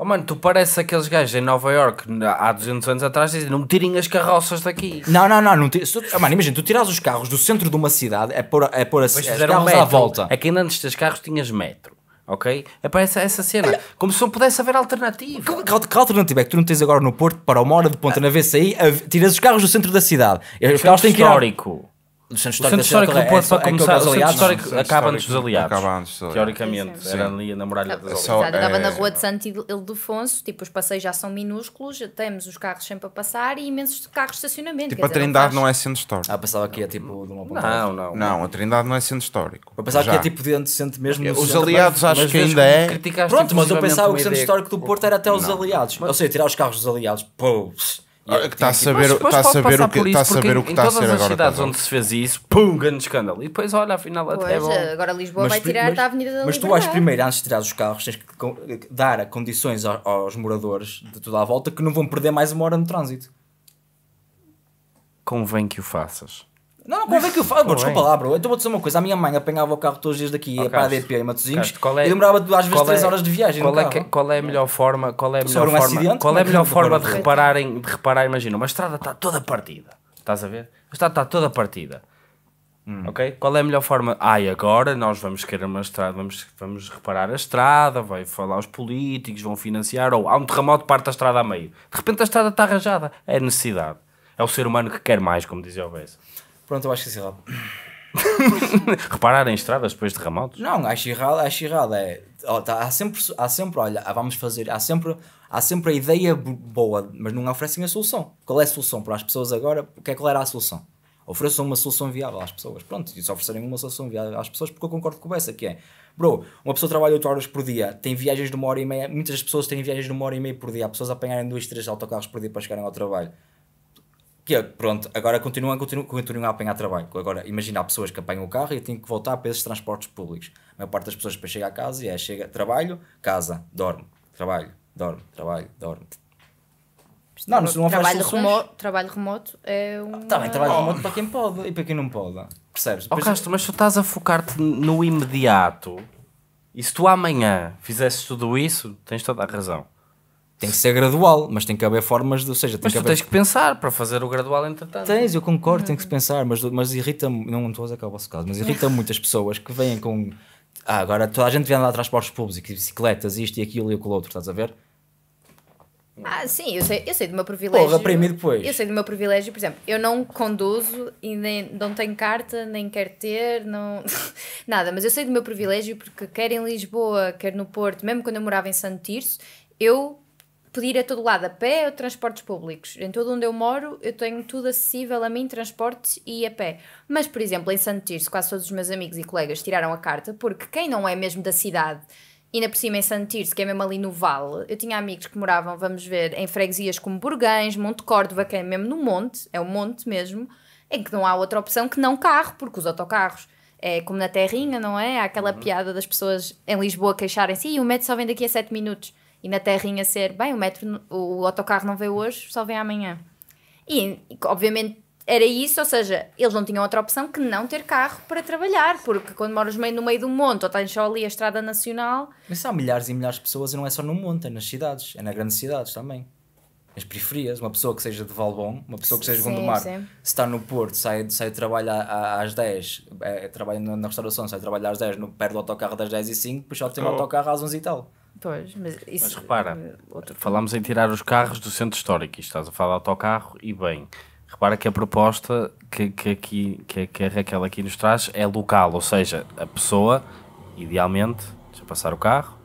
S3: Oh, mano, tu parece aqueles gajos em Nova York há 200 anos atrás dizem não tirem as carroças daqui.
S2: Não, não, não. não tira... oh, mano,
S3: imagina, tu tiras os carros do centro de uma cidade, é pôr, é por a, as carros metro. à volta. É que ainda antes dos carros tinhas metro. Ok? É Aparece essa cena. Olha... Como se não pudesse haver alternativa. Que, que, que, alternativa é
S2: que tu não tens agora no Porto para uma hora de ponta na VCI? A, tiras os carros do centro da cidade. Os carros têm que ir.
S4: Histórico
S3: do Centro Histórico, o Centro Histórico do Porto, para é começar, o Centro Histórico acaba antes dos aliados. Acaba antes dos aliados. Teoricamente, era ali na muralha dos aliados. Estava é... na rua
S1: de Santo Ildefonso, tipo, os passeios já são minúsculos, temos os carros sempre a passar e imensos carros de estacionamento. Tipo, a Trindade
S4: não, é Centro Histórico. Ah, pensava que é tipo... De uma não, não. Não, a Trindade não é Centro Histórico.
S2: Eu pensava que é tipo dentro antecedente centro mesmo. Os aliados acho que ainda é... Pronto, mas eu pensava que o Centro Histórico do Porto era até os aliados. Ou seja, tirar os
S3: carros dos aliados, pô está é ah, a saber, está a tá saber o que está a saber o que está a ser agora. Em todas as cidades onde se fez isso, pum, grande escândalo. E depois, olha, afinal até é bom. Agora Lisboa mas, vai tirar mas, da
S1: Avenida da Mas tu acho primeiro,
S2: antes de tirar os carros, tens que dar condições aos, aos moradores de toda a volta que não vão perder mais uma hora no trânsito.
S3: Convém que o faças.
S2: Não, não convém que eu falo, desculpa lá, bro. Então vou dizer uma coisa: a minha mãe apanhava o carro todos os dias daqui ia oh, para a DP em Matosinhos é, e demorava às vezes 3 é, horas de viagem. Qual, é, é,
S3: qual é a melhor forma? Qual é a melhor um forma, acidente, qual é a melhor forma de repararem, de reparar? Imagina, uma estrada está toda partida. Estás a ver? A estrada está toda partida. Hum. Ok? Qual é a melhor forma? Ai, agora nós vamos querer uma estrada, vamos, vamos reparar a estrada, vai falar os políticos, vão financiar, ou há um terremoto, parte da estrada a meio. De repente a estrada está arranjada É necessidade. É o ser humano que quer mais, como dizia o Bessa.
S2: Pronto, eu acho que isso é errado.
S3: [laughs] Reparar em estradas depois de derramados Não, acho errado,
S2: acho errado. É, ó, tá, há, sempre, há sempre, olha, ah, vamos fazer, há sempre, há sempre a ideia boa, mas não oferecem a solução. Qual é a solução para as pessoas agora? O que é qual era a solução? Ofereçam uma solução viável às pessoas. Pronto, e se oferecerem uma solução viável às pessoas, porque eu concordo com essa, que é, bro, uma pessoa trabalha 8 horas por dia, tem viagens de uma hora e meia, muitas pessoas têm viagens de uma hora e meia por dia, há pessoas a apanharem 2, 3 autocarros por dia para chegarem ao trabalho que é, pronto, agora continuam, continuam, continuam a apanhar trabalho. Agora, imagina, há pessoas que apanham o carro e têm que voltar para esses transportes públicos. A maior parte das pessoas para chegar a casa e é chega, trabalho, casa, dorme, trabalho, dorme, trabalho, dorme. Não,
S1: não, não trabalho, remoto, trabalho remoto é um. Também tá trabalho oh. remoto para
S2: quem pode e para quem não pode.
S3: Percebes? Oh, depois... Oh, Castro, mas tu estás a focar-te no imediato e se tu amanhã fizesses tudo isso, tens toda a razão. Tem que ser gradual, mas tem que haver formas de. Ou seja, tem mas que tu haver... tens que pensar para fazer o gradual entretanto.
S2: Tens, eu concordo, uhum. tem que se pensar, mas, mas irrita-me, não estou a dizer que é o vosso caso, mas irrita-me muitas pessoas que vêm com. Ah, agora toda a gente vem andar atrás de os públicos, bicicletas, isto e aquilo e aquilo outro, estás a ver?
S1: Ah, sim, eu sei, eu sei do meu privilégio. Porra, para depois. Eu sei do meu privilégio, por exemplo, eu não conduzo e nem, não tenho carta, nem quero ter, não, [laughs] nada, mas eu sei do meu privilégio porque quer em Lisboa, quer no Porto, mesmo quando eu morava em Santo Tirso, eu podia ir a todo lado, a pé ou transportes públicos. Em todo onde eu moro, eu tenho tudo acessível a mim, transportes e a pé. Mas, por exemplo, em Santo Tirso, quase todos os meus amigos e colegas tiraram a carta, porque quem não é mesmo da cidade, ainda por cima em Santo Tirso, que é mesmo ali no vale, eu tinha amigos que moravam, vamos ver, em freguesias como Burgães, Monte Córdoba, que é mesmo no monte, é um monte mesmo, em que não há outra opção que não carro, porque os autocarros é como na terrinha, não é? Há aquela uhum. piada das pessoas em Lisboa queixarem-se e o metro só vem daqui a 7 minutos e na terrinha ser, bem, o metro, o autocarro não veio hoje, só vem amanhã. E, obviamente, era isso, ou seja, eles não tinham outra opção que não ter carro para trabalhar, porque quando moras meio no meio do monte ou tens só ali a estrada nacional.
S2: Mas há milhares e milhares de pessoas e não é só no monte, é nas cidades, é nas grandes cidades também. as periferias, uma pessoa que seja de Valbom, uma pessoa que seja de Gondomar, sim. se está no Porto, sai, sai de trabalho às 10, é, trabalha na restauração, sai de trabalho às 10, no, perde o autocarro das 10 e 5, puxa só tem o oh. autocarro às 11 e tal. Pois, mas isso. Mas repara, eh, outro...
S3: falámos em tirar os carros do centro histórico. Estás a falar de autocarro e bem. Repara que a proposta que, que, aqui, que, que a Raquel aqui nos traz é local, ou seja, a pessoa, idealmente, deixa passar o carro,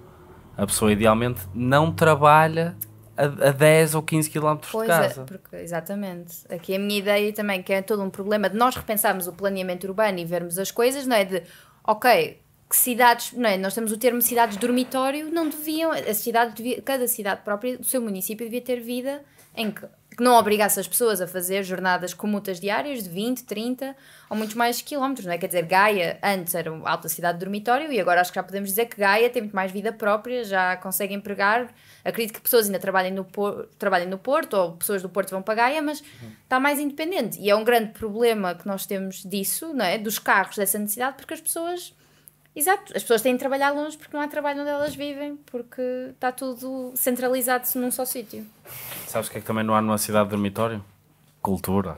S3: a pessoa idealmente não trabalha a, a 10 ou 15 km pois de é, casa. É, porque,
S1: exatamente. Aqui a minha ideia também, que é todo um problema de nós repensarmos o planeamento urbano e vermos as coisas, não é de, ok, que cidades, não é? nós temos o termo cidades dormitório, não deviam, a cidade devia, cada cidade própria, o seu município devia ter vida em que, que não obrigasse as pessoas a fazer jornadas comutas diárias de 20, 30 ou muito mais quilómetros, não é? Quer dizer, Gaia antes era uma alta cidade dormitório e agora acho que já podemos dizer que Gaia tem muito mais vida própria, já consegue empregar. Acredito que pessoas ainda trabalhem no, por, trabalhem no Porto ou pessoas do Porto vão para Gaia, mas uhum. está mais independente. E é um grande problema que nós temos disso, não é? Dos carros, dessa necessidade, porque as pessoas Exato, as pessoas têm de trabalhar longe porque não há trabalho onde elas vivem, porque está tudo centralizado num só sítio.
S3: Sabes o que é que também não há numa cidade de dormitório? Cultura.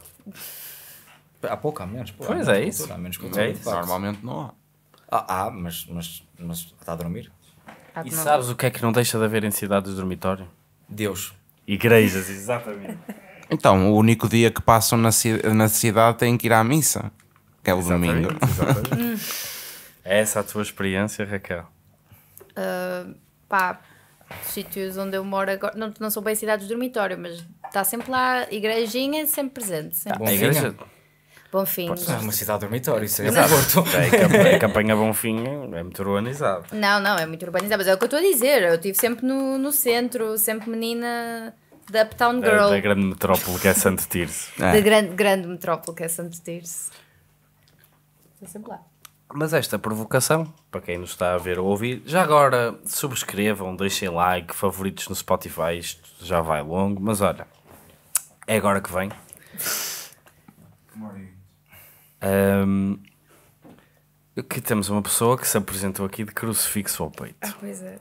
S3: Há pouco,
S2: há menos. Pô, há pois é menos é, cultura, isso. Há menos é cultura, é isso. Normalmente não há. Ah, há, mas, mas, mas está
S3: a dormir. e sabes o que é que não deixa de haver em cidades de dormitório? Deus. Igrejas, exatamente.
S4: [laughs] então, o único dia que passam na, ci na cidade têm que ir à missa,
S3: que é o exatamente, domingo. Exatamente. [laughs] É essa a tua experiência, Raquel?
S1: Uh, pá, sítios onde eu moro agora, não, não são bem cidades de dormitório, mas está sempre lá, igrejinha sempre presente. Sempre. Tá, a igreja? Bonfim. É uma
S3: cidade dormitório, isso é Porto. É, é, campanha, campanha Bonfim é muito urbanizado.
S1: Não, não, é muito urbanizado, mas é o que eu estou a dizer. Eu estive sempre no, no centro, sempre menina da Uptown é Girl. É, da
S3: grande metrópole que é Santo Tirso. é. Da
S1: grande, grande metrópole que é Santo Tirso.
S5: Estou sempre lá.
S3: Mas esta provocação, para quem nos está a ver ou ouvir, já agora subscrevam, deixem like, favoritos no Spotify, isto já vai longo, mas olha, é agora que vem. Um, aqui temos uma pessoa que se apresentou aqui de crucifixo ao peito. Ah, pois é.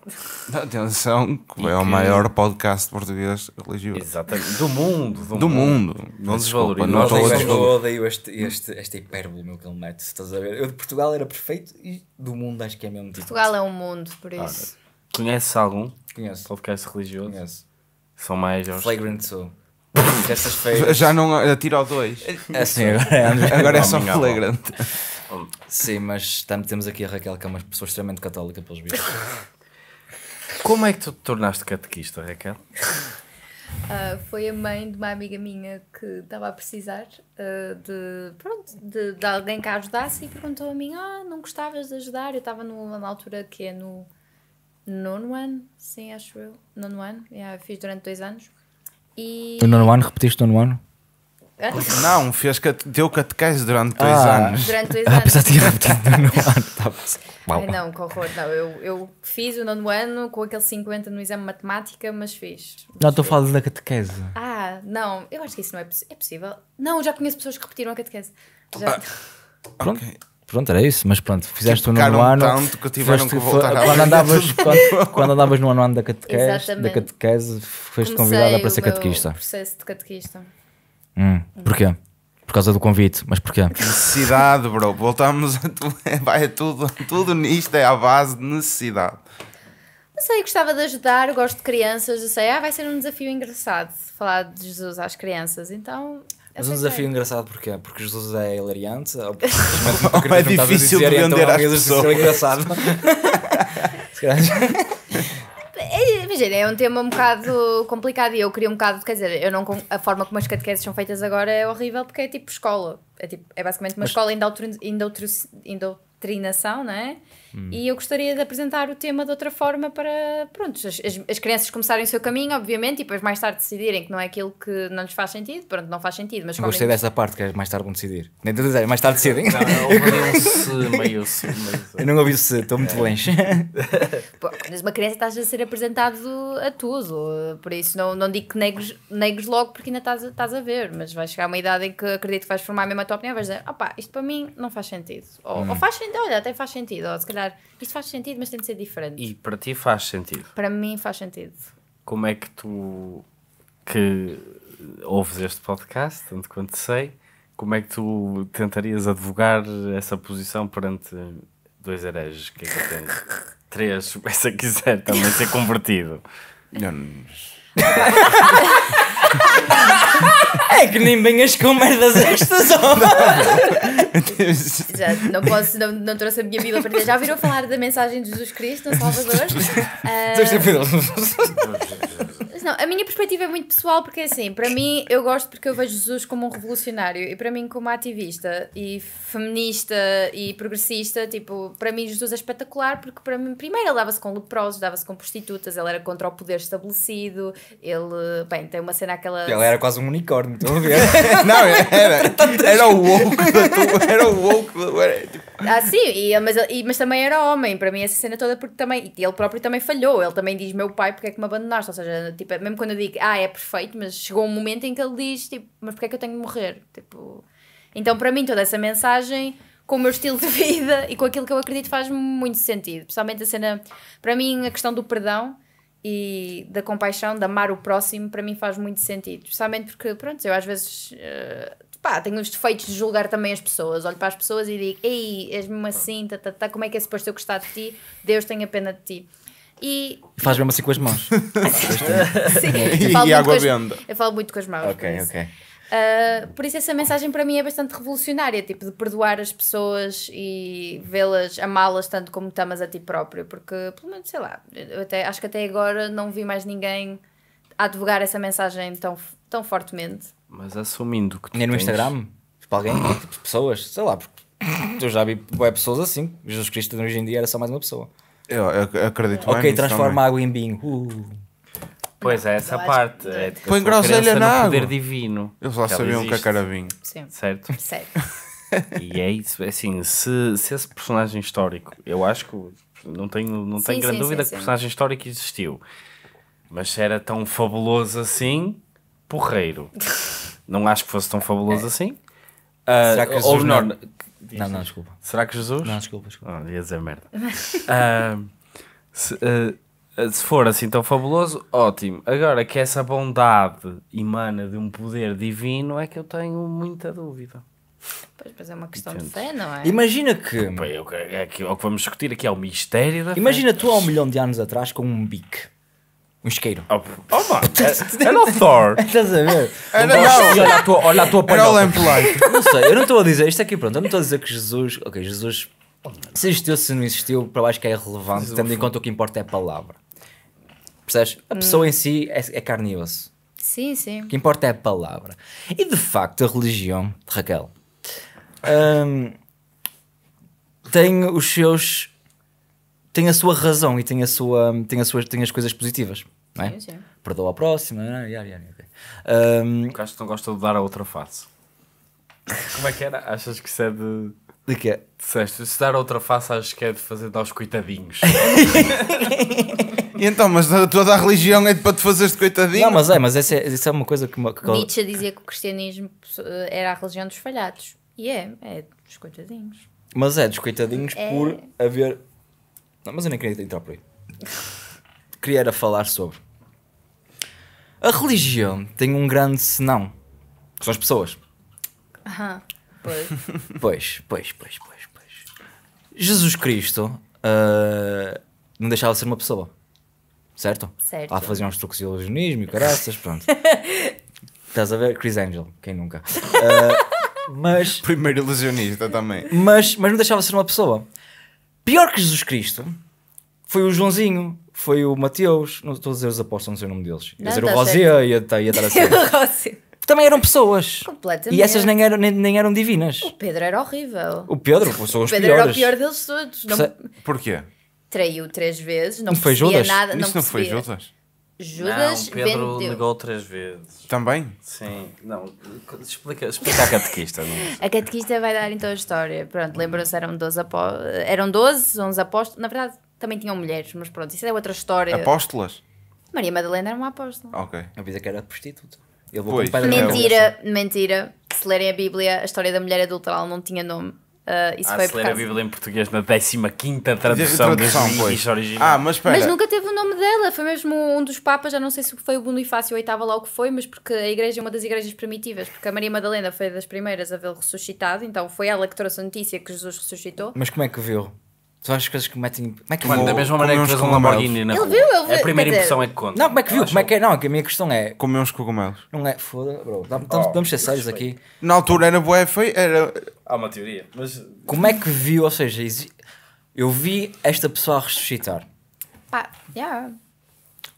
S4: Atenção, que e é que... o maior
S3: podcast português religioso. Exatamente. Do mundo. Do, do mundo. mundo. Não desculpa, não estou a Eu
S2: odeio este, este, esta hipérbole meu que ele mete, estás a ver. Eu de Portugal era perfeito e do mundo acho que é mesmo. Tipo Portugal é um
S1: mundo, por isso.
S3: Ah, conheces algum? Conheço. Podcast religioso? Conheço. São mais... Flagrant Soul. [laughs] Já não eh, tira ao dois. Assim, agora é, agora
S4: é só flagrant.
S2: Sim, mas também temos aqui a Raquel, que é uma pessoa extremamente católica, pelos
S3: bichos. [laughs] Como é que tu te tornaste catequista, Raquel?
S1: Ah, foi a mãe de uma amiga minha que estava a precisar ah, de, pronto, de, de alguém que a ajudasse e perguntou a mim: Ah, não gostavas de ajudar? Eu estava numa altura que é no nono ano, sim, acho eu. Nono ano, yeah, fiz durante dois anos. E. No nono ano,
S2: repetiste no nono ano?
S1: É.
S4: Não, fez cate... deu catequese durante
S2: dois ah. anos. Durante dois ah, anos. Apesar de ter repetido no [laughs] ano. Tá Ai,
S1: não, que horror. Não, eu, eu fiz o nono ano com aquele 50 no exame de matemática, mas fiz.
S2: não, estou falando da catequese.
S1: Ah, não, eu acho que isso não é, é possível. Não, já conheço pessoas que repetiram a catequese. Já...
S5: Ah, [laughs]
S2: okay. Pronto, era isso, mas pronto, fizeste o tipo, nono ano. Tanto que tiveram que voltar quando, andavas, quando, quando, andavas no ano da catequese, da catequese foste convidada para ser catequista.
S1: processo de catequista.
S2: Hum, porquê? Por causa do convite, mas porquê?
S4: Necessidade, bro. Voltamos a tu... [laughs] Vai, é tudo, tudo nisto é à base de necessidade.
S1: Não sei, gostava de ajudar, gosto de crianças, eu sei, ah, vai ser um desafio engraçado falar de Jesus às crianças, então. É mas um assim desafio
S2: é. engraçado porquê? Porque Jesus é hilariante? Ou, [laughs] é difícil de então vender então, às pessoas? É engraçado. [laughs]
S1: É, imagina, é um tema um bocado complicado e eu queria um bocado, quer dizer, eu não, a forma como as catequeses são feitas agora é horrível porque é tipo escola. É, tipo, é basicamente uma Mas... escola em indoutrinação, não é? Hum. E eu gostaria de apresentar o tema de outra forma para, pronto, as, as, crianças começarem o seu caminho, obviamente, e depois mais tarde decidirem que não é aquilo que não lhes faz sentido, pronto, não faz sentido. Mas Gostei dessa
S2: parte, que é mais tarde vão decidir. Nem tudo a dizer, é mais tarde decidem. Não, eu se, meio se, [laughs] Eu não ouvi o se, estou muito é. longe.
S1: [laughs] Pô, uma criança estás a ser apresentado a tudo, por isso não, não digo que negos negos logo porque ainda estás, estás a ver, mas vai chegar uma idade em que acredito que vais formar a mesma tua opinião e vais dizer, opá, isto para mim não faz sentido. Ou, hum. ou faz sentido, olha, até faz sentido, ou se calhar questionar. Isto faz sentido, mas tem de ser
S3: diferente. E para ti faz sentido?
S1: Para mim faz sentido.
S3: Como é que tu que ouves este podcast, tanto quanto sei, como é que tu tentarias advogar essa posição perante dois hereges que é que tens? [laughs] Três, se quiser também ser convertido. Não. [laughs] [laughs] é que nem venhas com merdas estas,
S1: Exato, não posso, não, não trouxe a minha Bíblia para dizer. Já ouviram falar da mensagem de Jesus Cristo, no Salvador? Uh... [laughs] [laughs] Não, a minha perspectiva é muito pessoal porque é assim, para mim eu gosto porque eu vejo Jesus como um revolucionário e para mim como ativista e feminista e progressista, tipo, para mim Jesus é espetacular porque para mim primeiro ele dava-se com leprosos, dava-se com prostitutas, ele era contra o poder estabelecido, ele, bem, tem uma cena aquela Ele era
S2: quase um unicórnio, estão a ver? [laughs] não, era, era o woke, era o woke, era, tipo...
S1: Ah, sim, e, mas, e, mas também era homem, para mim essa cena toda porque também, e ele próprio também falhou, ele também diz meu pai porque é que me abandonaste, ou seja, tipo Tipo, mesmo quando eu digo, ah, é perfeito, mas chegou um momento em que ele diz, tipo, mas porquê é que eu tenho de morrer? Tipo, então para mim toda essa mensagem, com o meu estilo de [laughs] vida e com aquilo que eu acredito faz muito sentido. Principalmente a cena, para mim a questão do perdão e da compaixão, de amar o próximo, para mim faz muito sentido. Principalmente porque, pronto, eu às vezes... Uh, pá, tenho os defeitos de julgar também as pessoas. Olho para as pessoas e digo, ei, és mesmo assim, tá, tá, tá como é que é suposto eu gostar de ti? Deus tenha pena de ti. E...
S2: Faz mesmo assim com as mãos. [laughs] Sim, e, água benda. Eu falo muito com as mãos.
S1: Ok, ok. Uh, por isso essa mensagem para mim é bastante revolucionária, tipo, de perdoar as pessoas e vê-las, amá-las tanto como te amas a ti próprio, porque, pelo menos, sei lá, até, acho que até agora não vi mais ninguém advogar essa mensagem tão, tão fortemente.
S2: Mas assumindo que tu Nem no tens... Instagram? Tipo, alguém? [coughs] tipo, pessoas? Sei lá, porque eu já vi pessoas assim, Jesus Cristo hoje em dia era só mais uma pessoa. Eu, eu, eu acredito Ok, bem transforma também. água em vinho. Uh. Pois
S5: é, essa parte. É de é. Põe groselha na água. poder divino. Eles lá sabiam é que era vinho. Sim. Certo? [laughs] Certo.
S3: E é isso, é assim, se, se esse personagem histórico, eu acho que não tenho, não Sim, tenho grande sim, dúvida sim, que o sim. personagem histórico existiu, mas se era tão fabuloso assim, porreiro. [laughs] não acho que fosse tão fabuloso é. assim. Ah, Será que Jesus ou melhor, não- não, não, desculpa. Será que Jesus? Não, desculpa, desculpa. Oh, ia dizer merda. uh, [laughs] se, uh, se, for assim tão fabuloso, ótimo. Agora que essa bondade emana de um poder divino, é que eu tenho muita dúvida.
S1: Pois, mas é uma questão Entendi. de fé, não é?
S3: Imagina que. é, é o que vamos discutir aqui é o mistério da Imagina fé.
S2: tu há um milhão de anos atrás com um bique um isqueiro. Oh, oh mano, era o Thor. Estás a ver? Era é não. Olha a tua, olha a tua Era o Lamplight. [laughs] Não sei, eu não estou a dizer, isto aqui pronto, eu não estou a dizer que Jesus, ok, Jesus, se existiu, se não existiu, para baixo que é irrelevante, tendo em conta o que importa é a palavra. Percebes? A pessoa hum. em si é, é carne e osso.
S5: Sim,
S1: sim. O que
S2: importa é a palavra. E de facto, a religião, Raquel, hum, tem os seus tem a sua razão e tem a sua tem as suas tem as coisas positivas não é? Perdoa a próxima. Né? Yeah, yeah,
S3: yeah. Um... O Castro não gosta de dar a outra face. Como é que era? Achas que isso é de. De quê? Disseste, se dar outra face, acho que é de fazer dar os coitadinhos.
S4: [laughs] então, mas toda a religião é para te fazeres de coitadinho? Não, mas é, mas essa é, essa
S2: é uma coisa que. que... Nietzsche
S1: dizia que o cristianismo eh, era a religião dos falhados. E é, é dos coitadinhos.
S2: Mas é dos coitadinhos é... por haver. Não, mas eu nem queria entrar por aí. queria era falar sobre a religião tem um grande senão, que são as pessoas.
S5: Aham, pois. [laughs]
S2: pois, pois, pois, pois, pois. Jesus Cristo uh, não deixava de ser uma pessoa. Certo? Certo. Lá faziam uns truques de ilusionismo e caraças, pronto. [laughs] Estás a ver? Chris Angel, quem nunca? Uh, [laughs] mas. Primeiro ilusionista também. Mas, mas não deixava de ser uma pessoa. Pior que Jesus Cristo foi o Joãozinho foi o Mateus, não estou a dizer os apóstolos, não sei o nome deles. Ia não, dizer o tá Rosé, ia, ia estar a tá ser. [laughs] Também eram pessoas. Completamente. E essas nem eram, nem, nem eram divinas. O Pedro era
S1: horrível. O
S5: Pedro, são os piores. O Pedro piores. era o pior deles todos. Não... Porquê?
S1: Traiu três vezes, não, não foi Judas? nada. Isso não, não foi Judas? Judas não, Pedro
S3: vendeu. negou três vezes. Também? Sim. Não, explica, explica a catequista.
S1: a catequista vai dar então a história. Pronto, lembram-se, eram 12, apóstolos. eram 12, 11 apóstolos. Na verdade, também tinham mulheres, mas pronto, isso é outra história. Apóstolas? Maria Madalena era uma apóstola.
S2: Ok. Eu pensei que era prostituta.
S3: ele vou Pois, é, Mentira,
S1: mentira. Se lerem a Bíblia, a história da mulher adulteral não tinha nome. Ah, isso ah, foi se ler a Bíblia
S3: em português na 15 tradução Tradução, original Bíblias Ah, mas Mas nunca
S1: teve o nome dela, foi mesmo um dos papas, já não sei se foi o Bonifácio VIII lá o que foi, mas porque a igreja é uma das igrejas primitivas, porque a Maria Madalena foi das primeiras a vê-lo ressuscitado, então foi ela que trouxe a notícia que Jesus ressuscitou.
S2: Mas como é que viu? São as coisas que metem. Como é que Mano, vou, da mesma maneira que fez um Lamborghini na né? Ele viu, ele viu. A primeira impressão é que conta. Não, como é que viu? Como é que é? Não, a minha questão é. Comer uns cogumelos.
S4: Não é. Foda,
S2: bro. vamos ah, ser sérios aqui. Na altura
S4: era boé, foi. era... Há uma
S2: teoria, mas Como é que viu? Ou seja, exi- eu vi esta pessoa ressuscitar.
S1: Pá, ah, yeah.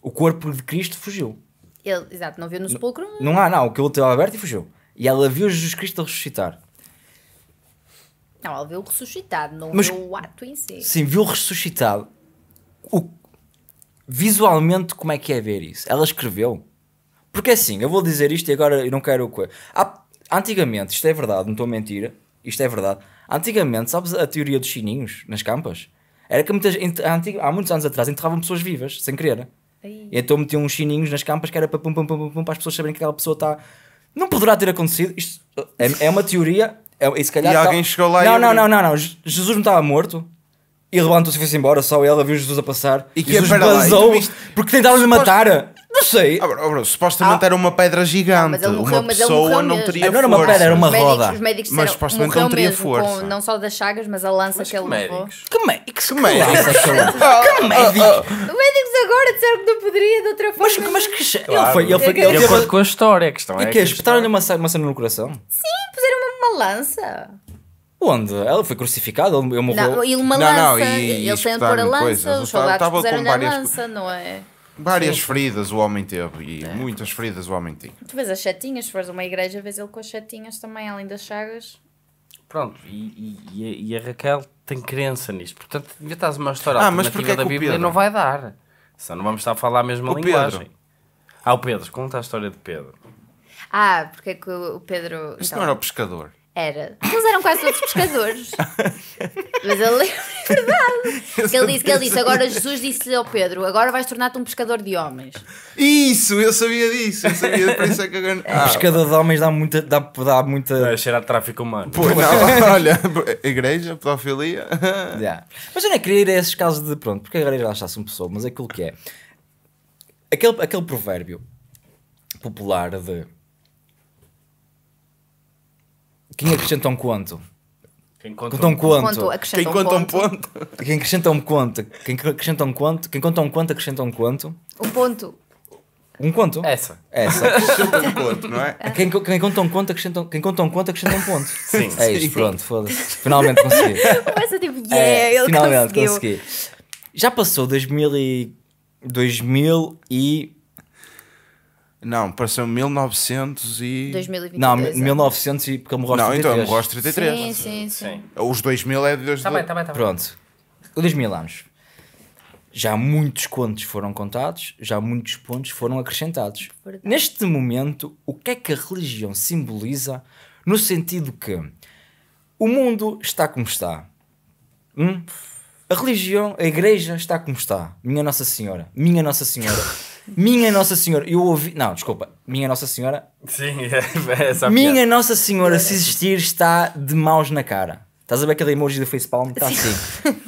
S2: O corpo de Cristo fugiu.
S1: Ele, exato, não viu no sepulcro.
S2: Não há, não. O que ele teve aberto e fugiu. E ela viu Jesus Cristo a ressuscitar.
S1: Não, ela viu ressuscitado, não Mas, viu o ato em si. Sim,
S2: viu ressuscitado. O, visualmente, como é que é ver isso? Ela escreveu. Porque assim, eu vou dizer isto e agora eu não quero. Há, antigamente, isto é verdade, não estou a mentir, isto é verdade. Antigamente, sabes a teoria dos chininhos nas campas? Era que muitas, há muitos anos atrás enterravam pessoas vivas, sem querer. Ai. Então metiam uns chininhos nas campas que era para, pum, pum, pum, pum, para as pessoas saberem que aquela pessoa está não poderá ter acontecido. Isto é, é uma teoria. É, e se calhar e alguém tá... chegou lá não, e. Não, não, não, não. Jesus não estava morto. E levantou-se e foi-se embora, só ela viu Jesus a passar. E que Jesus
S4: vazou,
S2: é porque tentavam lhe matar sei. Ah, bro, bro, supostamente ah. era uma
S4: pedra gigante. Não, morreu, ah, uma pessoa não teria força. Não era uma pedra, era uma roda. médicos, os médicos mas supostamente não teria força. Com, não
S1: só das chagas, mas a lança mas que, que ele levou. Que, médicos? que,
S4: médicos? que [laughs] ah, ah,
S1: médicos? médicos agora disseram que não poderia de outra forma. Mas, mas que... Claro. Ele foi...
S2: Ele foi ele ele com a história, questão e é... E que Espetaram-lhe uma, uma cena no coração? Sim,
S1: puseram uma, lança.
S2: Onde? Ela foi crucificada? Ele morreu? Não, ele uma lança. Não, não, e, ele tem a pôr a lança. Coisas. Os soldados
S1: puseram-lhe a lança, não é?
S4: Várias Sim. feridas o homem teve e é. muitas feridas o homem tinha.
S1: Tu vês as chatinhas, se fores uma igreja, vês ele com as chatinhas também, além das chagas.
S3: Pronto, e, e, e a Raquel tem crença nisto, portanto, inventares uma história ah, mas porque é da Bíblia Pedro... não vai dar. Senão não vamos estar a falar a mesma o linguagem. Pedro. Ah, o Pedro, conta a história de Pedro.
S1: Ah, porque é que o Pedro. Isto então... não era o pescador. Era. Eles eram quase todos pescadores. [laughs]
S4: Mas ele é
S1: verdade. Que ele disse, que ele disse, agora Jesus disse ao Pedro: agora vais tornar-te um pescador de homens.
S4: Isso,
S2: eu sabia disso. Eu sabia, por isso é que agora. Ah, [laughs] pescador de homens dá muita. Dá, dá muita... É, cheira a tráfico humano. Pô, [laughs] não, olha, igreja, pedofilia. Yeah. Mas eu é queria ir a esses casos de. Pronto, porque a igreja achasse uma pessoa, mas é aquilo que é. Aquele, aquele provérbio popular de quem acrescenta um conto?
S3: Quem conta, um, um conto. conto [laughs] é? quem conta um ponto.
S2: Quem acrescenta um conto. Quem acrescenta um conto. Quem conta um conto acrescenta um conto. Um ponto. Um conto? Essa. Essa. Acrescenta um conto, não é? Quem, quem, conta um conto acrescenta, quem conta um conto acrescenta um ponto. [laughs] Sim. É isso. pronto,
S5: foda-se. Finalmente consegui. [laughs] Começa tipo, yeah, é, ele finalmente conseguiu. consegui.
S2: Já passou 2000 e... 2000 e... Não, pareceu
S4: 1900 e. 2023. Não, 1900 é. e. Porque é morreu aos Não, 33. então ele morreu aos 33.
S5: Sim, sim, sim.
S2: Os 2000 é de
S5: 2000. Tá bem, tá bem, tá bem. Pronto.
S2: O 2000 anos. Já muitos contos foram contados, já muitos pontos foram acrescentados. Verdade. Neste momento, o que é que a religião simboliza no sentido que o mundo está como está? Hum? A religião, a igreja está como está. Minha Nossa Senhora, minha Nossa Senhora. Minha Nossa Senhora, eu ouvi. Não, desculpa. Minha Nossa Senhora.
S3: Sim, [laughs] é essa é Minha piada. Nossa
S2: Senhora, se é, é. existir, está de maus na cara. Estás a ver aquele emoji do Facebook Está assim.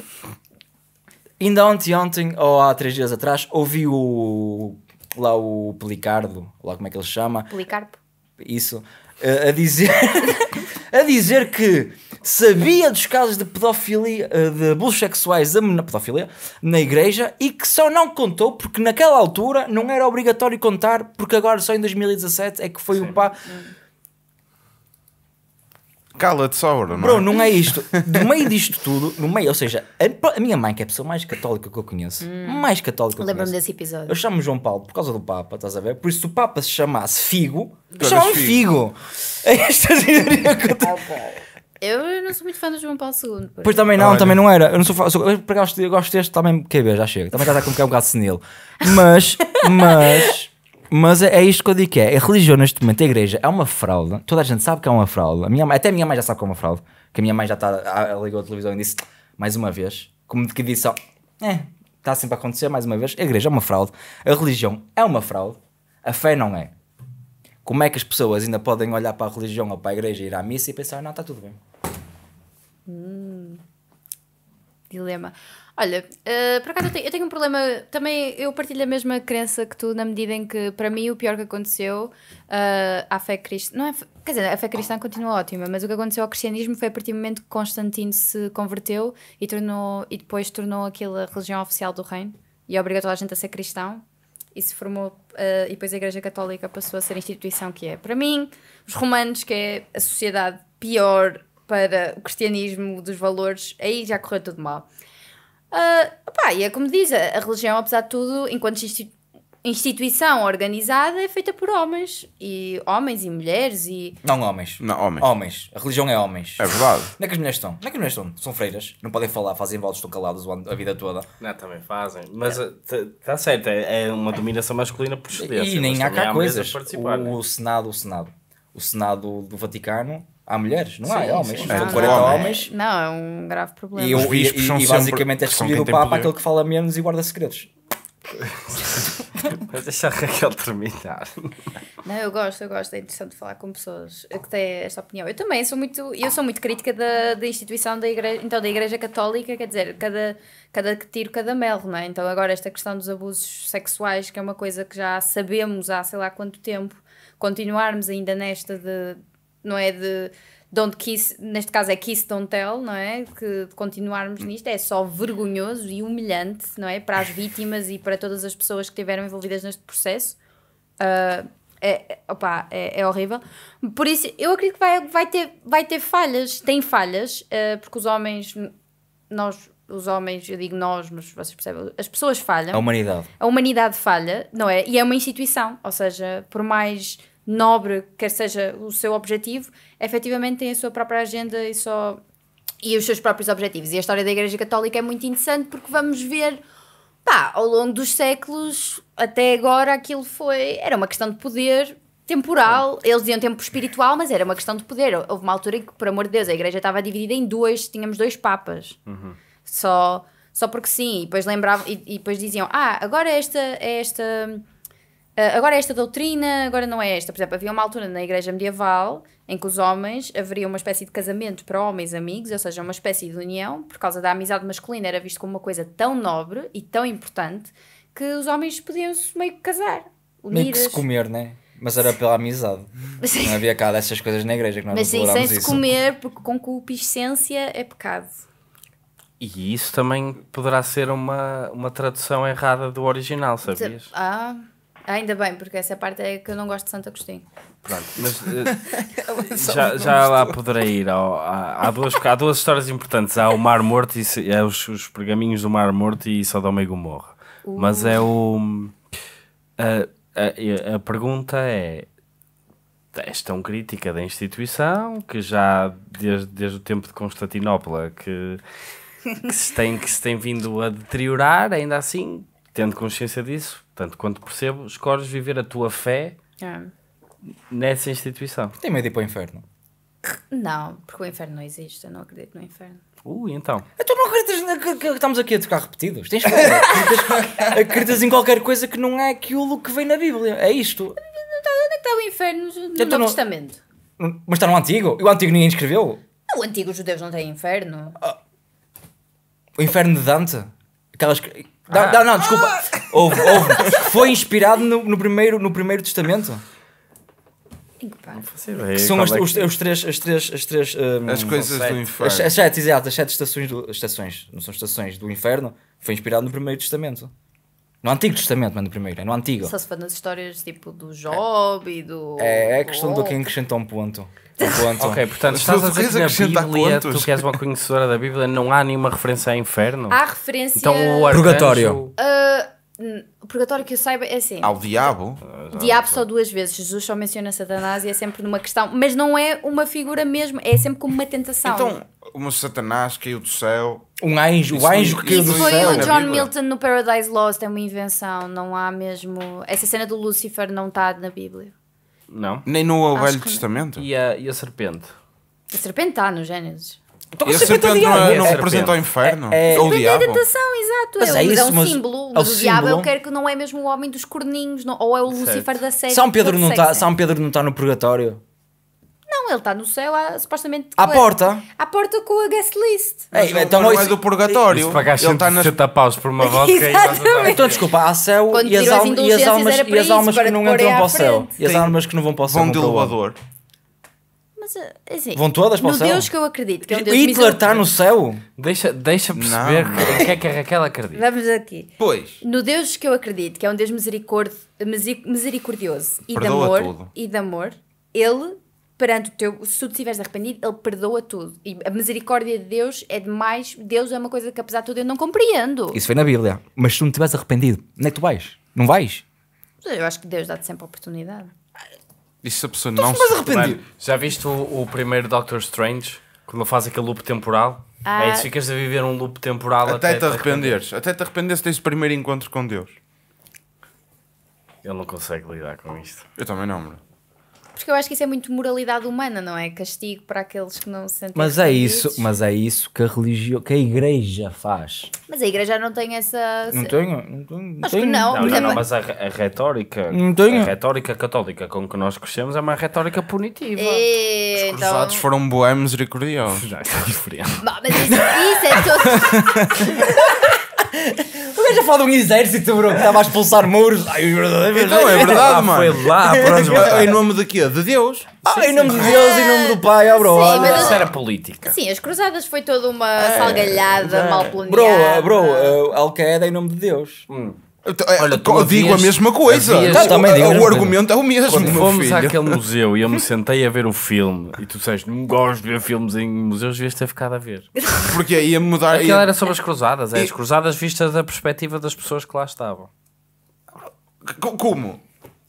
S2: Ainda ontem, ontem, ou há três dias atrás, ouvi o. lá o Policardo, lá como é que ele chama. Policarpo. Isso. A, eh, a dizer. [laughs] a dizer que sabia dos casos de pedofilia, eh, de abusos sexuais na pedofilia na igreja e que só não contou porque naquela altura não era obrigatório contar, porque agora só em 2017 é que foi Sim. o pá. Cala-te só, Não é? Bro, não é isto. No [laughs] meio disto tudo, no meio, ou seja, a, a minha mãe, que é a pessoa mais católica que eu conheço, hum. mais católica Lembro-me
S1: desse episódio. Eu
S2: chamo João Paulo por causa do Papa, estás a ver? Por isso, se o Papa se chamasse Figo, eu chamo-me Figo. É
S1: esta é a teoria [laughs] que eu tenho. Eu não sou muito fã do João Paulo II. Pois também não, Olha. também
S2: não era. Eu não sou fã, sou, eu, por eu gosto deste também, quer ver já chega. Também está a colocar um bocado senil. Mas, [laughs] mas, mas é, é isto que eu digo que é. A religião neste momento, a igreja, é uma fraude. Toda a gente sabe que é uma fraude. A minha, mãe- até a minha mãe já sabe que é uma fraude. Que a minha mãe já está, ligou a televisão e disse, mais uma vez, como de que disse, ó, é, está sempre a acontecer, mais uma vez. A igreja é uma fraude. A religião é uma fraude. A fé não é. Como é que as pessoas ainda podem olhar para a religião ou para a igreja, ir à missa e pensar, não, está tudo bem.
S1: Hum. Dilema. Olha, uh, por acaso eu tenho, eu tenho, um problema. Também eu partilho a mesma crença que tu, na medida em que, para mim, o pior que aconteceu uh, à fé cristã. Não é, quer dizer, a fé cristã continua ótima, mas o que aconteceu ao cristianismo foi a partir do momento que Constantino se converteu e, tornou, e depois tornou aquela a religião oficial do reino e obrigou toda a gente a ser cristão e se formou uh, e depois a Igreja Católica passou a ser a instituição que é. Para mim, os romanos, que é a sociedade pior para o cristianismo dos valores, aí já correu tudo mal. Uh, ah, pá, e é como diz, a religião, apesar de tudo, enquanto institu instituição organizada, é feita por homens. E homens e mulheres e...
S2: Não homens. Não, homens. Homens. A religião é homens. É verdade. Onde é que as mulheres estão? Onde é que as mulheres estão? São freiras. Não podem falar, fazem votos, estão calados a vida toda.
S3: Não, também fazem. Mas está eh, certo, é, é, uma dominação masculina por excelência. E nem há cá coisas. O,
S2: né? Senado, o Senado. O Senado do Vaticano Há mulheres, não sim, há homens. Sim, São não, 40 não, homens.
S1: Não, é um grave problema. E,
S3: e, e, e basicamente é escolhido o Papa aquele
S2: que fala menos e guarda
S3: segredos. Mas [laughs] deixa a Raquel terminar.
S1: Não, eu gosto, eu gosto. É interessante falar com pessoas que têm esta opinião. Eu também sou muito, eu sou muito crítica da, da instituição da igreja, então da igreja católica, quer dizer, cada, cada tiro, cada mel, não é? Então agora esta questão dos abusos sexuais, que é uma coisa que já sabemos há sei lá quanto tempo, continuarmos ainda nesta de não é? De don't kiss, neste caso é kiss don't tell, não é? Que continuarmos nisto é só vergonhoso e humilhante, não é? Para as vítimas e para todas as pessoas que estiveram envolvidas neste processo. Uh, é, é opa, é, é, horrível. Por isso, eu acredito que vai, vai, ter, vai ter falhas, tem falhas, uh, porque os homens, nós, os homens, eu digo nós, mas vocês percebem, as pessoas falham. A humanidade. A humanidade falha, não é? E é uma instituição, ou seja, por mais nobre, quer seja o seu objetivo, efetivamente tem a sua própria agenda e só e os seus próprios objetivos. E a história da Igreja Católica é muito interessante porque vamos ver, pá, ao longo dos séculos, até agora aquilo foi, era uma questão de poder temporal, eles diziam tempo espiritual, mas era uma questão de poder. Houve uma altura em que, por amor de Deus, a Igreja estava dividida em dois, tínhamos dois papas. Uhum. Só só porque sim, e depois lembravam e, e, depois diziam: "Ah, agora esta esta ah, agora é esta doutrina, agora não é esta. Por exemplo, havia uma altura na Igreja Medieval em que os homens haveria uma espécie de casamento para homens amigos, ou seja, uma espécie de união, por causa da amizade masculina, era visto como uma coisa tão nobre e tão importante que os homens podiam-se meio que casar. Unidas. Meio que se comer,
S2: né? Mas era pela
S3: amizade. Sim. Não havia cá dessas coisas na igreja que nós Mas sim, sem se isso.
S1: comer, porque concupiscência é pecado.
S3: E isso também poderá ser uma, uma tradução errada do original, sabias?
S1: Ah. Ah, ainda bem, porque essa parte é que eu não gosto de Santo Agostinho.
S5: Pronto, mas uh, [laughs] já, já lá
S3: poderei ir. Ao, há, há, duas, há duas histórias importantes. Há o Mar Morto e é os, os pergaminhos do Mar Morto e Sodoma e Gomorra. Uh. Mas é o... Eh, a, a, a pergunta é és tão crítica da instituição que já desde, desde o tempo de Constantinopla que, que, se tem, que se tem vindo a deteriorar, ainda assim, tendo consciência disso, tanto quanto percebo, escolhes viver a tua fé é. nessa instituição. Tem medo de ir para o inferno?
S1: Não, porque o inferno não existe, eu não acredito no inferno.
S3: Uh, então. Tu
S2: então não acreditas na, que, que, estamos aqui a tocar
S3: repetidos? Tens é?
S2: acreditas, acreditas em qualquer coisa que não é aquilo que vem na Bíblia. É isto. Tá,
S1: onde é que está o inferno no então Novo no... Testamento?
S2: Mas está no Antigo? E o Antigo ninguém escreveu?
S1: O Antigo os judeus não têm inferno.
S2: Ah. o inferno de Dante? Aquelas. Não, não, não desculpa. Ah! Houve, houve. Foi inspirado no, no, primeiro, no primeiro testamento.
S5: Não Que são as, os, é é?
S2: os três, as três, as três um, as coisas sete, do inferno. As, as sete, exato, as sete estações, do, estações, não são estações do inferno. Foi inspirado no primeiro testamento. No Antigo Testamento, mas no primeiro, é no Antigo. Só
S1: se for nas histórias tipo do é. Job e do. É, é a questão do quem
S2: acrescenta um ponto. Um [laughs] ponto. ok, portanto, estás a dizer que na Bíblia, tu que
S3: és uma conhecedora da Bíblia, não há nenhuma referência a inferno? Há referência. Então o arcanjo... Purgatório.
S1: Uh, purgatório que eu saiba é assim. Ao
S3: diabo?
S4: Ah, diabo
S1: só duas vezes. Jesus só menciona Satanás e é sempre numa questão. Mas não é uma figura mesmo, é sempre como uma tentação. Então
S4: uma Satanás caiu do céu. Um anjo, isso, o anjo que caiu do céu. Isso foi o John Milton
S1: no Paradise Lost, é uma invenção, não há mesmo. Essa cena do Lucifer não está na Bíblia.
S4: Não. Nem no Acho Velho que... Testamento. E a, e a serpente?
S1: A serpente está no Gênesis. Então,
S4: e a serpente, serpente não, é- não é representa o inferno? É, é, ou o
S2: diabo? tentação,
S1: exato. Mas é, isso, é um mas símbolo. Mas é o, o diabo eu quero que não é mesmo o homem dos corninhos, não, ou é o Lucifer certo. da série. São tá- Pedro, não está São
S2: Pedro não está no purgatório?
S1: Não, ele está no céu, há, supostamente. À porta? à porta com
S5: a guest list. É, então,
S3: ele não é, é do purgatório. Se pagaste ele está nas... paus por uma vodka [laughs]
S2: Então, desculpa, há céu e as, almas, e as
S5: almas, e as almas que não entram para o céu. E as
S2: almas que não vão para
S3: o céu. Vão de elevador. Eh,
S1: é assim, Vão todas para o céu? Deus que eu acredito. Que é um Deus Hitler está no
S3: céu? Deixa, deixa perceber o que é que a Raquel acredita. Vamos aqui. Pois.
S1: No Deus que eu acredito, que é um Deus misericordioso e de amor, e de amor, ele perante o teu, se tu estiveres arrependido, ele perdoa tudo. E a misericórdia de Deus é demais. Deus é uma coisa que, apesar de tudo, eu não compreendo.
S2: Isso foi na Bíblia. Mas se tu não estiveres arrependido, onde é que tu vais? Não vais?
S1: Eu acho que Deus dá-te sempre a oportunidade.
S3: E se a pessoa então não se Já viste o, o, primeiro Doctor Strange? Quando faz aquele loop temporal? Ah. É isso, ficas a viver um loop temporal até, até te arrependeres. Até te arrependeres desse primeiro encontro com Deus. Ele não consegue lidar com isto.
S4: Eu também não, mano.
S1: Porque eu acho que isso é muito moralidade humana, não é? Castigo para aqueles que não se sentem. Mas é isso,
S2: mas
S3: é isso que a religião, que a
S2: igreja
S3: faz.
S1: Mas a igreja não tem essa. Não tenho, não tenho. Não acho tenho. que não. Não, não, é não mas
S3: a, a, retórica, não tenho. a retórica católica com que nós crescemos é uma retórica punitiva.
S1: E, Os cruzados
S3: então... foram e misericordiosos. Já está diferente.
S4: Mas isso, isso é
S2: todo. [laughs] O gajo a falar de um exército, bro, que estava a expulsar muros. Ai, é verdade, então, é ah, não, é verdade, mano. Foi lá, pronto. em nome de quê? De Deus? Ah, em nome de Deus, em nome do Pai, ó, ah, bro. Sim, mas- Isso era política.
S1: Sim, as cruzadas foi toda uma é, salgalhada é. mal
S2: planeada. Bro, bro, uh, Al-Qaeda em nome de Deus. Hum. É,
S4: Olha, tu digo havias- a mesma coisa. havias- Tá, também o argumento é o mesmo, Quando meu fomos filho. àquele
S3: museu e eu me sentei a ver o filme e tu disseste, não gosto de ver filmes em museus, devias ter ficado a ver. [laughs] Porque aí ia mudar. Aquilo ia- era sobre as cruzadas, é, as cruzadas vistas da perspectiva das pessoas que lá estavam.
S2: Como?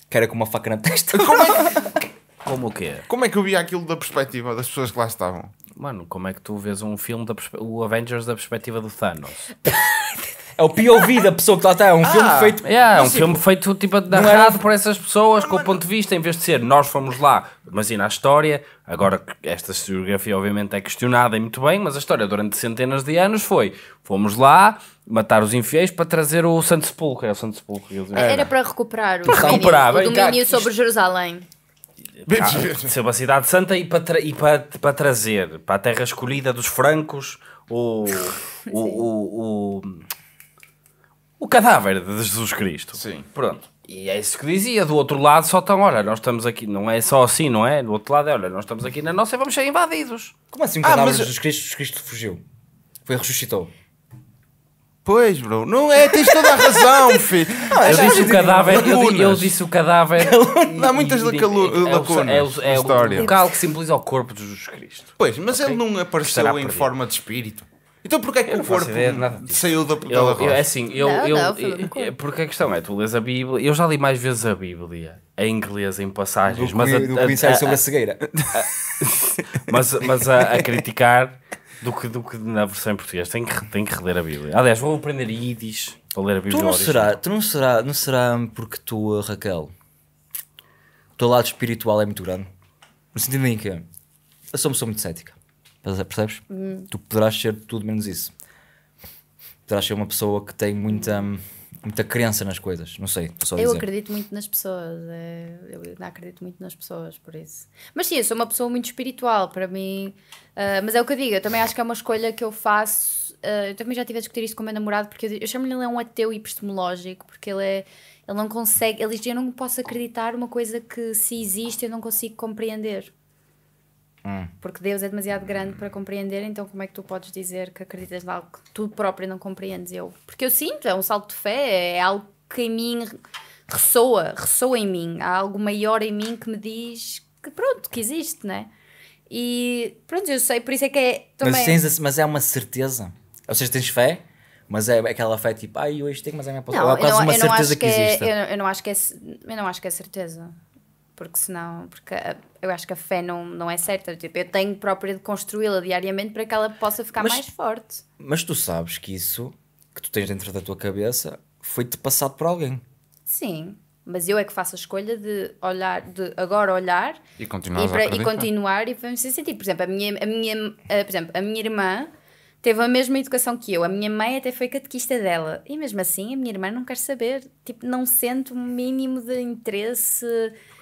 S2: Que era com uma faca na testa. [laughs] Como
S3: é, Como o quê? como é que eu via aquilo da perspectiva das pessoas que lá estavam? Mano, como é que tu vês um filme, da perspe- o Avengers da perspectiva do Thanos? [laughs] É o POV da pessoa que lá está. É um ah, filme feito. Yeah, é um tipo, filme feito tipo narrado era... por essas pessoas com o ponto de vista, em vez de ser nós fomos lá. mas e na história. Agora, esta historiografia obviamente é questionada e muito bem, mas a história durante centenas de anos foi: fomos lá matar os infiéis para trazer o Santo Sepulcro. É o Santo Sepulcro. Era. era
S1: para recuperar o para domínio, recuperar, o domínio sobre Jerusalém.
S3: ser uma cidade santa e para, e para, para trazer para a terra escolhida dos francos o, o, [laughs] o, o o cadáver de Jesus Cristo. Sim. Pronto. E é isso que dizia. Do outro lado só estão, olha, nós estamos aqui, não é só assim, não é? Do outro lado é, olha, nós estamos aqui na nossa e vamos ser invadidos. Como assim o ah, cadáver mas- de Jesus
S2: Cristo? Jesus
S4: Cristo fugiu. Foi ressuscitou. Pois, bro. Não é, tens toda a razão, [laughs] filho. Ah, eu é disse o cadáver, eu, eu disse o cadáver. Não, há muitas lacunas É, o, é o local
S3: que simboliza o corpo de Jesus
S4: Cristo. Pois, mas ele não apareceu em perdido. forma de espírito. Então porquê é que eu o corpo saiu da, da eu, É Assim, eu, não, eu, não, eu
S3: é, porque a questão é, tu lês a Bíblia, eu já li mais vezes a Bíblia em inglês, em passagens, do mas que, a, a, a, sobre a cegueira. [laughs] mas mas a, criticar do que, do que na versão em português. Tem que, tem que reler a Bíblia. Aliás, vou aprender ídis ler a Bíblia. Tu não será,
S2: tu não será, não será porque tu, Raquel, o teu lado espiritual é muito grande. No sentido em que eu sou uma pessoa muito cética. Percebes? Hum. Tu poderás ser tudo menos isso. Poderás ser uma pessoa que tem muita, muita crença nas coisas. Não sei, só Eu dizer.
S1: acredito muito nas pessoas. É, eu acredito muito nas pessoas, por isso. Mas sim, eu sou uma pessoa muito espiritual para mim. Uh, mas é o que eu digo, eu também acho que é uma escolha que eu faço. Uh, eu também já tive a discutir isso com o meu namorado, porque eu, eu chamo-lhe ele é um ateu epistemológico, porque ele é. Ele não consegue, ele diz: Eu não posso acreditar uma coisa que se existe eu não consigo compreender. Hum. Porque Deus é demasiado grande para compreender, então como é que tu podes dizer que acreditas em algo que tu próprio não compreendes? Eu, porque eu sinto, é um salto de fé, é algo que em mim ressoa, ressoa em mim, há algo maior em mim que me diz que pronto, que existe, né? E pronto, eu sei, por isso é que é também... Mas, tens,
S2: mas é uma certeza, ou seja, tens fé, mas é aquela fé tipo, ai, ah, hoje tenho, mas é minha não, é quase não, uma certeza que, que é, existe. Eu,
S1: eu, não acho que é, eu não acho que é certeza porque senão, porque eu acho que a fé não, não é certa, tipo, eu tenho própria de construí-la diariamente para que ela possa ficar mas, mais forte.
S2: Mas tu sabes que isso que tu tens dentro da tua cabeça foi-te passado por alguém.
S1: Sim, mas eu é que faço a escolha de olhar, de agora olhar
S2: e, e, pra, e
S1: continuar e vamos sentir. Assim, tipo, por exemplo, a minha, a minha, por exemplo, a minha irmã teve a mesma educação que eu. A minha mãe até foi catequista dela. E mesmo assim, a minha irmã não quer saber. Tipo, não sente o um mínimo de interesse.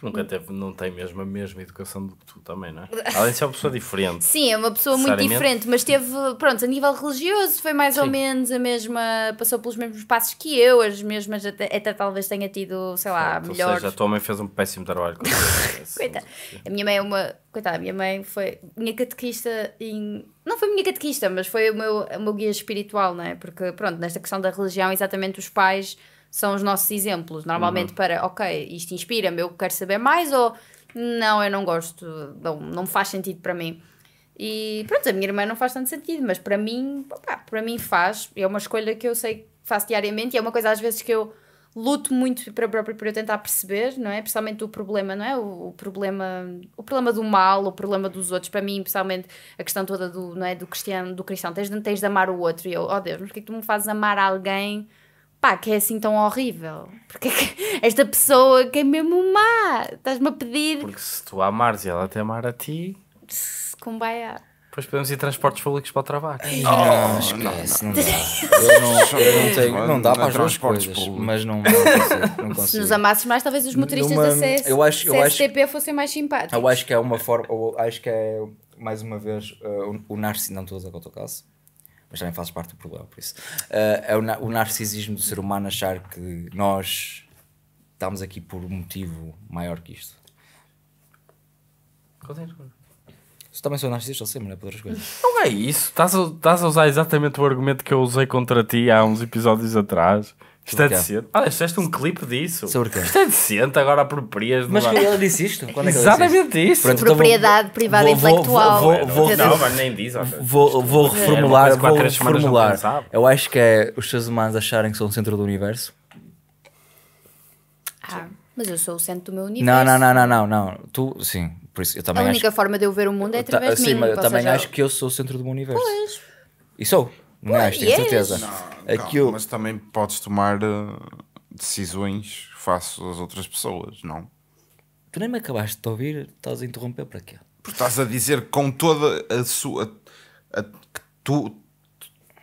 S1: Nunca
S3: teve, não tem mesmo a mesma educação do que tu também, não é? [laughs] Além de ser uma pessoa diferente. Sim, é uma pessoa muito diferente,
S1: mas teve, pronto, a nível religioso foi mais Sim. ou menos a mesma. Passou pelos mesmos passos que eu, as mesmas, até, até talvez tenha tido, sei lá, melhor. Ou seja, a
S3: tua mãe fez um péssimo trabalho. [laughs]
S1: Coitada. A minha mãe é uma coitada, minha mãe foi minha catequista em. Não foi minha catequista, mas foi o meu, o meu guia espiritual, não é? Porque, pronto, nesta questão da religião, exatamente os pais são os nossos exemplos. Normalmente, uhum. para, ok, isto inspira-me, eu quero saber mais, ou não, eu não gosto, não, não faz sentido para mim. E pronto, a minha irmã não faz tanto sentido, mas para mim, opa, para mim faz. É uma escolha que eu sei que faço diariamente e é uma coisa às vezes que eu luto muito para próprio para tentar perceber, não é? Principalmente o problema, não é? O, o, problema, o problema do mal, o problema dos outros. Para mim, principalmente a questão toda do, não é? do cristiano, do cristão, tens, tens de amar o outro. E eu, oh Deus, mas que é que tu me fazes amar alguém? Pá, que é assim tão horrível. Porque que [laughs] esta pessoa que é mesmo má, estás-me a pedir. Porque
S3: se tu a amares e ela te amar a ti. Kumbaya. Depois podemos ir transportes públicos para o trabalho. Ai, oh, não, não, esquece, não, não, não, eu não, [laughs] tenho, não dá é para as duas coisas, públicos.
S2: mas não, não [laughs] consigo, Se nos amasses mais, talvez os motoristas Numa, da CS, eu acho, eu
S1: CSTP acho, fossem mais simpáticos. Eu
S2: acho que é uma forma, eu acho que é, mais uma vez, uh, o, o narcisismo, não estou a dizer o teu caso, mas também fazes parte do problema, por isso. Uh, é o, o narcisismo do ser humano achar que nós estamos aqui por um motivo maior que isto. Continua. Tu também sou narcisista, eu sei mas é para outras coisas.
S3: Não é isso. Estás a, a usar exatamente o argumento que eu usei contra ti há uns episódios atrás. Isto é decente. Olha, ah, fizeste um clipe disso. Sobre quê? Isto é decente, agora aproprias. Mas é que ela disse isto? Quando é que Exatamente isso. Pronto, então
S1: Propriedade privada vou, intelectual. Vou,
S3: vou, não, mas nem diz. Vou, é vou
S2: reformular. Vou reformular. Eu acho que é os seres humanos acharem que são o centro do universo.
S1: Ah, mas eu sou o centro do meu universo. Não, não,
S2: não, não, não. Tu, sim, por isso, eu também a única
S1: acho... forma de eu ver o mundo é através de mim. Sim, mas eu também acho
S2: que eu sou o centro do meu universo. Pois. E sou. Não pois, acho, tenho yes. É certeza. Não, Aquilo... É calma, mas também podes tomar eh,
S4: decisões face às outras pessoas, não?
S2: Tu nem me acabaste de ouvir, estás a interromper para quê?
S4: Porque estás a dizer com toda a sua. A, a, que
S2: tu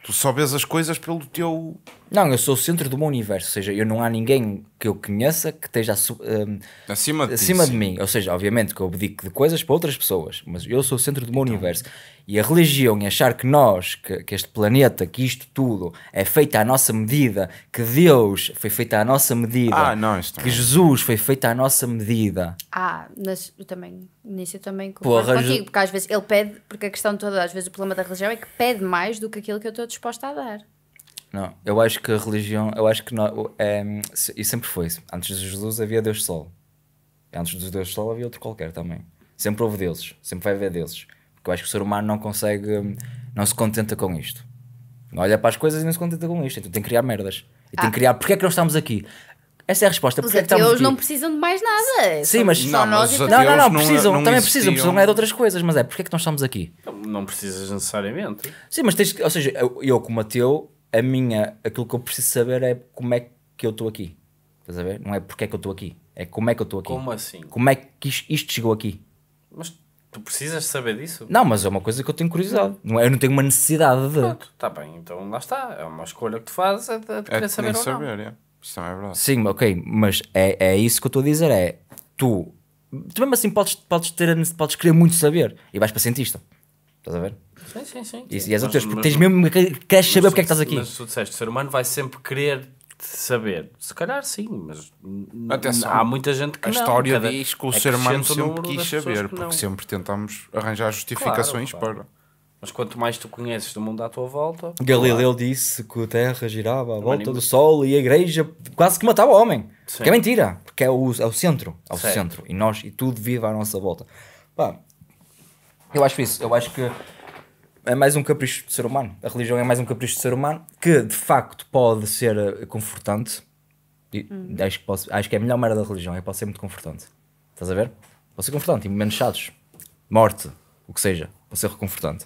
S2: Tu só vês as coisas pelo teu. Não, eu sou o centro do meu universo, ou seja, eu não há ninguém que eu conheça que esteja um, acima, de, acima de mim. Ou seja, obviamente que eu abdico de coisas para outras pessoas, mas eu sou o centro do meu então. universo e a religião e achar que nós, que, que, este planeta, que isto tudo é feito à nossa medida, que Deus foi feito à nossa medida, ah, não, que Jesus foi feito à nossa medida.
S1: Ah, mas eu também, nisso eu também concordo Porra, contigo, porque às vezes ele pede, porque a questão toda, às vezes o problema da religião é que pede mais do que aquilo que eu estou disposta a dar.
S2: Não, eu acho que a religião, eu acho que não, é, ehm, e sempre foi. Antes de Jesus havia Deus Sol. Antes de Deus Sol havia outro qualquer também. Sempre houve deuses, sempre vai haver deuses. Porque eu acho que o ser humano não consegue, não se contenta com isto. Olha para as coisas e não se contenta com isto. Então tem que criar merdas. E ah. tem que ah. criar, porque é que nós estamos aqui? Essa é a resposta. Os porque é ateus é não
S1: precisam de mais nada. Sim, mas... Não, mas
S2: não, não, não, precisam. Não, não também precisam. Precisam é de outras coisas. Mas é, porque é que nós estamos aqui?
S3: Não precisas necessariamente.
S2: Sim, mas tens... Ou seja, eu, eu como ateu, a minha... Aquilo que eu preciso saber é como é que eu estou aqui. Estás a ver? Não é porque é que eu estou aqui. É como é que eu estou aqui. Como assim? Como é que isto, isto chegou aqui.
S3: Mas Tu precisas saber disso? Não,
S2: mas é uma coisa que eu tenho curiosidade. Não, é, eu não tenho uma necessidade de. Pronto,
S3: está bem, então lá está. É uma escolha que tu fazes é de, de querer é saber. ou é saber, não. É. Isso não é verdade.
S2: Sim, ok, mas é, é isso que eu estou a dizer: é tu, tu mesmo assim podes, podes, ter, podes querer muito saber e vais para cientista. Estás a ver?
S3: Sim, sim, sim. E, sim. e és mas, teu, porque tens mesmo. Queres saber porque é que estás aqui. Mas tu disseste, o ser humano vai sempre querer saber. Se calhar sim, mas Atenção, há muita gente que a não. A história Cada... diz que o é ser humano sempre quis saber, porque sempre tentamos arranjar justificações claro, claro. para. Mas quanto mais tu conheces do mundo à tua volta. Galileu
S2: claro. disse que a Terra girava à é volta do Sol e a igreja quase que matava o homem. Sim. Que é mentira, porque é o, é o centro. É o certo. centro. E nós e tudo vive à nossa volta. Pá, eu acho isso, eu acho que é mais um capricho de ser humano. A religião é mais um capricho de ser humano que de facto pode ser eh, confortante. E hum. acho, que posso, acho que é a melhor maneira da religião, é pode ser muito confortante. Estás a ver? Pode ser confortante, menos chatos, morte, o que seja, pode ser reconfortante.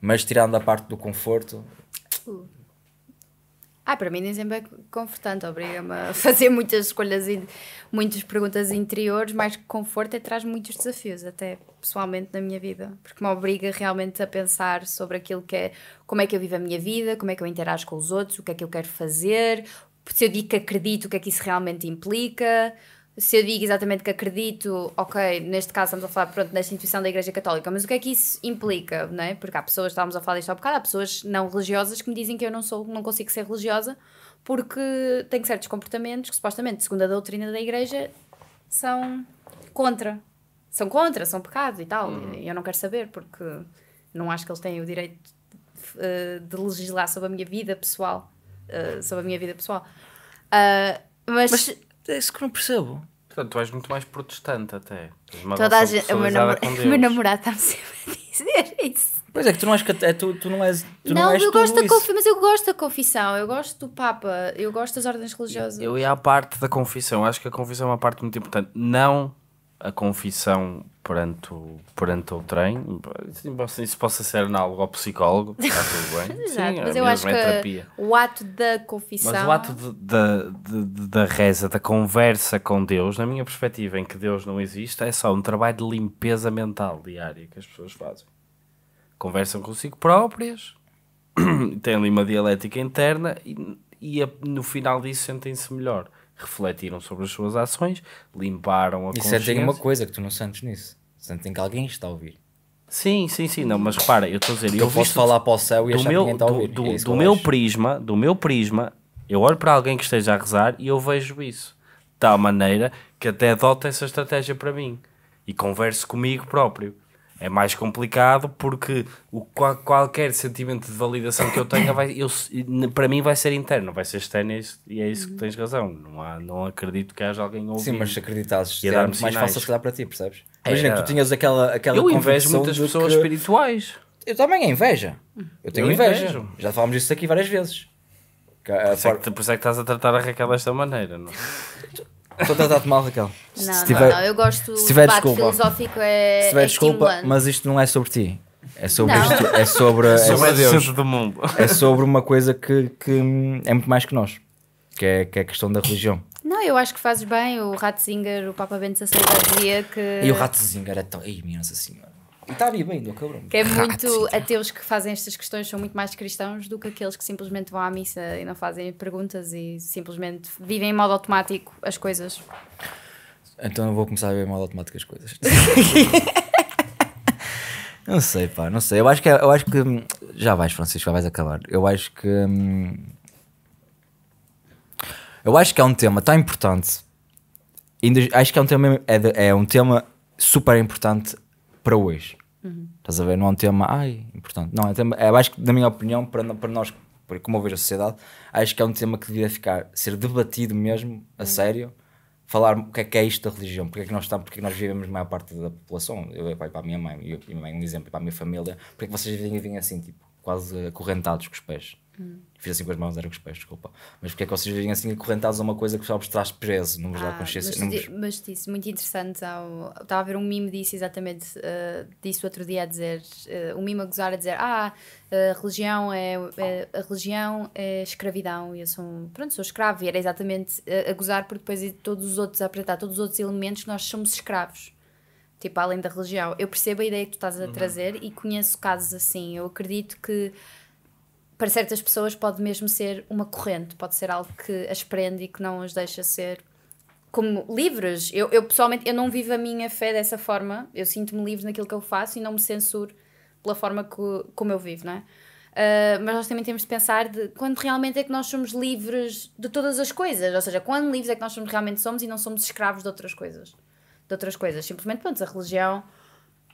S2: Mas tirando a parte do conforto.
S1: Uh. Ah, para mim nem sempre é confortante, obriga-me a [laughs] fazer muitas escolhas e muitas perguntas interiores, mas conforto é traz muitos desafios, até pessoalmente na minha vida, porque me obriga realmente a pensar sobre aquilo que é, como é que eu vivo a minha vida, como é que eu interajo com os outros, o que é que eu quero fazer, se eu digo que acredito, o que é que isso realmente implica, se eu digo exatamente que acredito, ok, neste caso estamos a falar, pronto, nesta instituição da Igreja Católica, mas o que é que isso implica, não é? Porque há pessoas, estávamos a falar disto há bocado, há pessoas não religiosas que me dizem que eu não sou, não consigo ser religiosa porque tenho certos comportamentos que supostamente, segundo a doutrina da Igreja, são contra são contra, são pecado e tal. Uhum. Eu não quero saber porque não acho que eles têm o direito de eh, legislar sobre a minha vida pessoal. Uh, sobre a minha vida pessoal. Uh, mas... mas é isso que não percebo.
S3: Portanto, tu és muito mais protestante até. Toda a gente, o meu, namor [laughs] meu
S1: namorado está-me sempre a dizer isso.
S3: Pois é que tu não
S2: és é, tu, tu não
S3: és tu não, não és eu gosto da confi
S1: mas eu gosto da confissão, eu gosto do Papa, eu gosto das ordens religiosas.
S3: Eu ia à parte da confissão, acho que a confissão é uma parte muito importante. Não a confissão perante o, perante o trem, isso possa ser análogo ao psicólogo, está tudo [laughs] bem. Exato, Sim, mas eu acho que
S1: o ato da confissão... Mas o ato
S3: da, da reza, da conversa com Deus, na minha perspectiva em que Deus não existe, é só um trabalho de limpeza mental diária que as pessoas fazem. Conversam consigo próprias, [clears throat] têm ali uma dialética interna e, e no final disso sentem-se melhor refletiram sobre as suas ações, limparam a e consciência. é tem uma coisa que tu não sentes nisso. Sentem que alguém está a ouvir. Sim, sim, sim, não, mas repara, eu estou a dizer, Porque eu, eu posso falar para o céu e achar meu, que ninguém está a ouvir.
S2: Do, é do, é do meu acho.
S3: prisma, do meu prisma, eu olho para alguém que esteja a rezar e eu vejo isso. De tal maneira que até adota essa estratégia para mim e converso comigo próprio. É mais complicado porque o, qual, qualquer sentimento de validação que eu tenha, vai, eu, para mim, vai ser interno, vai ser externo e é isso, e é isso que tens razão. Não, há, não acredito que haja alguém a ouvir. Sim, mas se acreditasses, é mais fácil chegar para ti, percebes? É. Imagina Era... que tu tinhas aquela. aquela eu invejo muitas
S2: pessoas que... espirituais. Eu também, é inveja. Eu tenho eu inveja. Invejo.
S3: Já falámos disso aqui várias vezes. Por, é que, por, isso é que estás a tratar a Raquel desta maneira, não é? [laughs]
S2: Estou tratar-te mal, Raquel. Não, se tiver, não, eu gosto. Se tiver desculpa. filosófico
S1: é. Se tiver é desculpa,
S2: mas isto não é sobre ti. É sobre, isto, é sobre, é [laughs] sobre é Deus. do mundo. É [laughs] sobre uma coisa que, que é muito mais que nós, que é, que é a questão da religião.
S1: Não, eu acho que fazes bem. O Ratzinger, o Papa Bento XVI dizia que. E o
S2: Ratzinger é tão. Ei, minha Nossa Senhora. Está vivo ainda, o cabrão. Que é muito
S1: ateus que fazem estas questões, são muito mais cristãos do que aqueles que simplesmente vão à missa e não fazem perguntas e simplesmente vivem em modo automático as coisas.
S2: Então eu vou começar a ver em modo automático as coisas. [laughs] não sei, pá, não sei. Eu acho que, é, eu acho que já vais, Francisco, já vais acabar. Eu acho que. Hum, eu acho que é um tema tão importante. Acho que é um tema, é, é um tema super importante para hoje. Uhum. Estás a ver? Não é um tema, ai, importante. Não, é um tema, é, acho que, na minha opinião, para, para nós, como eu vejo a sociedade, acho que é um tema que devia ficar, ser debatido mesmo, a uhum. sério, falar o que é que é isto da religião, porque é que nós estamos, porque é que nós vivemos a maior parte da população, eu, vou para a minha mãe, eu, para a minha mãe, um exemplo, para a minha família, porque é que vocês vivem, vivem assim, tipo, quase acorrentados com os pés. Hum. Fiz assim com as mãos, era com os pés, desculpa. Mas porque é que vocês vivem assim acorrentados a uma coisa que só vos traz preso, não vos dá ah, consciência? Mas, vos...
S1: mas disse, muito interessante. Estava a ver um mimo disso exatamente, uh, eh, disse outro dia a dizer, uh, um mimo a gozar a dizer: Ah, a religião é, é a religião é escravidão e eu sou, um, pronto, sou escravo. E era exatamente a, eh, a gozar, porque depois todos os outros, a apresentar todos os outros elementos, nós somos escravos tipo, além da religião. Eu percebo a ideia que tu estás a uhum. trazer e conheço casos assim. Eu acredito que para certas pessoas pode mesmo ser uma corrente, pode ser algo que as prende e que não as deixa ser como livres. Eu, eu pessoalmente eu não vivo a minha fé dessa forma. Eu sinto-me livre naquilo que eu faço e não me censuro pela forma que, como eu vivo, não é? Uh, mas nós também temos de pensar de quando realmente é que nós somos livres de todas as coisas, ou seja, quando livres é que nós somos, realmente somos e não somos escravos de outras coisas de outras coisas. Simplesmente, pronto, a religião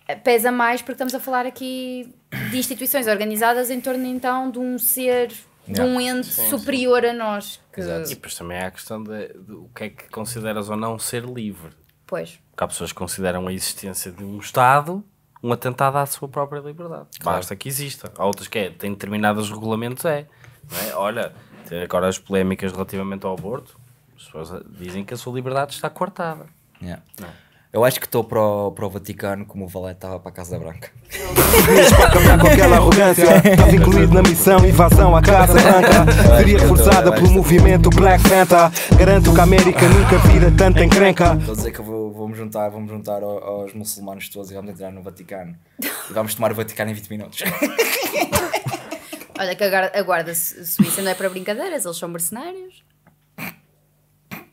S1: eh, pesa mais porque estamos a falar aqui de instituições organizadas em torno então de um ser, de um ente sim, sim. superior a nós.
S3: Que... Exato. E depois também há a questão de, de, o que é que consideras ou não ser livre. Pois. Porque há pessoas que consideram a existência de um Estado um atentado à sua própria liberdade. Claro. Basta que exista. Há outras que é, determinados regulamentos, é. é? Olha, agora as polémicas relativamente ao aborto, as pessoas dizem que a sua liberdade está cortada. Yeah. É. Eu acho que estou para, o- para
S2: o Vaticano como o Valete estava para a Casa Branca.
S3: Mas para acabar com aquela arrogância Estás
S2: incluído na missão invasão à Casa Branca Seria reforçada pelo movimento Black
S4: Panther
S2: Garanto que a América nunca vira tanta encrenca Estou a dizer que vou, vou-me juntar, vou juntar ao- aos muçulmanos todos e vamos entrar no Vaticano. E vamos tomar o Vaticano em 20 minutos.
S1: Olha que a guarda, suíça não é para brincadeiras, eles são mercenários.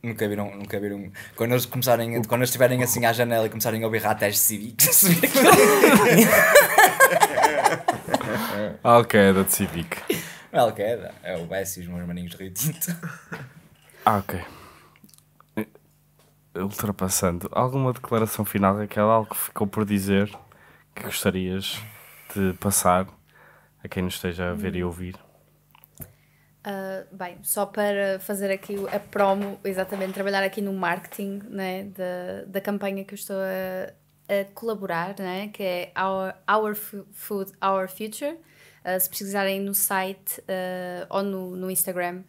S2: Nunca viram, nunca viram. Quando eles começarem, quando eles estiverem assim à janela e começarem a ouvir ratas cívicos. [laughs] Al-Qaeda de Civic. Al-Qaeda. É o Bessie e os meus maninhos de Rio
S3: Ah, ok. Ultrapassando, alguma declaração final, daquela, Algo que ficou por dizer que gostarias de passar a quem nos esteja a ver e ouvir?
S1: Uh, bem, só para fazer aqui a promo, exatamente, trabalhar aqui no marketing né, da, da campanha que eu estou a, a colaborar, né, que é Our, Our Food, Our Future. Uh, se pesquisarem no site uh, ou no, no Instagram,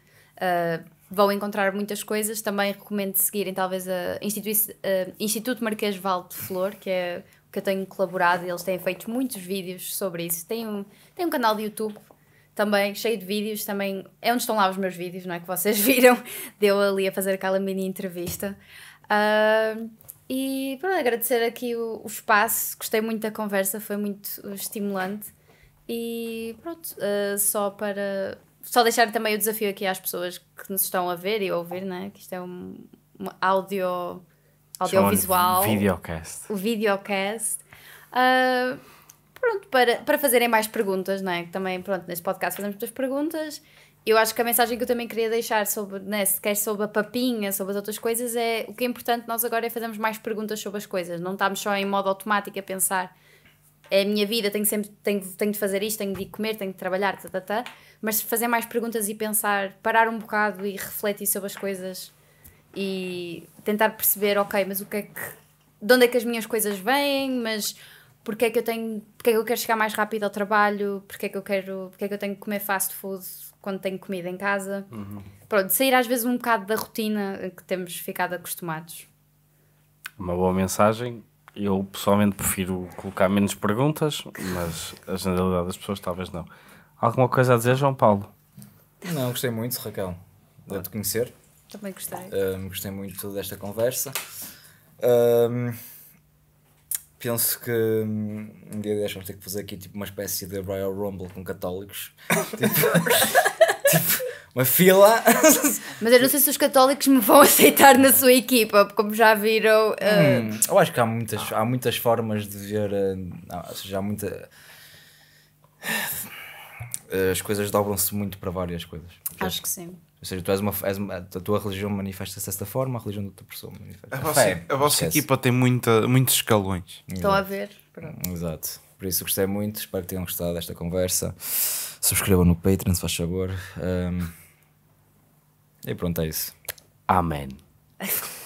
S1: vão encontrar muitas coisas. Também recomendo seguirem, talvez, a Instituto Marquês Valde Flor, que é que eu tenho colaborado e eles têm feito muitos vídeos sobre isso. Tem um, tem um canal de YouTube também cheio de vídeos, também é onde estão lá os meus vídeos, não é? Que vocês [laughs] viram, deu ali a fazer aquela mini entrevista. Uh, e pronto, agradecer aqui o, o, espaço, gostei muito da conversa, foi muito uh, estimulante. E pronto, uh, só para. Só deixar também o desafio aqui às pessoas que nos estão a ver e a ouvir, né? Que isto é um, um audio. audiovisual. Videocast. O videocast. Uh, Pronto, para, para fazerem mais perguntas, não é? Também, pronto, neste podcast fazemos muitas perguntas. Eu acho que a mensagem que eu também queria deixar sobre, né, se quer sobre a papinha, sobre as outras coisas, é o que é importante nós agora é fazermos mais perguntas sobre as coisas. Não estamos só em modo automático a pensar é a minha vida, tenho, sempre, tenho, tenho de fazer isto, tenho de comer, tenho de trabalhar, tá, tá, tá. mas fazer mais perguntas e pensar, parar um bocado e refletir sobre as coisas e tentar perceber, ok, mas o que é que. de onde é que as minhas coisas vêm, mas porque é que eu tenho, porque é que eu quero chegar mais rápido ao trabalho, porque é que eu quero, porque é que eu tenho que comer fast food quando tenho comida em casa. Uhum. Pronto, sair às vezes um bocado da rotina que temos ficado acostumados.
S3: Uma boa mensagem. Eu pessoalmente prefiro colocar menos perguntas, mas a generalidade das pessoas talvez não. Alguma coisa a dizer, João Paulo?
S2: Não, gostei muito, Raquel,
S3: de te conhecer.
S2: Também gostei. Um, gostei muito desta conversa. Um, penso que hum, um, dia dia deixamos ter que fazer aqui tipo uma espécie de Royal Rumble com católicos. [laughs] tipo, [laughs] tipo, uma fila.
S1: [laughs] Mas eu não sei se os católicos me vão aceitar na sua equipa, como já viram. Uh...
S2: Hum, eu acho que há muitas, ah. há muitas formas de ver. Eh, não ou seja, há muita. Eh, as coisas dobram-se muito para várias coisas. Acho que sim. Ou seja, tu és uma, és uma, a tua religião manifesta-se desta forma, a religião da outra pessoa manifesta A vossa, Fé, a vossa equipa tem muita, muitos escalões. Estão a ver? Pronto. Exato. Por isso gostei muito, espero que tenham gostado desta conversa. Subscrevam no Patreon, se faz favor. Um, e pronto, é isso. Amém. [laughs]